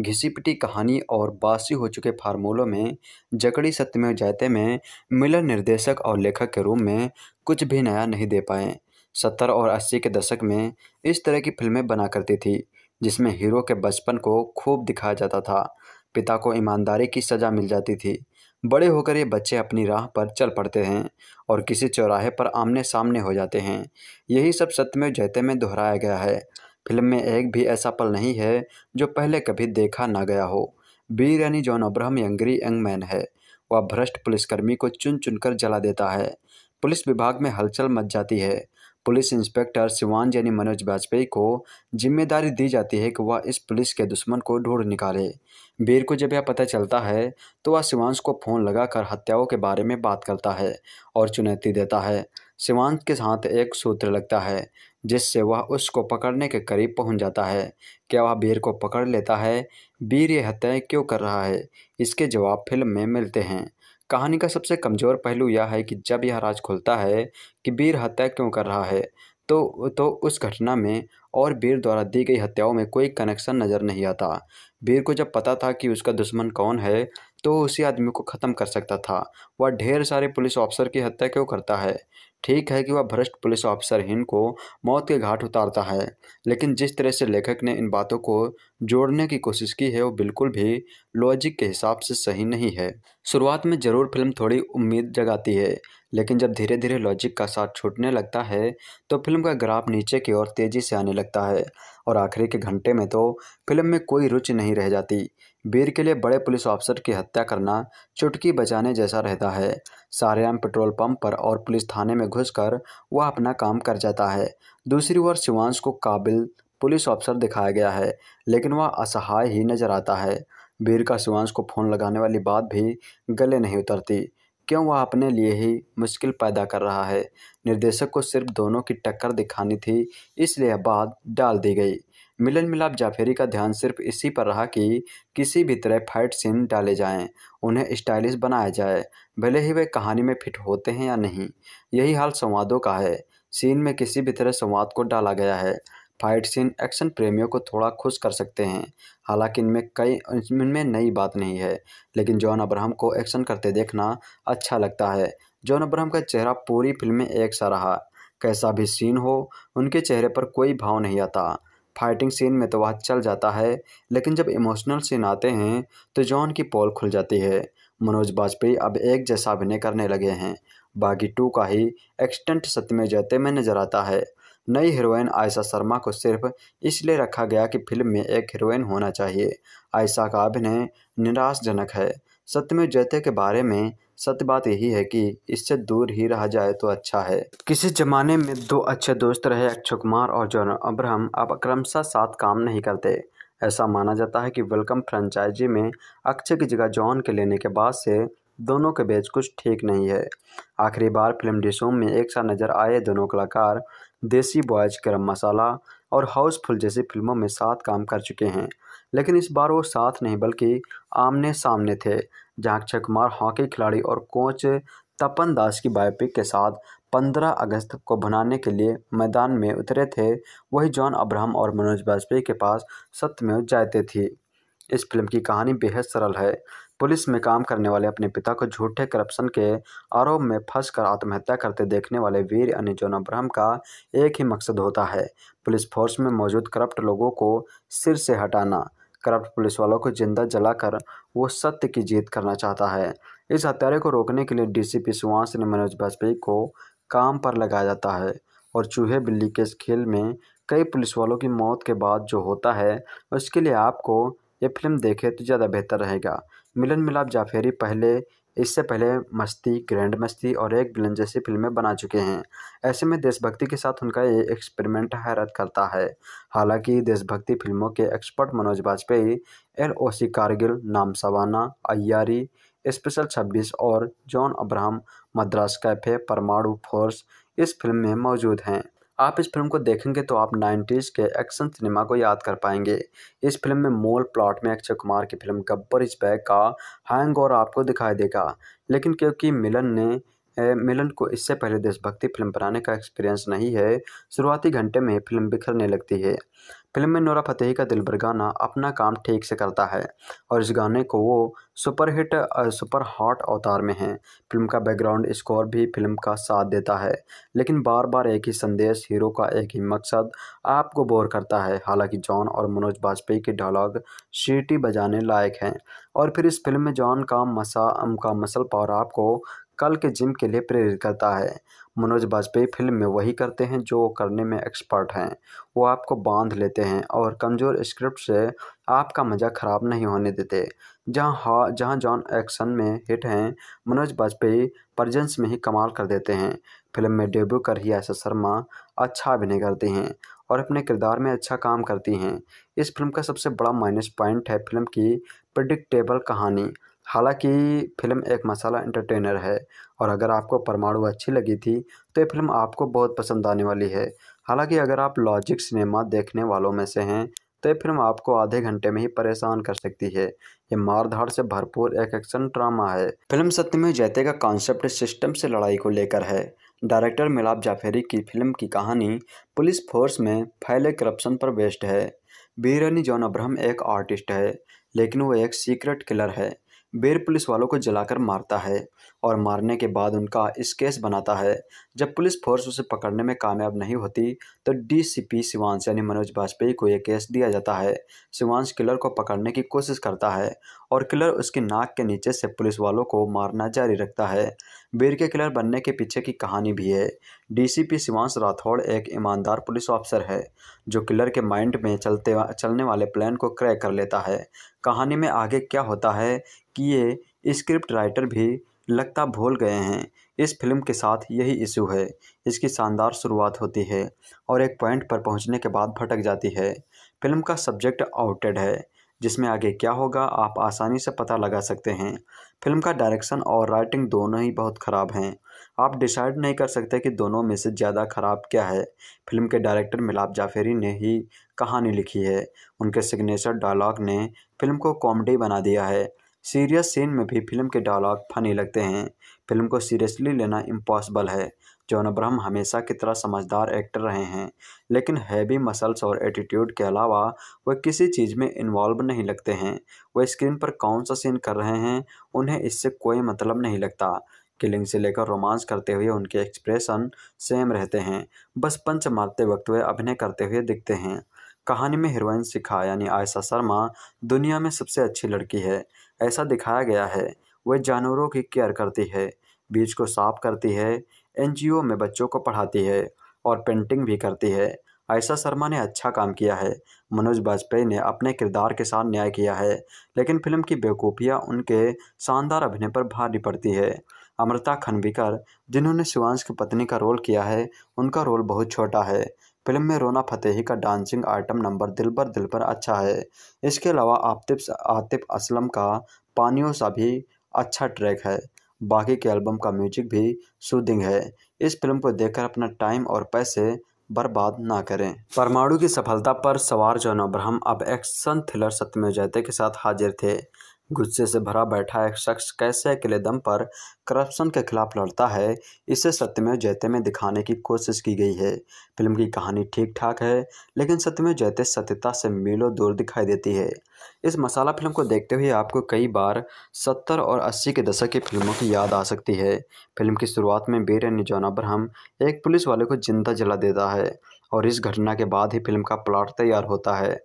घिसी पिटी कहानी और बासी हो चुके फार्मूलों में जकड़ी सत्यमेव जयते में मिलन निर्देशक और लेखक के रूप में कुछ भी नया नहीं दे पाए सत्तर और अस्सी के दशक में इस तरह की फिल्में बना करती थी जिसमें हीरो के बचपन को खूब दिखाया जाता था पिता को ईमानदारी की सज़ा मिल जाती थी बड़े होकर ये बच्चे अपनी राह पर चल पड़ते हैं और किसी चौराहे पर आमने सामने हो जाते हैं यही सब में जयते में दोहराया गया है फिल्म में एक भी ऐसा पल नहीं है जो पहले कभी देखा ना गया हो बीर यानी जॉन अब्राहम यंगरी यंग मैन है वह भ्रष्ट पुलिसकर्मी को चुन चुनकर जला देता है पुलिस विभाग में हलचल मच जाती है पुलिस इंस्पेक्टर सिवान यानी मनोज वाजपेयी को जिम्मेदारी दी जाती है कि वह इस पुलिस के दुश्मन को ढूंढ निकाले वीर को जब यह पता चलता है तो वह शिवांश को फ़ोन लगाकर हत्याओं के बारे में बात करता है और चुनौती देता है शिवांश के साथ एक सूत्र लगता है जिससे वह उसको पकड़ने के करीब पहुंच जाता है क्या वह वीर को पकड़ लेता है वीर ये हत्याएं क्यों कर रहा है इसके जवाब फिल्म में मिलते हैं कहानी का सबसे कमज़ोर पहलू यह है कि जब यह राज खुलता है कि वीर हत्या क्यों कर रहा है तो तो उस घटना में और वीर द्वारा दी गई हत्याओं में कोई कनेक्शन नज़र नहीं आता वीर को जब पता था कि उसका दुश्मन कौन है तो उसी आदमी को ख़त्म कर सकता था वह ढेर सारे पुलिस ऑफिसर की हत्या क्यों करता है ठीक है कि वह भ्रष्ट पुलिस ऑफिसर हिन को मौत के घाट उतारता है लेकिन जिस तरह से लेखक ने इन बातों को जोड़ने की कोशिश की है वो बिल्कुल भी लॉजिक के हिसाब से सही नहीं है शुरुआत में ज़रूर फिल्म थोड़ी उम्मीद जगाती है लेकिन जब धीरे धीरे लॉजिक का साथ छूटने लगता है तो फिल्म का ग्राफ नीचे की ओर तेज़ी से आने लगता है और आखिरी के घंटे में तो फिल्म में कोई रुचि नहीं रह जाती वीर के लिए बड़े पुलिस ऑफिसर की हत्या करना चुटकी बचाने जैसा रहता है सारेआम पेट्रोल पंप पर और पुलिस थाने में घुसकर वह अपना काम कर जाता है दूसरी ओर शिवांश को काबिल पुलिस ऑफिसर दिखाया गया है लेकिन वह असहाय ही नजर आता है वीर का शिवांश को फ़ोन लगाने वाली बात भी गले नहीं उतरती क्यों वह अपने लिए ही मुश्किल पैदा कर रहा है निर्देशक को सिर्फ दोनों की टक्कर दिखानी थी इसलिए बात डाल दी गई मिलन मिलाप जाफेरी का ध्यान सिर्फ इसी पर रहा कि किसी भी तरह फाइट सीन डाले जाएं उन्हें स्टाइलिश बनाया जाए भले ही वे कहानी में फिट होते हैं या नहीं यही हाल संवादों का है सीन में किसी भी तरह संवाद को डाला गया है फाइट सीन एक्शन प्रेमियों को थोड़ा खुश कर सकते हैं हालांकि इनमें कई इनमें नई बात नहीं है लेकिन जॉन अब्राहम को एक्शन करते देखना अच्छा लगता है जॉन अब्राहम का चेहरा पूरी फिल्म में एक सा रहा कैसा भी सीन हो उनके चेहरे पर कोई भाव नहीं आता फाइटिंग सीन में तो वह चल जाता है लेकिन जब इमोशनल सीन आते हैं तो जॉन की पोल खुल जाती है मनोज बाजपेयी अब एक जैसा अभिनय करने लगे हैं बागी टू का ही एक्सटेंट सत्य में जयते में नजर आता है नई हीरोइन आयशा शर्मा को सिर्फ इसलिए रखा गया कि फिल्म में एक हीरोइन होना चाहिए आयशा का अभिनय निराशजनक है सत्य में जयते के बारे में सत्य बात यही है कि इससे दूर ही रहा जाए तो अच्छा है किसी ज़माने में दो अच्छे दोस्त रहे अक्षय कुमार और जॉन अब्राहम अब क्रमशः साथ काम नहीं करते ऐसा माना जाता है कि वेलकम फ्रेंचाइजी में अक्षय की जगह जॉन के लेने के बाद से दोनों के बीच कुछ ठीक नहीं है आखिरी बार फिल्म डिशोम में एक साथ नजर आए दोनों कलाकार देसी बॉयज गरम मसाला और हाउसफुल जैसी फिल्मों में साथ काम कर चुके हैं लेकिन इस बार वो साथ नहीं बल्कि आमने सामने थे जहाँ अक्षय कुमार हॉकी खिलाड़ी और कोच तपन दास की बायोपिक के साथ 15 अगस्त को बनाने के लिए मैदान में उतरे थे वही जॉन अब्राहम और मनोज वाजपेयी के पास सत्यमेव जाते थे इस फिल्म की कहानी बेहद सरल है पुलिस में काम करने वाले अपने पिता को झूठे करप्शन के आरोप में फंस कर आत्महत्या करते देखने वाले वीर यानी जॉन अब्राहम का एक ही मकसद होता है पुलिस फोर्स में मौजूद करप्ट लोगों को सिर से हटाना करप्ट पुलिस वालों को जिंदा जलाकर वो सत्य की जीत करना चाहता है इस हत्यारे को रोकने के लिए डीसीपी सुहास ने मनोज वाजपेयी को काम पर लगाया जाता है और चूहे बिल्ली के इस खेल में कई पुलिस वालों की मौत के बाद जो होता है उसके लिए आपको ये फिल्म देखे तो ज़्यादा बेहतर रहेगा मिलन मिलाप जाफेरी पहले इससे पहले मस्ती ग्रैंड मस्ती और एक विलन जैसी फिल्में बना चुके हैं ऐसे में देशभक्ति के साथ उनका ये एक्सपेरिमेंट हैरत करता है हालांकि देशभक्ति फिल्मों के expert Manoj Vajpayee L O C Kargil Naam Shabana Aiyaary special 26 और जॉन अब्राहम मद्रास कैफे परमाणु फोर्स इस फिल्म में मौजूद हैं आप इस फिल्म को देखेंगे तो आप नाइन्टीज़ के एक्शन सिनेमा को याद कर पाएंगे इस फिल्म में मोल प्लॉट में अक्षय कुमार की फिल्म गब्बर इस बैग का हैंग और आपको दिखाई देगा लेकिन क्योंकि मिलन ने मिलन को इससे पहले देशभक्ति फिल्म बनाने का एक्सपीरियंस नहीं है शुरुआती घंटे में फिल्म बिखरने लगती है फिल्म में नोरा फतेही का दिलबर गाना अपना काम ठीक से करता है और इस गाने को वो सुपरहिट सुपर हॉट अवतार में है फिल्म का बैकग्राउंड स्कोर भी फिल्म का साथ देता है लेकिन बार बार एक ही संदेश हीरो का एक ही मकसद आपको बोर करता है हालांकि जॉन और मनोज वाजपेयी के डायलॉग सीटी बजाने लायक हैं और फिर इस फिल्म में जॉन का मसा का मसल पावर आपको कल के जिम के लिए प्रेरित करता है मनोज वाजपेयी फिल्म में वही करते हैं जो करने में एक्सपर्ट हैं वो आपको बांध लेते हैं और कमज़ोर स्क्रिप्ट से आपका मज़ा ख़राब नहीं होने देते जहाँ हा जहाँ जॉन एक्शन में हिट हैं मनोज वाजपेयी प्रजेंस में ही कमाल कर देते हैं फिल्म में डेब्यू कर ही आशा शर्मा अच्छा अभिनय करती हैं और अपने किरदार में अच्छा काम करती हैं इस फिल्म का सबसे बड़ा माइनस पॉइंट है फिल्म की प्रडिक्टेबल कहानी हालांकि फिल्म एक मसाला एंटरटेनर है और अगर आपको परमाणु अच्छी लगी थी तो ये फिल्म आपको बहुत पसंद आने वाली है हालांकि अगर आप लॉजिक सिनेमा देखने वालों में से हैं तो ये फिल्म आपको आधे घंटे में ही परेशान कर सकती है ये मारधाड़ से भरपूर एक एक्शन ड्रामा है फिल्म सत्य में जैते का कॉन्सेप्ट सिस्टम से लड़ाई को लेकर है डायरेक्टर मिलाप जाफेरी की फिल्म की कहानी पुलिस फोर्स में फैले करप्शन पर बेस्ड है बीरनी जॉन अब्रहम एक आर्टिस्ट है लेकिन वो एक सीक्रेट किलर है बेर पुलिस वालों को जलाकर मारता है और मारने के बाद उनका इस केस बनाता है जब पुलिस फोर्स उसे पकड़ने में कामयाब नहीं होती तो डीसीपी शिवांश यानी मनोज वाजपेयी को यह केस दिया जाता है शिवांश किलर को पकड़ने की कोशिश करता है और किलर उसकी नाक के नीचे से पुलिस वालों को मारना जारी रखता है वीर के किलर बनने के पीछे की कहानी भी है डीसीपी शिवांश राठौड़ एक ईमानदार पुलिस ऑफिसर है जो किलर के माइंड में चलते चलने वाले प्लान को क्रैक कर लेता है कहानी में आगे क्या होता है कि ये स्क्रिप्ट राइटर भी लगता भूल गए हैं इस फिल्म के साथ यही इशू है इसकी शानदार शुरुआत होती है और एक पॉइंट पर पहुंचने के बाद भटक जाती है फिल्म का सब्जेक्ट आउटेड है जिसमें आगे क्या होगा आप आसानी से पता लगा सकते हैं फिल्म का डायरेक्शन और राइटिंग दोनों ही बहुत ख़राब हैं आप डिसाइड नहीं कर सकते कि दोनों में से ज़्यादा ख़राब क्या है फिल्म के डायरेक्टर मिलाप जाफेरी ने ही कहानी लिखी है उनके सिग्नेचर डायलॉग ने फिल्म को कॉमेडी बना दिया है सीरियस सीन में भी फिल्म के डायलॉग फनी लगते हैं फिल्म को सीरियसली लेना इम्पॉसिबल है जॉन अब्राहम हमेशा की तरह समझदार एक्टर रहे हैं लेकिन हैवी मसल्स और एटीट्यूड के अलावा वे किसी चीज़ में इन्वॉल्व नहीं लगते हैं वे स्क्रीन पर कौन सा सीन कर रहे हैं उन्हें इससे कोई मतलब नहीं लगता किलिंग से लेकर रोमांस करते हुए उनके एक्सप्रेशन सेम रहते हैं बस पंच मारते वक्त वे अभिनय करते हुए दिखते हैं कहानी में हीरोइन शिखा यानी आयशा शर्मा दुनिया में सबसे अच्छी लड़की है ऐसा दिखाया गया है वह जानवरों की केयर करती है बीज को साफ करती है एन में बच्चों को पढ़ाती है और पेंटिंग भी करती है आयशा शर्मा ने अच्छा काम किया है मनोज बाजपेयी ने अपने किरदार के साथ न्याय किया है लेकिन फिल्म की बेवकूफ़ियाँ उनके शानदार अभिनय पर भारी पड़ती है अमृता खनविकर जिन्होंने शिवांश की पत्नी का रोल किया है उनका रोल बहुत छोटा है फिल्म में रोना फतेही का डांसिंग आइटम नंबर दिल पर दिल पर अच्छा है इसके अलावा आतिफ आतिफ असलम का पानियों सा भी अच्छा ट्रैक है बाकी के एल्बम का म्यूजिक भी सूदिंग है इस फिल्म को देखकर अपना टाइम और पैसे बर्बाद ना करें परमाणु की सफलता पर सवार जॉन अब्राहम अब एक्शन थ्रिलर सत्यमेव जयते के साथ हाजिर थे गुस्से से भरा बैठा एक शख्स कैसे अकेले दम पर करप्शन के खिलाफ लड़ता है इसे सत्यमेव जयते में दिखाने की कोशिश की गई है फिल्म की कहानी ठीक ठाक है लेकिन सत्यमेव जयते सत्यता से मीलों दूर दिखाई देती है इस मसाला फिल्म को देखते हुए आपको कई बार सत्तर और अस्सी के दशक की फिल्मों की याद आ सकती है फिल्म की शुरुआत में बेर जॉन ब्रह्म एक पुलिस वाले को जिंदा जला देता है और इस घटना के बाद ही फिल्म का प्लाट तैयार होता है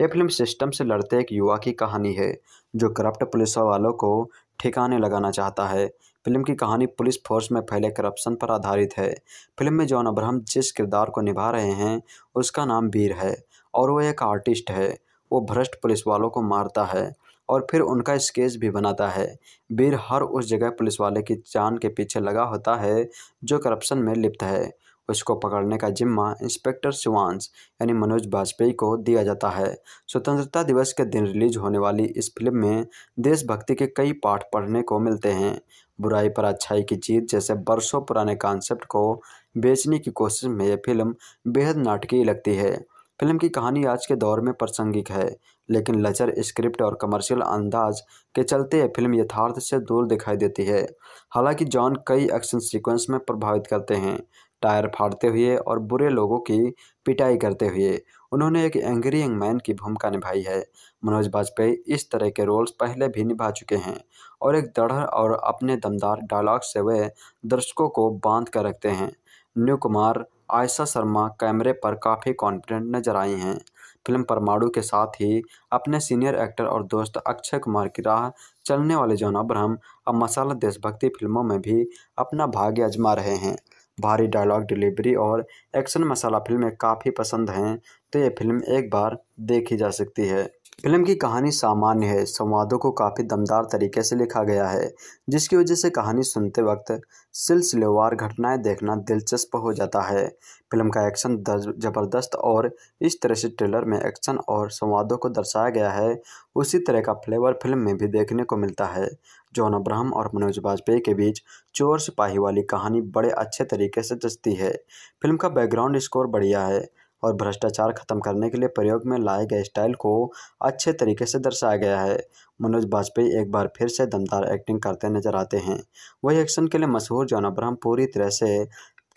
यह फिल्म सिस्टम से लड़ते एक युवा की कहानी है जो करप्ट पुलिस वालों को ठिकाने लगाना चाहता है फिल्म की कहानी पुलिस फोर्स में फैले करप्शन पर आधारित है फिल्म में जॉन अब्राहम जिस किरदार को निभा रहे हैं उसका नाम वीर है और वो एक आर्टिस्ट है वो भ्रष्ट पुलिस वालों को मारता है और फिर उनका स्केच भी बनाता है वीर हर उस जगह पुलिस वाले की जान के पीछे लगा होता है जो करप्शन में लिप्त है उसको पकड़ने का जिम्मा इंस्पेक्टर शिवांश यानी मनोज बाजपेयी को दिया जाता है स्वतंत्रता दिवस के दिन रिलीज होने वाली इस फिल्म में देशभक्ति के कई पाठ पढ़ने को मिलते हैं बुराई पर अच्छाई की जीत जैसे बरसों पुराने कॉन्सेप्ट को बेचने की कोशिश में यह फिल्म बेहद नाटकीय लगती है फिल्म की कहानी आज के दौर में प्रासंगिक है लेकिन लचर स्क्रिप्ट और कमर्शियल अंदाज के चलते यह फिल्म यथार्थ से दूर दिखाई देती है हालांकि जॉन कई एक्शन सीक्वेंस में प्रभावित करते हैं टायर फाड़ते हुए और बुरे लोगों की पिटाई करते हुए उन्होंने एक एंग्री यंग मैन की भूमिका निभाई है मनोज बाजपेयी इस तरह के रोल्स पहले भी निभा चुके हैं और एक दृढ़ और अपने दमदार डायलॉग से वे दर्शकों को बांध कर रखते हैं न्यू कुमार आयशा शर्मा कैमरे पर काफ़ी कॉन्फिडेंट नजर आई हैं फिल्म परमाणु के साथ ही अपने सीनियर एक्टर और दोस्त अक्षय कुमार की राह चलने वाले जॉन अब्राहम अब मसाला देशभक्ति फिल्मों में भी अपना भाग्य आजमा रहे हैं भारी डायलॉग डिलीवरी और एक्शन मसाला फिल्में काफ़ी पसंद हैं तो ये फिल्म एक बार देखी जा सकती है फिल्म की कहानी सामान्य है संवादों को काफ़ी दमदार तरीके से लिखा गया है जिसकी वजह से कहानी सुनते वक्त सिलसिलेवार घटनाएं देखना दिलचस्प हो जाता है फिल्म का एक्शन ज़बरदस्त और इस तरह से ट्रेलर में एक्शन और संवादों को दर्शाया गया है उसी तरह का फ्लेवर फिल्म में भी देखने को मिलता है जॉन अब्राहम और मनोज बाजपेयी के बीच चोर सिपाही वाली कहानी बड़े अच्छे तरीके से जचती है फिल्म का बैकग्राउंड स्कोर बढ़िया है और भ्रष्टाचार खत्म करने के लिए प्रयोग में लाए गए स्टाइल को अच्छे तरीके से दर्शाया गया है मनोज बाजपेयी एक बार फिर से दमदार एक्टिंग करते नजर आते हैं वही एक्शन के लिए मशहूर जॉन अब्राहम पूरी तरह से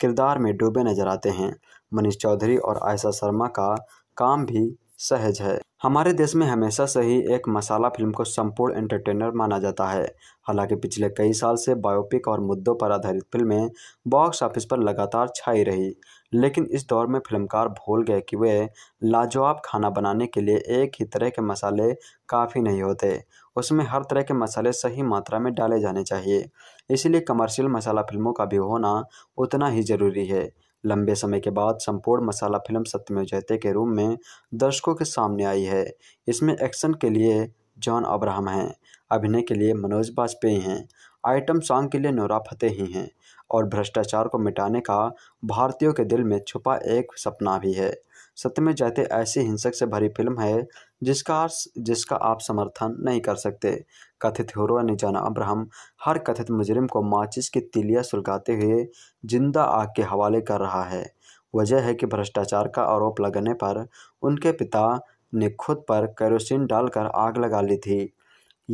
किरदार में डूबे नजर आते हैं मनीष चौधरी और आयशा शर्मा का काम भी सहज है हमारे देश में हमेशा से ही एक मसाला फिल्म को संपूर्ण एंटरटेनर माना जाता है हालांकि पिछले कई साल से बायोपिक और मुद्दों पर आधारित फिल्में बॉक्स ऑफिस पर लगातार छाई रही लेकिन इस दौर में फिल्मकार भूल गए कि वे लाजवाब खाना बनाने के लिए एक ही तरह के मसाले काफ़ी नहीं होते उसमें हर तरह के मसाले सही मात्रा में डाले जाने चाहिए इसलिए कमर्शियल मसाला फिल्मों का भी होना उतना ही ज़रूरी है लंबे समय के बाद संपूर्ण मसाला फिल्म सत्यमेव जयते के रूप में दर्शकों के सामने आई है इसमें एक्शन के लिए जॉन अब्राहम हैं अभिनय के लिए मनोज वाजपेयी हैं आइटम सॉन्ग के लिए नोरा ही हैं और भ्रष्टाचार को मिटाने का भारतीयों के दिल में छुपा एक सपना भी है सत्य में जाते ऐसी हिंसक से भरी फिल्म है जिसका जिसका आप समर्थन नहीं कर सकते कथित हीरो निजाना अब्राहम हर कथित मुजरिम को माचिस की तिलिया सुलगाते हुए जिंदा आग के हवाले कर रहा है वजह है कि भ्रष्टाचार का आरोप लगने पर उनके पिता ने खुद पर कैरोसिन डालकर आग लगा ली थी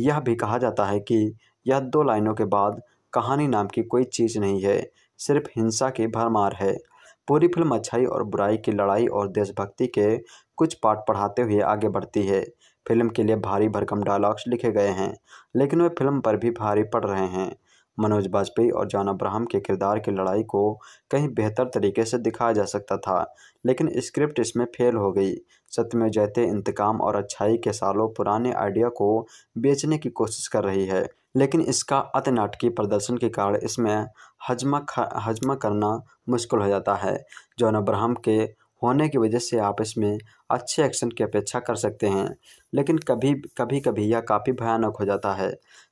यह भी कहा जाता है कि यह दो लाइनों के बाद कहानी नाम की कोई चीज़ नहीं है सिर्फ हिंसा की भरमार है पूरी फिल्म अच्छाई और बुराई की लड़ाई और देशभक्ति के कुछ पाठ पढ़ाते हुए आगे बढ़ती है फिल्म के लिए भारी भरकम डायलॉग्स लिखे गए हैं लेकिन वे फिल्म पर भी भारी पड़ रहे हैं मनोज बाजपेयी और जान अब्राहम के किरदार की लड़ाई को कहीं बेहतर तरीके से दिखाया जा सकता था लेकिन स्क्रिप्ट इसमें फेल हो गई सत्य में जयते इंतकाम और अच्छाई के सालों पुराने आइडिया को बेचने की कोशिश कर रही है लेकिन इसका अति नाटकीय प्रदर्शन के कारण इसमें हजमा हजमा करना मुश्किल हो जाता है जॉन अब्राहम के होने की वजह से आप इसमें अच्छे एक्शन की अपेक्षा कर सकते हैं लेकिन कभी कभी कभी यह काफ़ी भयानक हो जाता है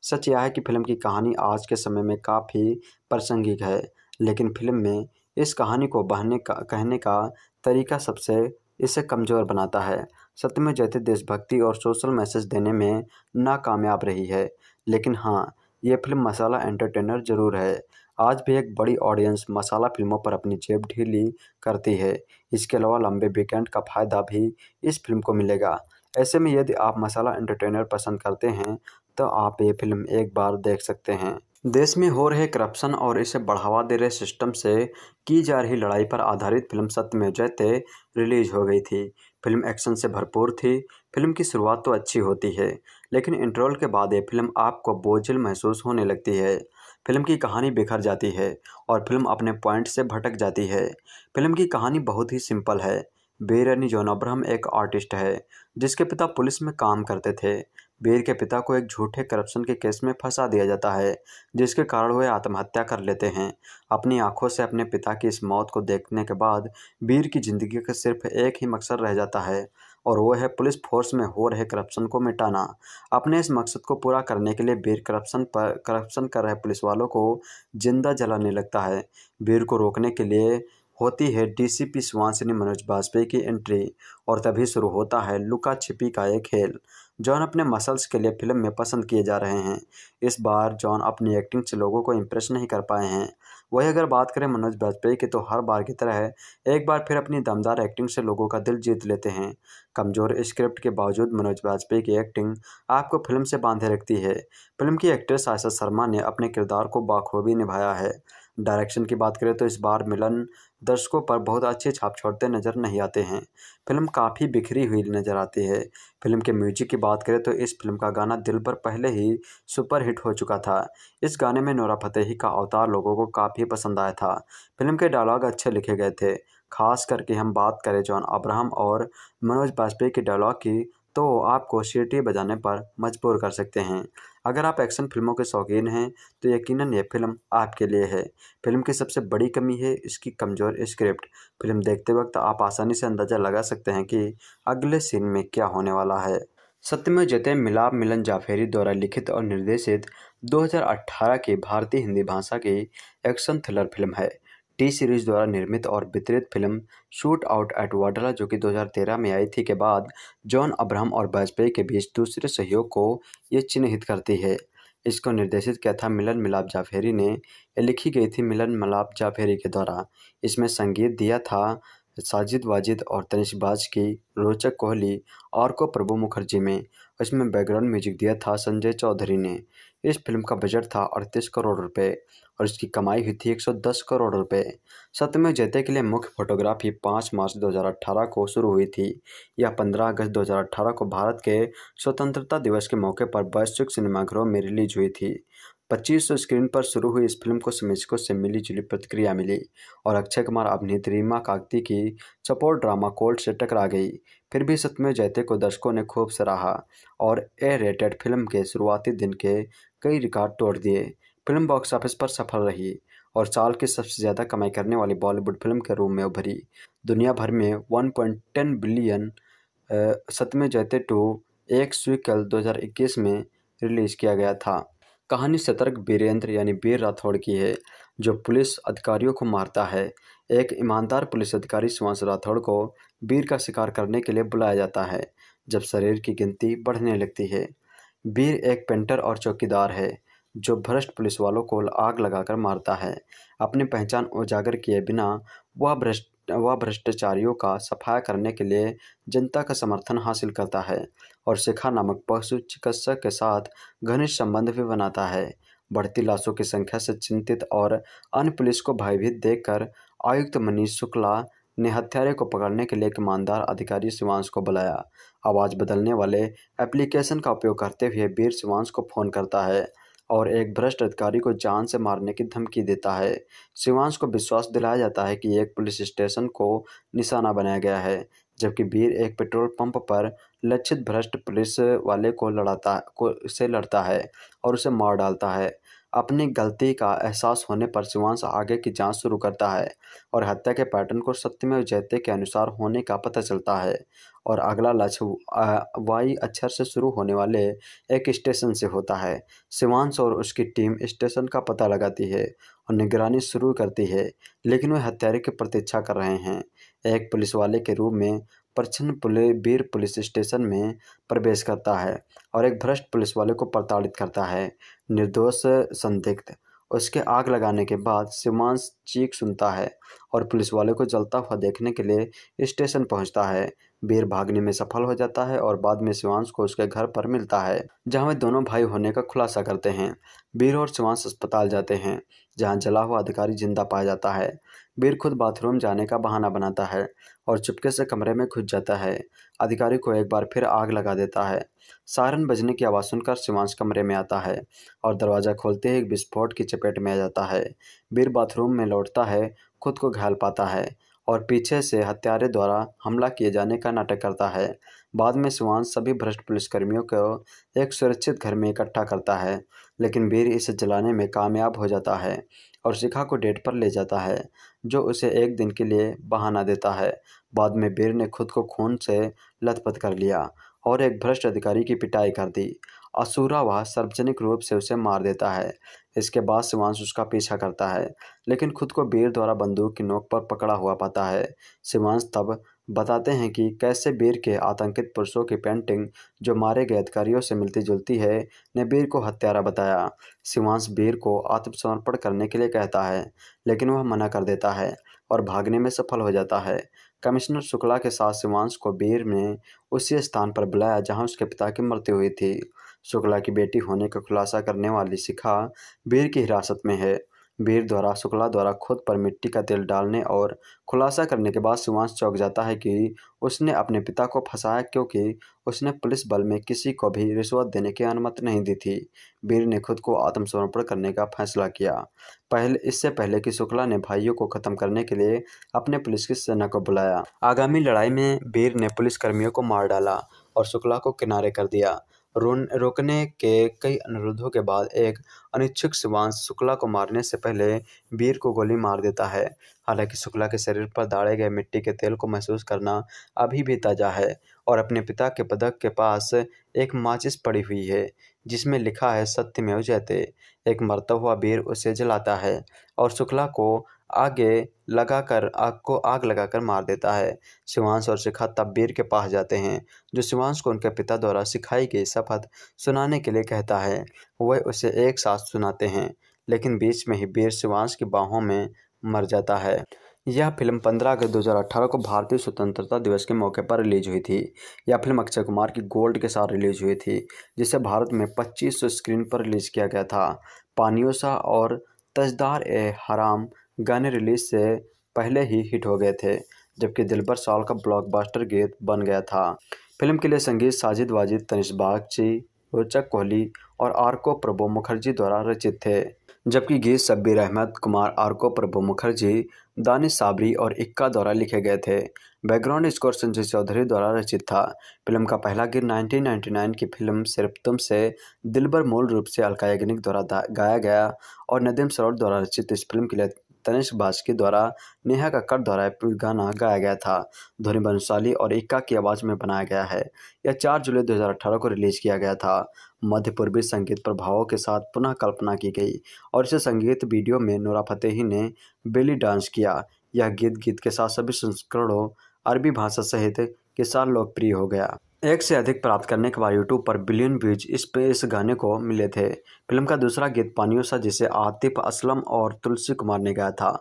सच यह है कि फिल्म की कहानी आज के समय में काफ़ी प्रासंगिक है लेकिन फिल्म में इस कहानी को बहने का कहने का तरीका सबसे इसे कमज़ोर बनाता है सत्य में जैसे देशभक्ति और सोशल मैसेज देने में नाकामयाब रही है लेकिन हाँ ये फिल्म मसाला एंटरटेनर ज़रूर है आज भी एक बड़ी ऑडियंस मसाला फिल्मों पर अपनी जेब ढीली करती है इसके अलावा लंबे वीकेंड का फ़ायदा भी इस फिल्म को मिलेगा ऐसे में यदि आप मसाला एंटरटेनर पसंद करते हैं तो आप ये फिल्म एक बार देख सकते हैं देश में हो रहे करप्शन और इसे बढ़ावा दे रहे सिस्टम से की जा रही लड़ाई पर आधारित फिल्म सत्य में जयते रिलीज हो गई थी फिल्म एक्शन से भरपूर थी फिल्म की शुरुआत तो अच्छी होती है लेकिन इंटरवल के बाद ये फिल्म आपको बोझिल महसूस होने लगती है फिल्म की कहानी बिखर जाती है और फिल्म अपने पॉइंट से भटक जाती है फिल्म की कहानी बहुत ही सिंपल है बेरनी जॉन अब्राहम एक आर्टिस्ट है जिसके पिता पुलिस में काम करते थे बेर के पिता को एक झूठे करप्शन के केस में फंसा दिया जाता है जिसके कारण वे आत्महत्या कर लेते हैं अपनी आंखों से अपने पिता की इस मौत को देखने के बाद बीर की ज़िंदगी का सिर्फ एक ही मकसद रह जाता है और वो है पुलिस फोर्स में हो रहे करप्शन को मिटाना अपने इस मकसद को पूरा करने के लिए बीर करप्शन पर करप्शन कर रहे पुलिस वालों को जिंदा जलाने लगता है बीर को रोकने के लिए होती है डीसीपी सुवासिनी मनोज वाजपेयी की एंट्री और तभी शुरू होता है लुका छिपी का एक खेल जॉन अपने मसल्स के लिए फिल्म में पसंद किए जा रहे हैं इस बार जॉन अपनी एक्टिंग से लोगों को इम्प्रेस नहीं कर पाए हैं वही अगर बात करें मनोज बाजपेयी की तो हर बार की तरह एक बार फिर अपनी दमदार एक्टिंग से लोगों का दिल जीत लेते हैं कमज़ोर स्क्रिप्ट के बावजूद मनोज बाजपेयी की एक्टिंग आपको फिल्म से बांधे रखती है फिल्म की एक्ट्रेस आयशा शर्मा ने अपने किरदार को बाखूबी निभाया है डायरेक्शन की बात करें तो इस बार मिलन दर्शकों पर बहुत अच्छे छाप छोड़ते नज़र नहीं आते हैं फिल्म काफ़ी बिखरी हुई नज़र आती है फिल्म के म्यूजिक की बात करें तो इस फिल्म का गाना दिल पर पहले ही सुपरहिट हो चुका था इस गाने में नोरा फतेही का अवतार लोगों को काफ़ी पसंद आया था फिल्म के डायलॉग अच्छे लिखे गए थे खास करके हम बात करें जॉन अब्राहम और मनोज बाजपेयी के डायलॉग की तो आपको सीटी बजाने पर मजबूर कर सकते हैं अगर आप एक्शन फिल्मों के शौकीन हैं तो यकीनन यह फिल्म आपके लिए है फिल्म की सबसे बड़ी कमी है इसकी कमज़ोर स्क्रिप्ट फिल्म देखते वक्त आप आसानी से अंदाज़ा लगा सकते हैं कि अगले सीन में क्या होने वाला है में जयते मिलाप मिलन जाफेरी द्वारा लिखित और निर्देशित 2018 की भारतीय हिंदी भाषा की एक्शन थ्रिलर फिल्म है टी सीरीज़ द्वारा निर्मित और वितरित फिल्म शूट आउट एट वाडला जो कि 2013 में आई थी के बाद जॉन अब्राहम और वाजपेयी के बीच दूसरे सहयोग को ये चिन्हित करती है इसको निर्देशित किया था मिलन मिलाप जाफेरी ने यह लिखी गई थी मिलन मिलाप जाफेरी के द्वारा इसमें संगीत दिया था साजिद वाजिद और बाज की रोचक कोहली और को प्रभु मुखर्जी में इसमें बैकग्राउंड म्यूजिक दिया था संजय चौधरी ने इस फिल्म का बजट था अड़तीस करोड़ रुपए और इसकी कमाई हुई थी 110 करोड़ रुपए सत्यमेव जयते के लिए मुख्य फोटोग्राफी 5 मार्च 2018 को शुरू हुई थी यह 15 अगस्त 2018 को भारत के स्वतंत्रता दिवस के मौके पर वैश्विक सिनेमाघरों में रिलीज हुई थी 2500 स्क्रीन पर शुरू हुई इस फिल्म को समीक्षकों से मिली जुली प्रतिक्रिया मिली और अक्षय कुमार अभिनेत्री रीमा कागती की सपोर्ट ड्रामा कोल्ड से टकरा गई फिर भी सत्यमेव जयते को दर्शकों ने खूब सराहा और ए रेटेड फिल्म के शुरुआती दिन के कई रिकॉर्ड तोड़ दिए फिल्म बॉक्स ऑफिस पर सफल रही और साल की सबसे ज़्यादा कमाई करने वाली बॉलीवुड फिल्म के रूप में उभरी दुनिया भर में 1.10 बिलियन सतमे जयते टू एक स्वीकल 2021 में रिलीज़ किया गया था कहानी सतर्क वीरेंद्र यानी वीर राठौड़ की है जो पुलिस अधिकारियों को मारता है एक ईमानदार पुलिस अधिकारी सुहास राठौड़ को वीर का शिकार करने के लिए बुलाया जाता है जब शरीर की गिनती बढ़ने लगती है वीर एक पेंटर और चौकीदार है जो भ्रष्ट पुलिस वालों को आग लगाकर मारता है अपनी पहचान उजागर किए बिना वह भ्रष्ट वह भ्रष्टाचारियों का सफाया करने के लिए जनता का समर्थन हासिल करता है और शिखा नामक पशु चिकित्सक के साथ घनिष्ठ संबंध भी बनाता है बढ़ती लाशों की संख्या से चिंतित और अन्य पुलिस को भयभीत देखकर आयुक्त मनीष शुक्ला ने हत्यारे को पकड़ने के लिए एक ईमानदार अधिकारी शिवांश को बुलाया आवाज़ बदलने वाले एप्लीकेशन का उपयोग करते हुए वीर शिवांश को फ़ोन करता है और एक भ्रष्ट अधिकारी को जान से मारने की धमकी देता है शिवांश को विश्वास दिलाया जाता है कि एक पुलिस स्टेशन को निशाना बनाया गया है जबकि वीर एक पेट्रोल पंप पर लक्षित भ्रष्ट पुलिस वाले को लड़ाता को से लड़ता है और उसे मार डालता है अपनी गलती का एहसास होने पर शिवांश आगे की जांच शुरू करता है और हत्या के पैटर्न को सत्यमेव जयते के अनुसार होने का पता चलता है और अगला लक्ष्य वाई अक्षर से शुरू होने वाले एक स्टेशन से होता है शिवांश और उसकी टीम स्टेशन का पता लगाती है और निगरानी शुरू करती है लेकिन वे हत्यारे की प्रतीक्षा कर रहे हैं एक पुलिस वाले के रूप में प्रछन्न पुले बीर पुलिस स्टेशन में प्रवेश करता है और एक भ्रष्ट पुलिस वाले को प्रताड़ित करता है निर्दोष संदिग्ध उसके आग लगाने के बाद सीमांश चीख सुनता है और पुलिस वाले को जलता हुआ देखने के लिए स्टेशन पहुंचता है बीर भागने में सफल हो जाता है और बाद में सीमांश को उसके घर पर मिलता है जहां वे दोनों भाई होने का खुलासा करते हैं बीर और शिवांश अस्पताल जाते हैं जहां जला हुआ अधिकारी जिंदा पाया जाता है वीर खुद बाथरूम जाने का बहाना बनाता है और चुपके से कमरे में घुस जाता है अधिकारी को एक बार फिर आग लगा देता है सारन बजने की आवाज़ सुनकर शिवांश कमरे में आता है और दरवाज़ा खोलते ही एक विस्फोट की चपेट में आ जाता है वीर बाथरूम में लौटता है खुद को घायल पाता है और पीछे से हत्यारे द्वारा हमला किए जाने का नाटक करता है बाद में सुवान सभी भ्रष्ट पुलिसकर्मियों को एक सुरक्षित घर में इकट्ठा करता है लेकिन वीर इसे जलाने में कामयाब हो जाता है और शिखा को डेट पर ले जाता है जो उसे एक दिन के लिए बहाना देता है बाद में बीर ने खुद को खून से लथपथ कर लिया और एक भ्रष्ट अधिकारी की पिटाई कर दी असुरा वह सार्वजनिक रूप से उसे मार देता है इसके बाद शिवांश उसका पीछा करता है लेकिन खुद को बीर द्वारा बंदूक की नोक पर पकड़ा हुआ पाता है शिवांश तब बताते हैं कि कैसे बीर के आतंकित पुरुषों की पेंटिंग जो मारे गए अधिकारियों से मिलती जुलती है ने बीर को हत्यारा बताया सिवांश बीर को आत्मसमर्पण करने के लिए कहता है लेकिन वह मना कर देता है और भागने में सफल हो जाता है कमिश्नर शुक्ला के साथ सिवांश को बीर ने उसी स्थान पर बुलाया जहां उसके पिता की मृत्यु हुई थी शुक्ला की बेटी होने का खुलासा करने वाली शिखा बीर की हिरासत में है वीर द्वारा शुक्ला द्वारा खुद पर मिट्टी का तेल डालने और खुलासा करने के बाद सुभाष चौक जाता है कि उसने अपने पिता को फंसाया क्योंकि उसने पुलिस बल में किसी को भी रिश्वत देने की अनुमति नहीं दी थी वीर ने खुद को आत्मसमर्पण करने का फैसला किया पहले इससे पहले कि शुक्ला ने भाइयों को खत्म करने के लिए अपने पुलिस की सेना को बुलाया आगामी लड़ाई में वीर ने पुलिसकर्मियों को मार डाला और शुक्ला को किनारे कर दिया रोकने के कई अनुरोधों के बाद एक अनिच्छुक शिवांश शुक्ला को मारने से पहले वीर को गोली मार देता है हालांकि शुक्ला के शरीर पर दाड़े गए मिट्टी के तेल को महसूस करना अभी भी ताज़ा है और अपने पिता के पदक के पास एक माचिस पड़ी हुई है जिसमें लिखा है सत्य में जयते एक मरता हुआ वीर उसे जलाता है और शुक्ला को आगे लगाकर आग को आग लगाकर मार देता है शिवांश और शिखा तब्बीर के पास जाते हैं जो शिवांश को उनके पिता द्वारा सिखाई गई शपथ सुनाने के लिए कहता है वह उसे एक साथ सुनाते हैं लेकिन बीच में ही बीर शिवांश की बाहों में मर जाता है यह फिल्म 15 अगस्त 2018 को भारतीय स्वतंत्रता दिवस के मौके पर रिलीज हुई थी यह फिल्म अक्षय कुमार की गोल्ड के साथ रिलीज हुई थी जिसे भारत में 2500 स्क्रीन पर रिलीज किया गया था पानियोसा और तजदार ए हराम गाने रिलीज से पहले ही हिट हो गए थे जबकि दिलबर साल का ब्लॉकबस्टर गीत बन गया था फिल्म के लिए संगीत साजिद वाजिद तनिष बागची रोचक कोहली और आरको प्रभु मुखर्जी द्वारा रचित थे जबकि गीत शब्बीर अहमद कुमार आरको प्रभु मुखर्जी दानिश साबरी और इक्का द्वारा लिखे गए थे बैकग्राउंड स्कोर संजय चौधरी द्वारा रचित था फिल्म का पहला गीत 1999 की फिल्म सिर्फ तुम से दिलबर मूल रूप से अलका याग्निक द्वारा गाया गया और नदीम सरोट द्वारा रचित इस फिल्म के लिए भाष के द्वारा नेहा कक्कड़ द्वारा गाना गाया गया था ध्वनि बंसाली और इक्का की आवाज़ में बनाया गया है यह चार जुलाई 2018 को रिलीज किया गया था मध्य पूर्वी संगीत प्रभावों के साथ पुनः कल्पना की गई और इसे संगीत वीडियो में नूरा फतेही ने बेली डांस किया यह गीत गीत के साथ सभी संस्करणों अरबी भाषा सहित किसान लोकप्रिय हो गया एक से अधिक प्राप्त करने के बाद यूट्यूब पर बिलियन व्यूज इस पे इस गाने को मिले थे फिल्म का दूसरा गीत पानियों सा जिसे आतिफ असलम और तुलसी कुमार ने गाया था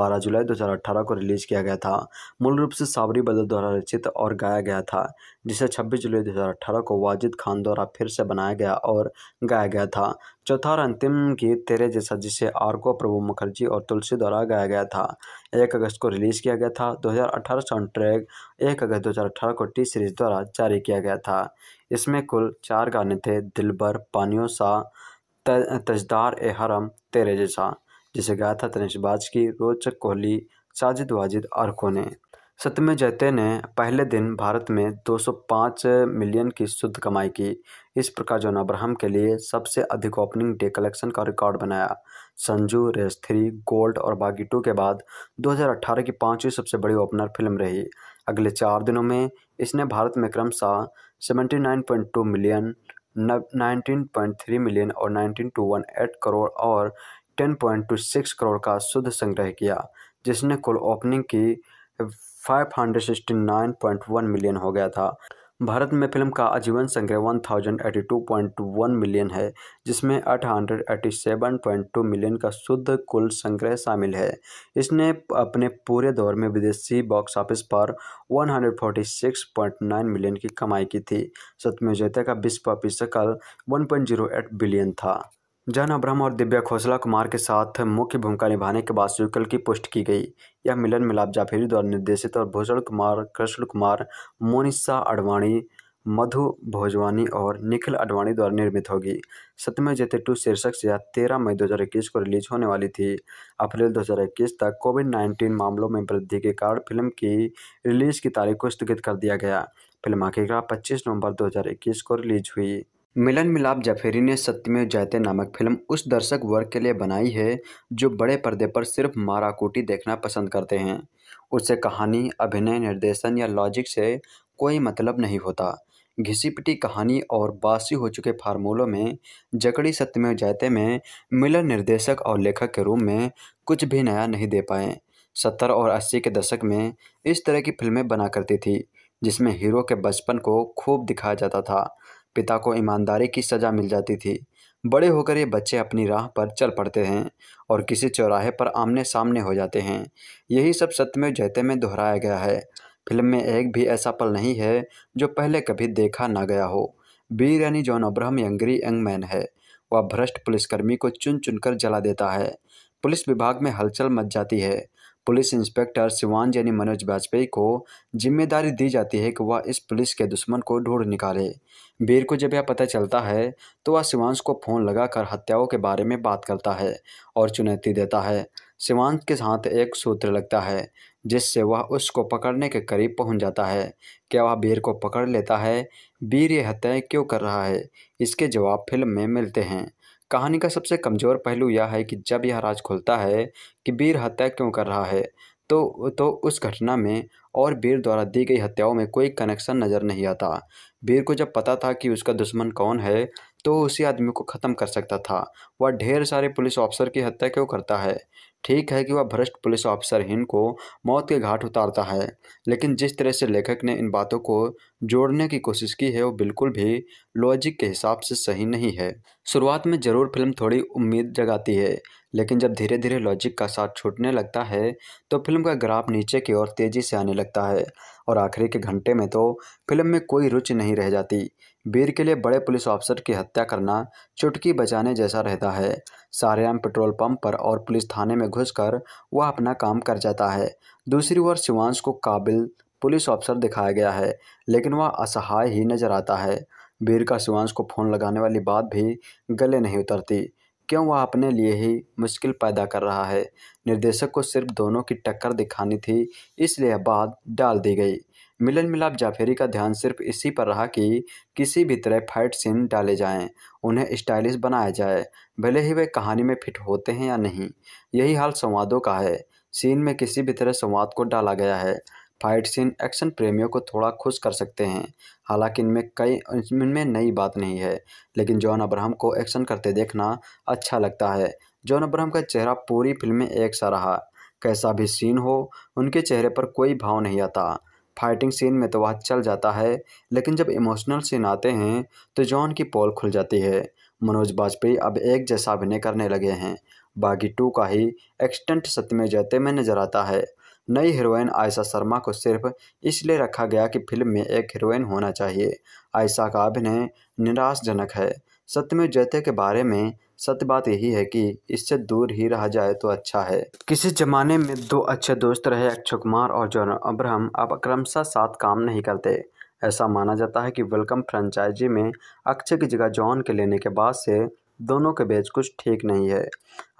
12 जुलाई 2018 को रिलीज किया गया था मूल रूप से साबरी बदल द्वारा रचित और गाया गया था जिसे 26 जुलाई अठारह को वाजिद खान द्वारा फिर से बनाया गया और गाया गया था चौथा और अंतिम गीत तेरे जैसा जिसे आरको प्रभु मुखर्जी और तुलसी द्वारा गाया गया था एक अगस्त को रिलीज़ किया गया था 2018 साउंड ट्रैक एक अगस्त 2018 को टी सीरीज द्वारा जारी किया गया था इसमें कुल चार गाने थे दिलबर पानियों सा तजदार ए हरम तेरे जैसा जिसे गाया था तनिष बाज की रोचक कोहली साजिद वाजिद आरको ने सत्यमेव जयते ने पहले दिन भारत में 205 मिलियन की शुद्ध कमाई की इस प्रकार जॉन अब्राहम के लिए सबसे अधिक ओपनिंग डे कलेक्शन का रिकॉर्ड बनाया संजू रेस थ्री गोल्ड और बागी टू के बाद 2018 की पांचवी सबसे बड़ी ओपनर फिल्म रही अगले चार दिनों में इसने भारत में क्रमशः 79.2 मिलियन 19.3 मिलियन और 19.218 करोड़ और 10.26 करोड़ का शुद्ध संग्रह किया जिसने कुल ओपनिंग की 569.1 मिलियन हो गया था भारत में फिल्म का आजीवन संग्रह 1082.1 मिलियन है जिसमें 887.2 मिलियन का शुद्ध कुल संग्रह शामिल है इसने अपने पूरे दौर में विदेशी बॉक्स ऑफिस पर 146.9 मिलियन की कमाई की थी सत्यमय जयता का विश्व जीरो 1.08 बिलियन था जॉन अब्राहम और दिव्या खोसला कुमार के साथ मुख्य भूमिका निभाने के बाद स्वीकल की पुष्टि की गई यह मिलन मिलाप जाफेरी द्वारा निर्देशित और भूषण कुमार कृष्ण कुमार मोनिसा अडवाणी मधु भोजवानी और निखिल अडवाणी द्वारा निर्मित होगी सत्यमय जेते टू शीर्षक से यह तेरह मई 2021 को रिलीज होने वाली थी अप्रैल 2021 तक कोविड 19 मामलों में वृद्धि के कारण फिल्म की रिलीज की तारीख को स्थगित कर दिया गया फिल्म आखिरकार 25 नवंबर 2021 को रिलीज हुई मिलन मिलाप जफेरी ने सत्यमेव जयते नामक फिल्म उस दर्शक वर्ग के लिए बनाई है जो बड़े पर्दे पर सिर्फ माराकूटी देखना पसंद करते हैं उसे कहानी अभिनय निर्देशन या लॉजिक से कोई मतलब नहीं होता घिसी पिटी कहानी और बासी हो चुके फार्मूलों में जकड़ी सत्यमेव जयते में मिलन निर्देशक और लेखक के रूप में कुछ भी नया नहीं दे पाए सत्तर और अस्सी के दशक में इस तरह की फिल्में बना करती थी जिसमें हीरो के बचपन को खूब दिखाया जाता था पिता को ईमानदारी की सज़ा मिल जाती थी बड़े होकर ये बच्चे अपनी राह पर चल पड़ते हैं और किसी चौराहे पर आमने सामने हो जाते हैं यही सब सत्यमेव जयते में दोहराया गया है फिल्म में एक भी ऐसा पल नहीं है जो पहले कभी देखा ना गया हो वीर यानी जॉन अब्राहम यंगरी यंगमैन है वह भ्रष्ट पुलिसकर्मी को चुन चुनकर जला देता है पुलिस विभाग में हलचल मच जाती है पुलिस इंस्पेक्टर शिवान यानी मनोज वाजपेयी को जिम्मेदारी दी जाती है कि वह इस पुलिस के दुश्मन को ढूंढ निकाले वीर को जब यह पता चलता है तो वह शिवांश को फ़ोन लगाकर हत्याओं के बारे में बात करता है और चुनौती देता है शिवांश के साथ एक सूत्र लगता है जिससे वह उसको पकड़ने के करीब पहुंच जाता है क्या वह वीर को पकड़ लेता है वीर ये हत्याएं क्यों कर रहा है इसके जवाब फिल्म में मिलते हैं कहानी का सबसे कमज़ोर पहलू यह है कि जब यह राज खुलता है कि वीर हत्या क्यों कर रहा है तो तो उस घटना में और वीर द्वारा दी गई हत्याओं में कोई कनेक्शन नज़र नहीं आता वीर को जब पता था कि उसका दुश्मन कौन है तो उसी आदमी को ख़त्म कर सकता था वह ढेर सारे पुलिस ऑफिसर की हत्या क्यों करता है ठीक है कि वह भ्रष्ट पुलिस ऑफिसर हिन को मौत के घाट उतारता है लेकिन जिस तरह से लेखक ने इन बातों को जोड़ने की कोशिश की है वो बिल्कुल भी लॉजिक के हिसाब से सही नहीं है शुरुआत में ज़रूर फिल्म थोड़ी उम्मीद जगाती है लेकिन जब धीरे धीरे लॉजिक का साथ छूटने लगता है तो फिल्म का ग्राफ नीचे की ओर तेज़ी से आने लगता है और आखिरी के घंटे में तो फिल्म में कोई रुचि नहीं रह जाती वीर के लिए बड़े पुलिस ऑफिसर की हत्या करना चुटकी बचाने जैसा रहता है सारेआम पेट्रोल पंप पर और पुलिस थाने में घुसकर वह अपना काम कर जाता है दूसरी ओर शिवांश को काबिल पुलिस ऑफिसर दिखाया गया है लेकिन वह असहाय ही नजर आता है वीर का शिवांश को फ़ोन लगाने वाली बात भी गले नहीं उतरती क्यों वह अपने लिए ही मुश्किल पैदा कर रहा है निर्देशक को सिर्फ दोनों की टक्कर दिखानी थी इसलिए बात डाल दी गई मिलन मिलाप जाफेरी का ध्यान सिर्फ इसी पर रहा कि किसी भी तरह फाइट सीन डाले जाएं, उन्हें स्टाइलिश बनाया जाए भले ही वे कहानी में फिट होते हैं या नहीं यही हाल संवादों का है सीन में किसी भी तरह संवाद को डाला गया है फाइट सीन एक्शन प्रेमियों को थोड़ा खुश कर सकते हैं हालांकि इनमें कई इनमें नई बात नहीं है लेकिन जॉन अब्राहम को एक्शन करते देखना अच्छा लगता है जॉन अब्राहम का चेहरा पूरी फिल्म में एक सा रहा कैसा भी सीन हो उनके चेहरे पर कोई भाव नहीं आता फाइटिंग सीन में तो वह चल जाता है लेकिन जब इमोशनल सीन आते हैं तो जॉन की पोल खुल जाती है मनोज बाजपेयी अब एक जैसा अभिनय करने लगे हैं बागी टू का ही एक्सटेंट सत्य में जयते में नजर आता है नई हीरोइन आयशा शर्मा को सिर्फ इसलिए रखा गया कि फिल्म में एक हीरोइन होना चाहिए आयशा का अभिनय निराशजनक है सत्य में जयते के बारे में सत्य बात यही है कि इससे दूर ही रहा जाए तो अच्छा है किसी जमाने में दो अच्छे दोस्त रहे अक्षय कुमार और जॉन अब्राहम अब क्रमशः साथ काम नहीं करते ऐसा माना जाता है कि वेलकम फ्रेंचाइजी में अक्षय की जगह जॉन के लेने के बाद से दोनों के बीच कुछ ठीक नहीं है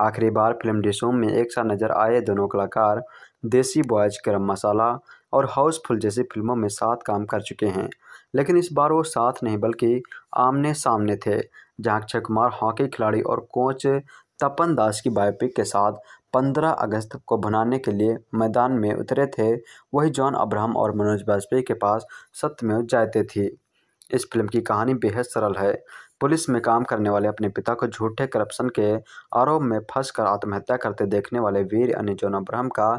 आखिरी बार फिल्म डिशोम में एक साथ नजर आए दोनों कलाकार देसी बॉयज गर्म मसाला और हाउसफुल जैसी फिल्मों में साथ काम कर चुके हैं लेकिन इस बार वो साथ नहीं बल्कि आमने सामने थे जहाँ अक्षय कुमार हॉकी खिलाड़ी और कोच तपन दास की बायोपिक के साथ 15 अगस्त को बनाने के लिए मैदान में उतरे थे वही जॉन अब्राहम और मनोज वाजपेयी के पास सत्य में जाते थे इस फिल्म की कहानी बेहद सरल है पुलिस में काम करने वाले अपने पिता को झूठे करप्शन के आरोप में फंस कर आत्महत्या करते देखने वाले वीर अनि जॉन अब्राहम का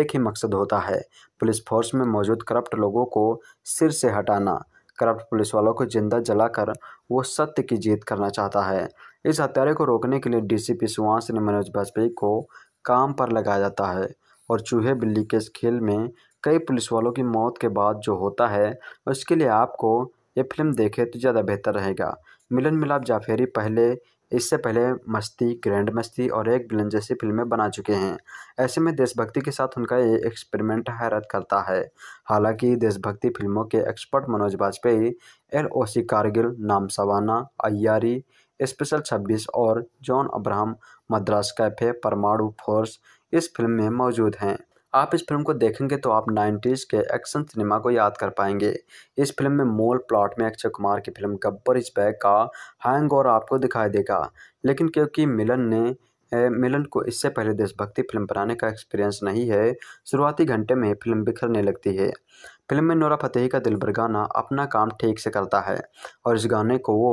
एक ही मकसद होता है पुलिस फोर्स में मौजूद करप्ट लोगों को सिर से हटाना करप्ट पुलिस वालों को जिंदा जलाकर वो सत्य की जीत करना चाहता है इस हत्यारे को रोकने के लिए डीसीपी सुहास ने मनोज बाजपेयी को काम पर लगाया जाता है और चूहे बिल्ली के इस खेल में कई पुलिस वालों की मौत के बाद जो होता है उसके लिए आपको ये फिल्म देखे तो ज़्यादा बेहतर रहेगा मिलन मिलाप जाफेरी पहले इससे पहले मस्ती ग्रैंड मस्ती और एक बिलन जैसी फिल्में बना चुके हैं ऐसे में देशभक्ति के साथ उनका ये एक्सपेरिमेंट हैरत करता है हालांकि देशभक्ति फिल्मों के expert Manoj Vajpayee L O C Kargil Naam Shabana Aiyaary special छब्बीस और जॉन अब्राहम मद्रास कैफे परमाणु फोर्स इस फिल्म में मौजूद हैं आप इस फिल्म को देखेंगे तो आप नाइन्टीज़ के एक्शन सिनेमा को याद कर पाएंगे इस फिल्म में मोल प्लॉट में अक्षय कुमार की फिल्म गब्बर इस बैग का हैंग और आपको दिखाई देगा लेकिन क्योंकि मिलन ने मिलन को इससे पहले देशभक्ति फिल्म बनाने का एक्सपीरियंस नहीं है शुरुआती घंटे में फिल्म बिखरने लगती है फिल्म में नोरा फतेही का दिलबर गाना अपना काम ठीक से करता है और इस गाने को वो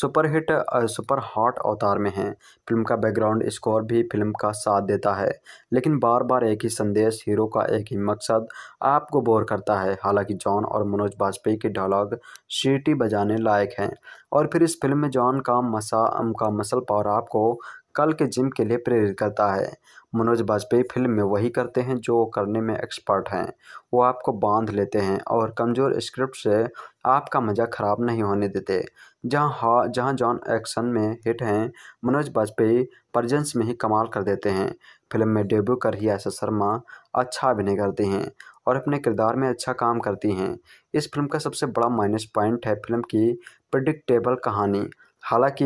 सुपरहिट सुपर हॉट अवतार में हैं फिल्म का बैकग्राउंड स्कोर भी फिल्म का साथ देता है लेकिन बार बार एक ही संदेश हीरो का एक ही मकसद आपको बोर करता है हालांकि जॉन और मनोज वाजपेयी के डायलॉग सीटी बजाने लायक हैं और फिर इस फिल्म में जॉन का मसा का मसल पावर आपको कल के जिम के लिए प्रेरित करता है मनोज बाजपेई फिल्म में वही करते हैं जो करने में एक्सपर्ट हैं वो आपको बांध लेते हैं और कमज़ोर स्क्रिप्ट से आपका मज़ा ख़राब नहीं होने देते जहाँ हा जहाँ जॉन एक्शन में हिट हैं मनोज बाजपेई प्रजेंस में ही कमाल कर देते हैं फिल्म में डेब्यू कर ही आशा शर्मा अच्छा अभिनय करती हैं और अपने किरदार में अच्छा काम करती हैं इस फिल्म का सबसे बड़ा माइनस पॉइंट है फिल्म की प्रडिक्टेबल कहानी हालांकि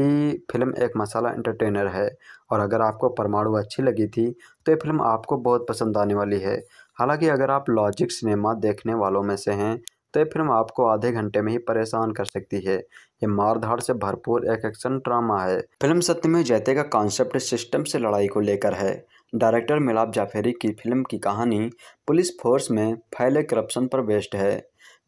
फिल्म एक मसाला एंटरटेनर है और अगर आपको परमाणु अच्छी लगी थी तो ये फिल्म आपको बहुत पसंद आने वाली है हालांकि अगर आप लॉजिक सिनेमा देखने वालों में से हैं तो ये फिल्म आपको आधे घंटे में ही परेशान कर सकती है ये मारधाड़ से भरपूर एक एक्शन ड्रामा है फिल्म सत्य में जैते का कॉन्सेप्ट सिस्टम से लड़ाई को लेकर है डायरेक्टर मिलाप जाफेरी की फिल्म की कहानी पुलिस फोर्स में फैले करप्शन पर बेस्ड है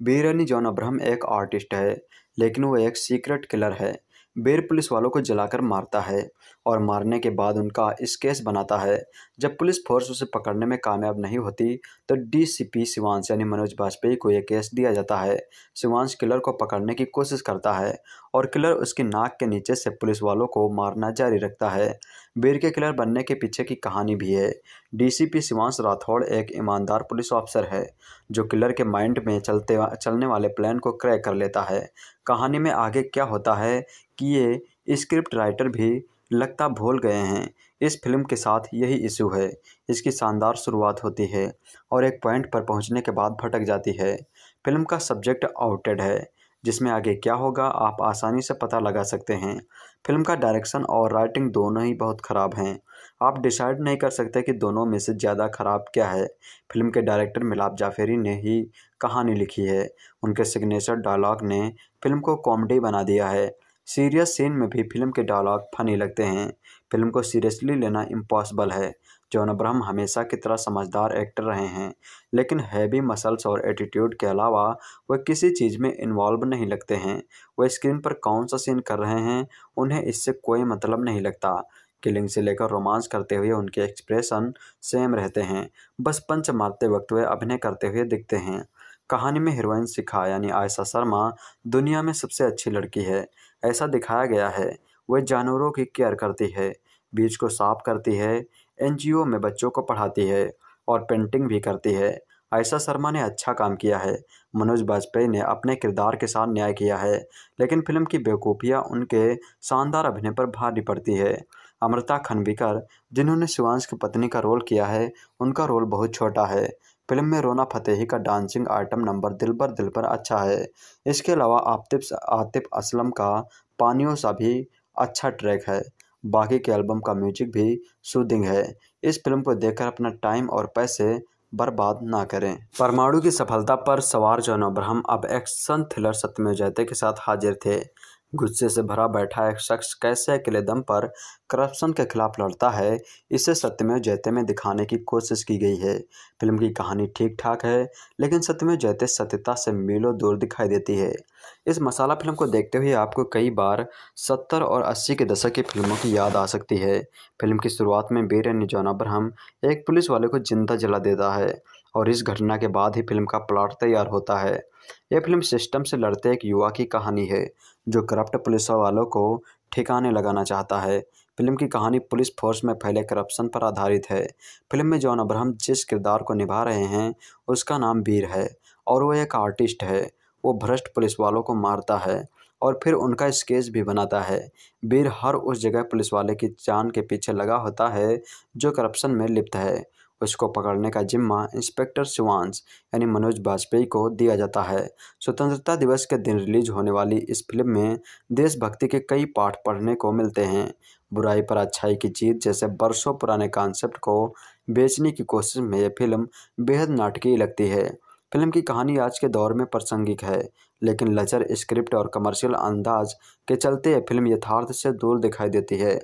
बीरनी जॉन अब्रह एक आर्टिस्ट है लेकिन वो एक सीक्रेट किलर है बेर पुलिस वालों को जलाकर मारता है और मारने के बाद उनका इस केस बनाता है जब पुलिस फोर्स उसे पकड़ने में कामयाब नहीं होती तो डीसीपी शिवांश यानी मनोज वाजपेयी को यह केस दिया जाता है शिवांश किलर को पकड़ने की कोशिश करता है और किलर उसकी नाक के नीचे से पुलिस वालों को मारना जारी रखता है वीर के किलर बनने के पीछे की कहानी भी है डीसीपी सिवांश राठौड़ एक ईमानदार पुलिस ऑफिसर है जो किलर के माइंड में चलते चलने वाले प्लान को क्रैक कर लेता है कहानी में आगे क्या होता है कि ये स्क्रिप्ट राइटर भी लगता भूल गए हैं इस फिल्म के साथ यही इशू है इसकी शानदार शुरुआत होती है और एक पॉइंट पर पहुंचने के बाद भटक जाती है फिल्म का सब्जेक्ट आउटेड है जिसमें आगे क्या होगा आप आसानी से पता लगा सकते हैं फिल्म का डायरेक्शन और राइटिंग दोनों ही बहुत ख़राब हैं आप डिसाइड नहीं कर सकते कि दोनों में से ज़्यादा ख़राब क्या है फिल्म के डायरेक्टर मिलाप जाफेरी ने ही कहानी लिखी है उनके सिग्नेचर डायलॉग ने फिल्म को कॉमेडी बना दिया है सीरियस सीन में भी फिल्म के डायलॉग फनी लगते हैं फिल्म को सीरियसली लेना इम्पॉसिबल है जॉन अब्राहम हमेशा की तरह समझदार एक्टर रहे हैं लेकिन हैवी मसल्स और एटीट्यूड के अलावा वह किसी चीज़ में इन्वॉल्व नहीं लगते हैं वह स्क्रीन पर कौन सा सीन कर रहे हैं उन्हें इससे कोई मतलब नहीं लगता किलिंग से लेकर रोमांस करते हुए उनके एक्सप्रेशन सेम रहते हैं बस पंच मारते वक्त वे अभिनय करते हुए दिखते हैं कहानी में हीरोइन शिखा यानी आयशा शर्मा दुनिया में सबसे अच्छी लड़की है ऐसा दिखाया गया है वह जानवरों की केयर करती है बीज को साफ करती है एन में बच्चों को पढ़ाती है और पेंटिंग भी करती है आयशा शर्मा ने अच्छा काम किया है मनोज बाजपेयी ने अपने किरदार के साथ न्याय किया है लेकिन फिल्म की बेवकूफ़ियाँ उनके शानदार अभिनय पर भारी पड़ती है अमृता खनविकर जिन्होंने शिवांश की पत्नी का रोल किया है उनका रोल बहुत छोटा है फिल्म में रोना फतेही का डांसिंग आइटम नंबर दिल पर दिल पर अच्छा है इसके अलावा आतिफ आतिफ असलम का पानियों सा भी अच्छा ट्रैक है बाकी के एल्बम का म्यूजिक भी सूदिंग है इस फिल्म को देखकर अपना टाइम और पैसे बर्बाद ना करें परमाणु की सफलता पर सवार जॉन अब्राहम अब एक्शन थ्रिलर सत्यमेव जयते के साथ हाजिर थे गुस्से से भरा बैठा एक शख्स कैसे अकेले दम पर करप्शन के खिलाफ लड़ता है इसे सत्यमेव जयते में दिखाने की कोशिश की गई है फिल्म की कहानी ठीक ठाक है लेकिन सत्यमेव जयते सत्यता से मीलों दूर दिखाई देती है इस मसाला फिल्म को देखते हुए आपको कई बार सत्तर और अस्सी के दशक की फिल्मों की याद आ सकती है फिल्म की शुरुआत में बीर निजौन अब्रहम एक पुलिस वाले को जिंदा जला देता है और इस घटना के बाद ही फिल्म का प्लॉट तैयार होता है यह फिल्म सिस्टम से लड़ते एक युवा की कहानी है जो करप्ट पुलिस वालों को ठिकाने लगाना चाहता है फिल्म की कहानी पुलिस फोर्स में फैले करप्शन पर आधारित है फिल्म में जॉन अब्राहम जिस किरदार को निभा रहे हैं उसका नाम वीर है और वो एक आर्टिस्ट है वो भ्रष्ट पुलिस वालों को मारता है और फिर उनका स्केच भी बनाता है वीर हर उस जगह पुलिस वाले की जान के पीछे लगा होता है जो करप्शन में लिप्त है उसको पकड़ने का जिम्मा इंस्पेक्टर शिवांश यानी मनोज बाजपेयी को दिया जाता है स्वतंत्रता दिवस के दिन रिलीज होने वाली इस फिल्म में देशभक्ति के कई पाठ पढ़ने को मिलते हैं बुराई पर अच्छाई की जीत जैसे बरसों पुराने कॉन्सेप्ट को बेचने की कोशिश में यह फिल्म बेहद नाटकीय लगती है फिल्म की कहानी आज के दौर में प्रासंगिक है लेकिन लचर स्क्रिप्ट और कमर्शियल अंदाज के चलते यह फिल्म यथार्थ से दूर दिखाई देती है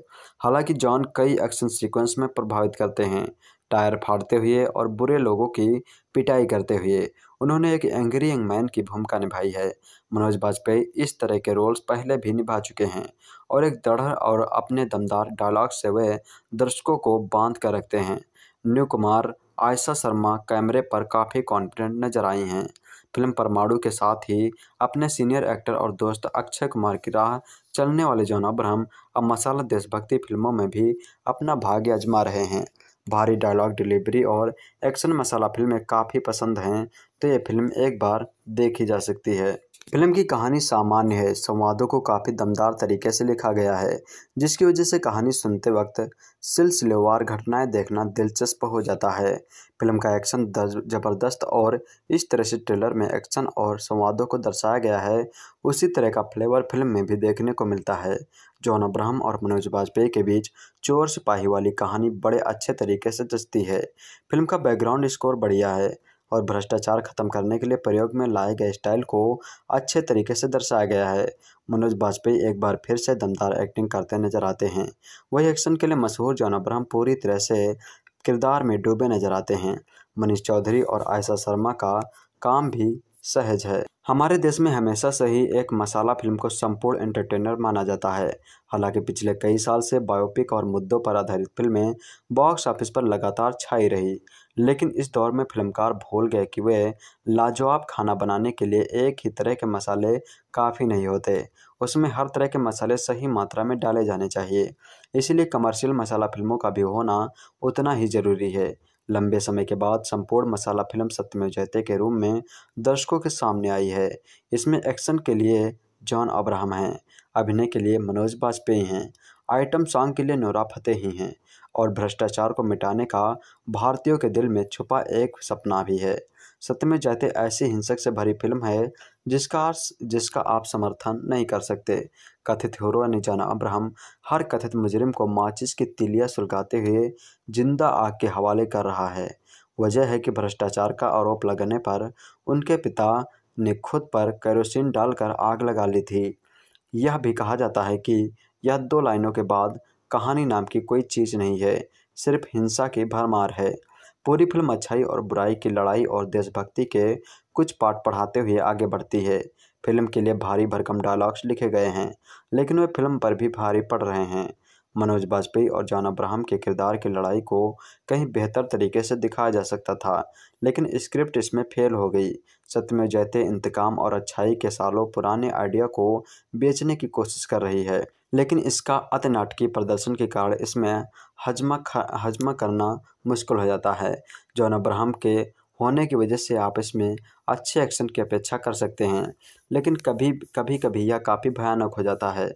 हालांकि जॉन कई एक्शन सीक्वेंस में प्रभावित करते हैं टायर फाड़ते हुए और बुरे लोगों की पिटाई करते हुए उन्होंने एक एंग्री यंग मैन की भूमिका निभाई है मनोज बाजपेयी इस तरह के रोल्स पहले भी निभा चुके हैं और एक दृढ़ और अपने दमदार डायलॉग से वे दर्शकों को बांध कर रखते हैं न्यू कुमार आयशा शर्मा कैमरे पर काफ़ी कॉन्फिडेंट नजर आई हैं फिल्म परमाणु के साथ ही अपने सीनियर एक्टर और दोस्त अक्षय कुमार की राह चलने वाले जॉन अब्राहम अब मसाला देशभक्ति फिल्मों में भी अपना भाग्य आजमा रहे हैं भारी डायलॉग डिलीवरी और एक्शन मसाला फिल्में काफ़ी पसंद हैं तो ये फिल्म एक बार देखी जा सकती है फिल्म की कहानी सामान्य है संवादों को काफ़ी दमदार तरीके से लिखा गया है जिसकी वजह से कहानी सुनते वक्त सिलसिलेवार घटनाएं देखना दिलचस्प हो जाता है फिल्म का एक्शन ज़बरदस्त और इस तरह से ट्रेलर में एक्शन और संवादों को दर्शाया गया है उसी तरह का फ्लेवर फिल्म में भी देखने को मिलता है जॉन अब्राहम और मनोज बाजपेयी के बीच चोर सिपाही वाली कहानी बड़े अच्छे तरीके से जचती है फिल्म का बैकग्राउंड स्कोर बढ़िया है और भ्रष्टाचार खत्म करने के लिए प्रयोग में लाए गए स्टाइल को अच्छे तरीके से दर्शाया गया है मनोज बाजपेयी एक बार फिर से दमदार एक्टिंग करते नजर आते हैं वही एक्शन के लिए मशहूर जॉन अब्राहम पूरी तरह से किरदार में डूबे नजर आते हैं मनीष चौधरी और आयशा शर्मा का काम भी सहज है हमारे देश में हमेशा से ही एक मसाला फिल्म को संपूर्ण एंटरटेनर माना जाता है हालांकि पिछले कई साल से बायोपिक और मुद्दों पर आधारित फिल्में बॉक्स ऑफिस पर लगातार छाई रही लेकिन इस दौर में फिल्मकार भूल गए कि वे लाजवाब खाना बनाने के लिए एक ही तरह के मसाले काफ़ी नहीं होते उसमें हर तरह के मसाले सही मात्रा में डाले जाने चाहिए इसीलिए कमर्शियल मसाला फिल्मों का भी होना उतना ही ज़रूरी है लंबे समय के बाद संपूर्ण मसाला फिल्म सत्यमेव जयते के रूप में दर्शकों के सामने आई है इसमें एक्शन के लिए जॉन अब्राहम हैं अभिनय के लिए मनोज बाजपेयी हैं आइटम सॉन्ग के लिए नोरा ही हैं और भ्रष्टाचार को मिटाने का भारतीयों के दिल में छुपा एक सपना भी है सत्य में जाते ऐसी हिंसक से भरी फिल्म है जिसका जिसका आप समर्थन नहीं कर सकते कथित हीरो निजाना अब्राहम हर कथित मुजरिम को माचिस की तिलिया सुलगाते हुए जिंदा आग के हवाले कर रहा है वजह है कि भ्रष्टाचार का आरोप लगने पर उनके पिता ने खुद पर कैरोसिन डालकर आग लगा ली थी यह भी कहा जाता है कि यह दो लाइनों के बाद कहानी नाम की कोई चीज़ नहीं है सिर्फ हिंसा की भरमार है पूरी फिल्म अच्छाई और बुराई की लड़ाई और देशभक्ति के कुछ पाठ पढ़ाते हुए आगे बढ़ती है फिल्म के लिए भारी भरकम डायलॉग्स लिखे गए हैं लेकिन वे फिल्म पर भी भारी पड़ रहे हैं मनोज बाजपेयी और जान अब्राहम के किरदार की लड़ाई को कहीं बेहतर तरीके से दिखाया जा सकता था लेकिन स्क्रिप्ट इसमें फेल हो गई सत्य में जयते इंतकाम और अच्छाई के सालों पुराने आइडिया को बेचने की कोशिश कर रही है लेकिन इसका अति नाटकीय प्रदर्शन के कारण इसमें हजमा हजमा करना मुश्किल हो जाता है जॉन अब्राहम के होने की वजह से आप इसमें अच्छे एक्शन की अपेक्षा कर सकते हैं लेकिन कभी कभी कभी यह काफ़ी भयानक हो जाता है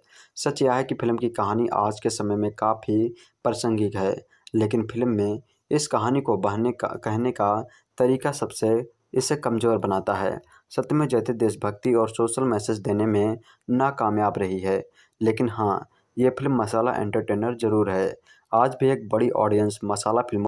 सच यह है कि फिल्म की कहानी आज के समय में काफ़ी प्रासंगिक है लेकिन फिल्म में इस कहानी को बहने का कहने का तरीका सबसे इसे कमज़ोर बनाता है सत्य में जैसे देशभक्ति और सोशल मैसेज देने में नाकामयाब रही है लेकिन हाँ ये फिल्म मसाला एंटरटेनर ज़रूर है आज भी एक बड़ी ऑडियंस मसाला फिल्म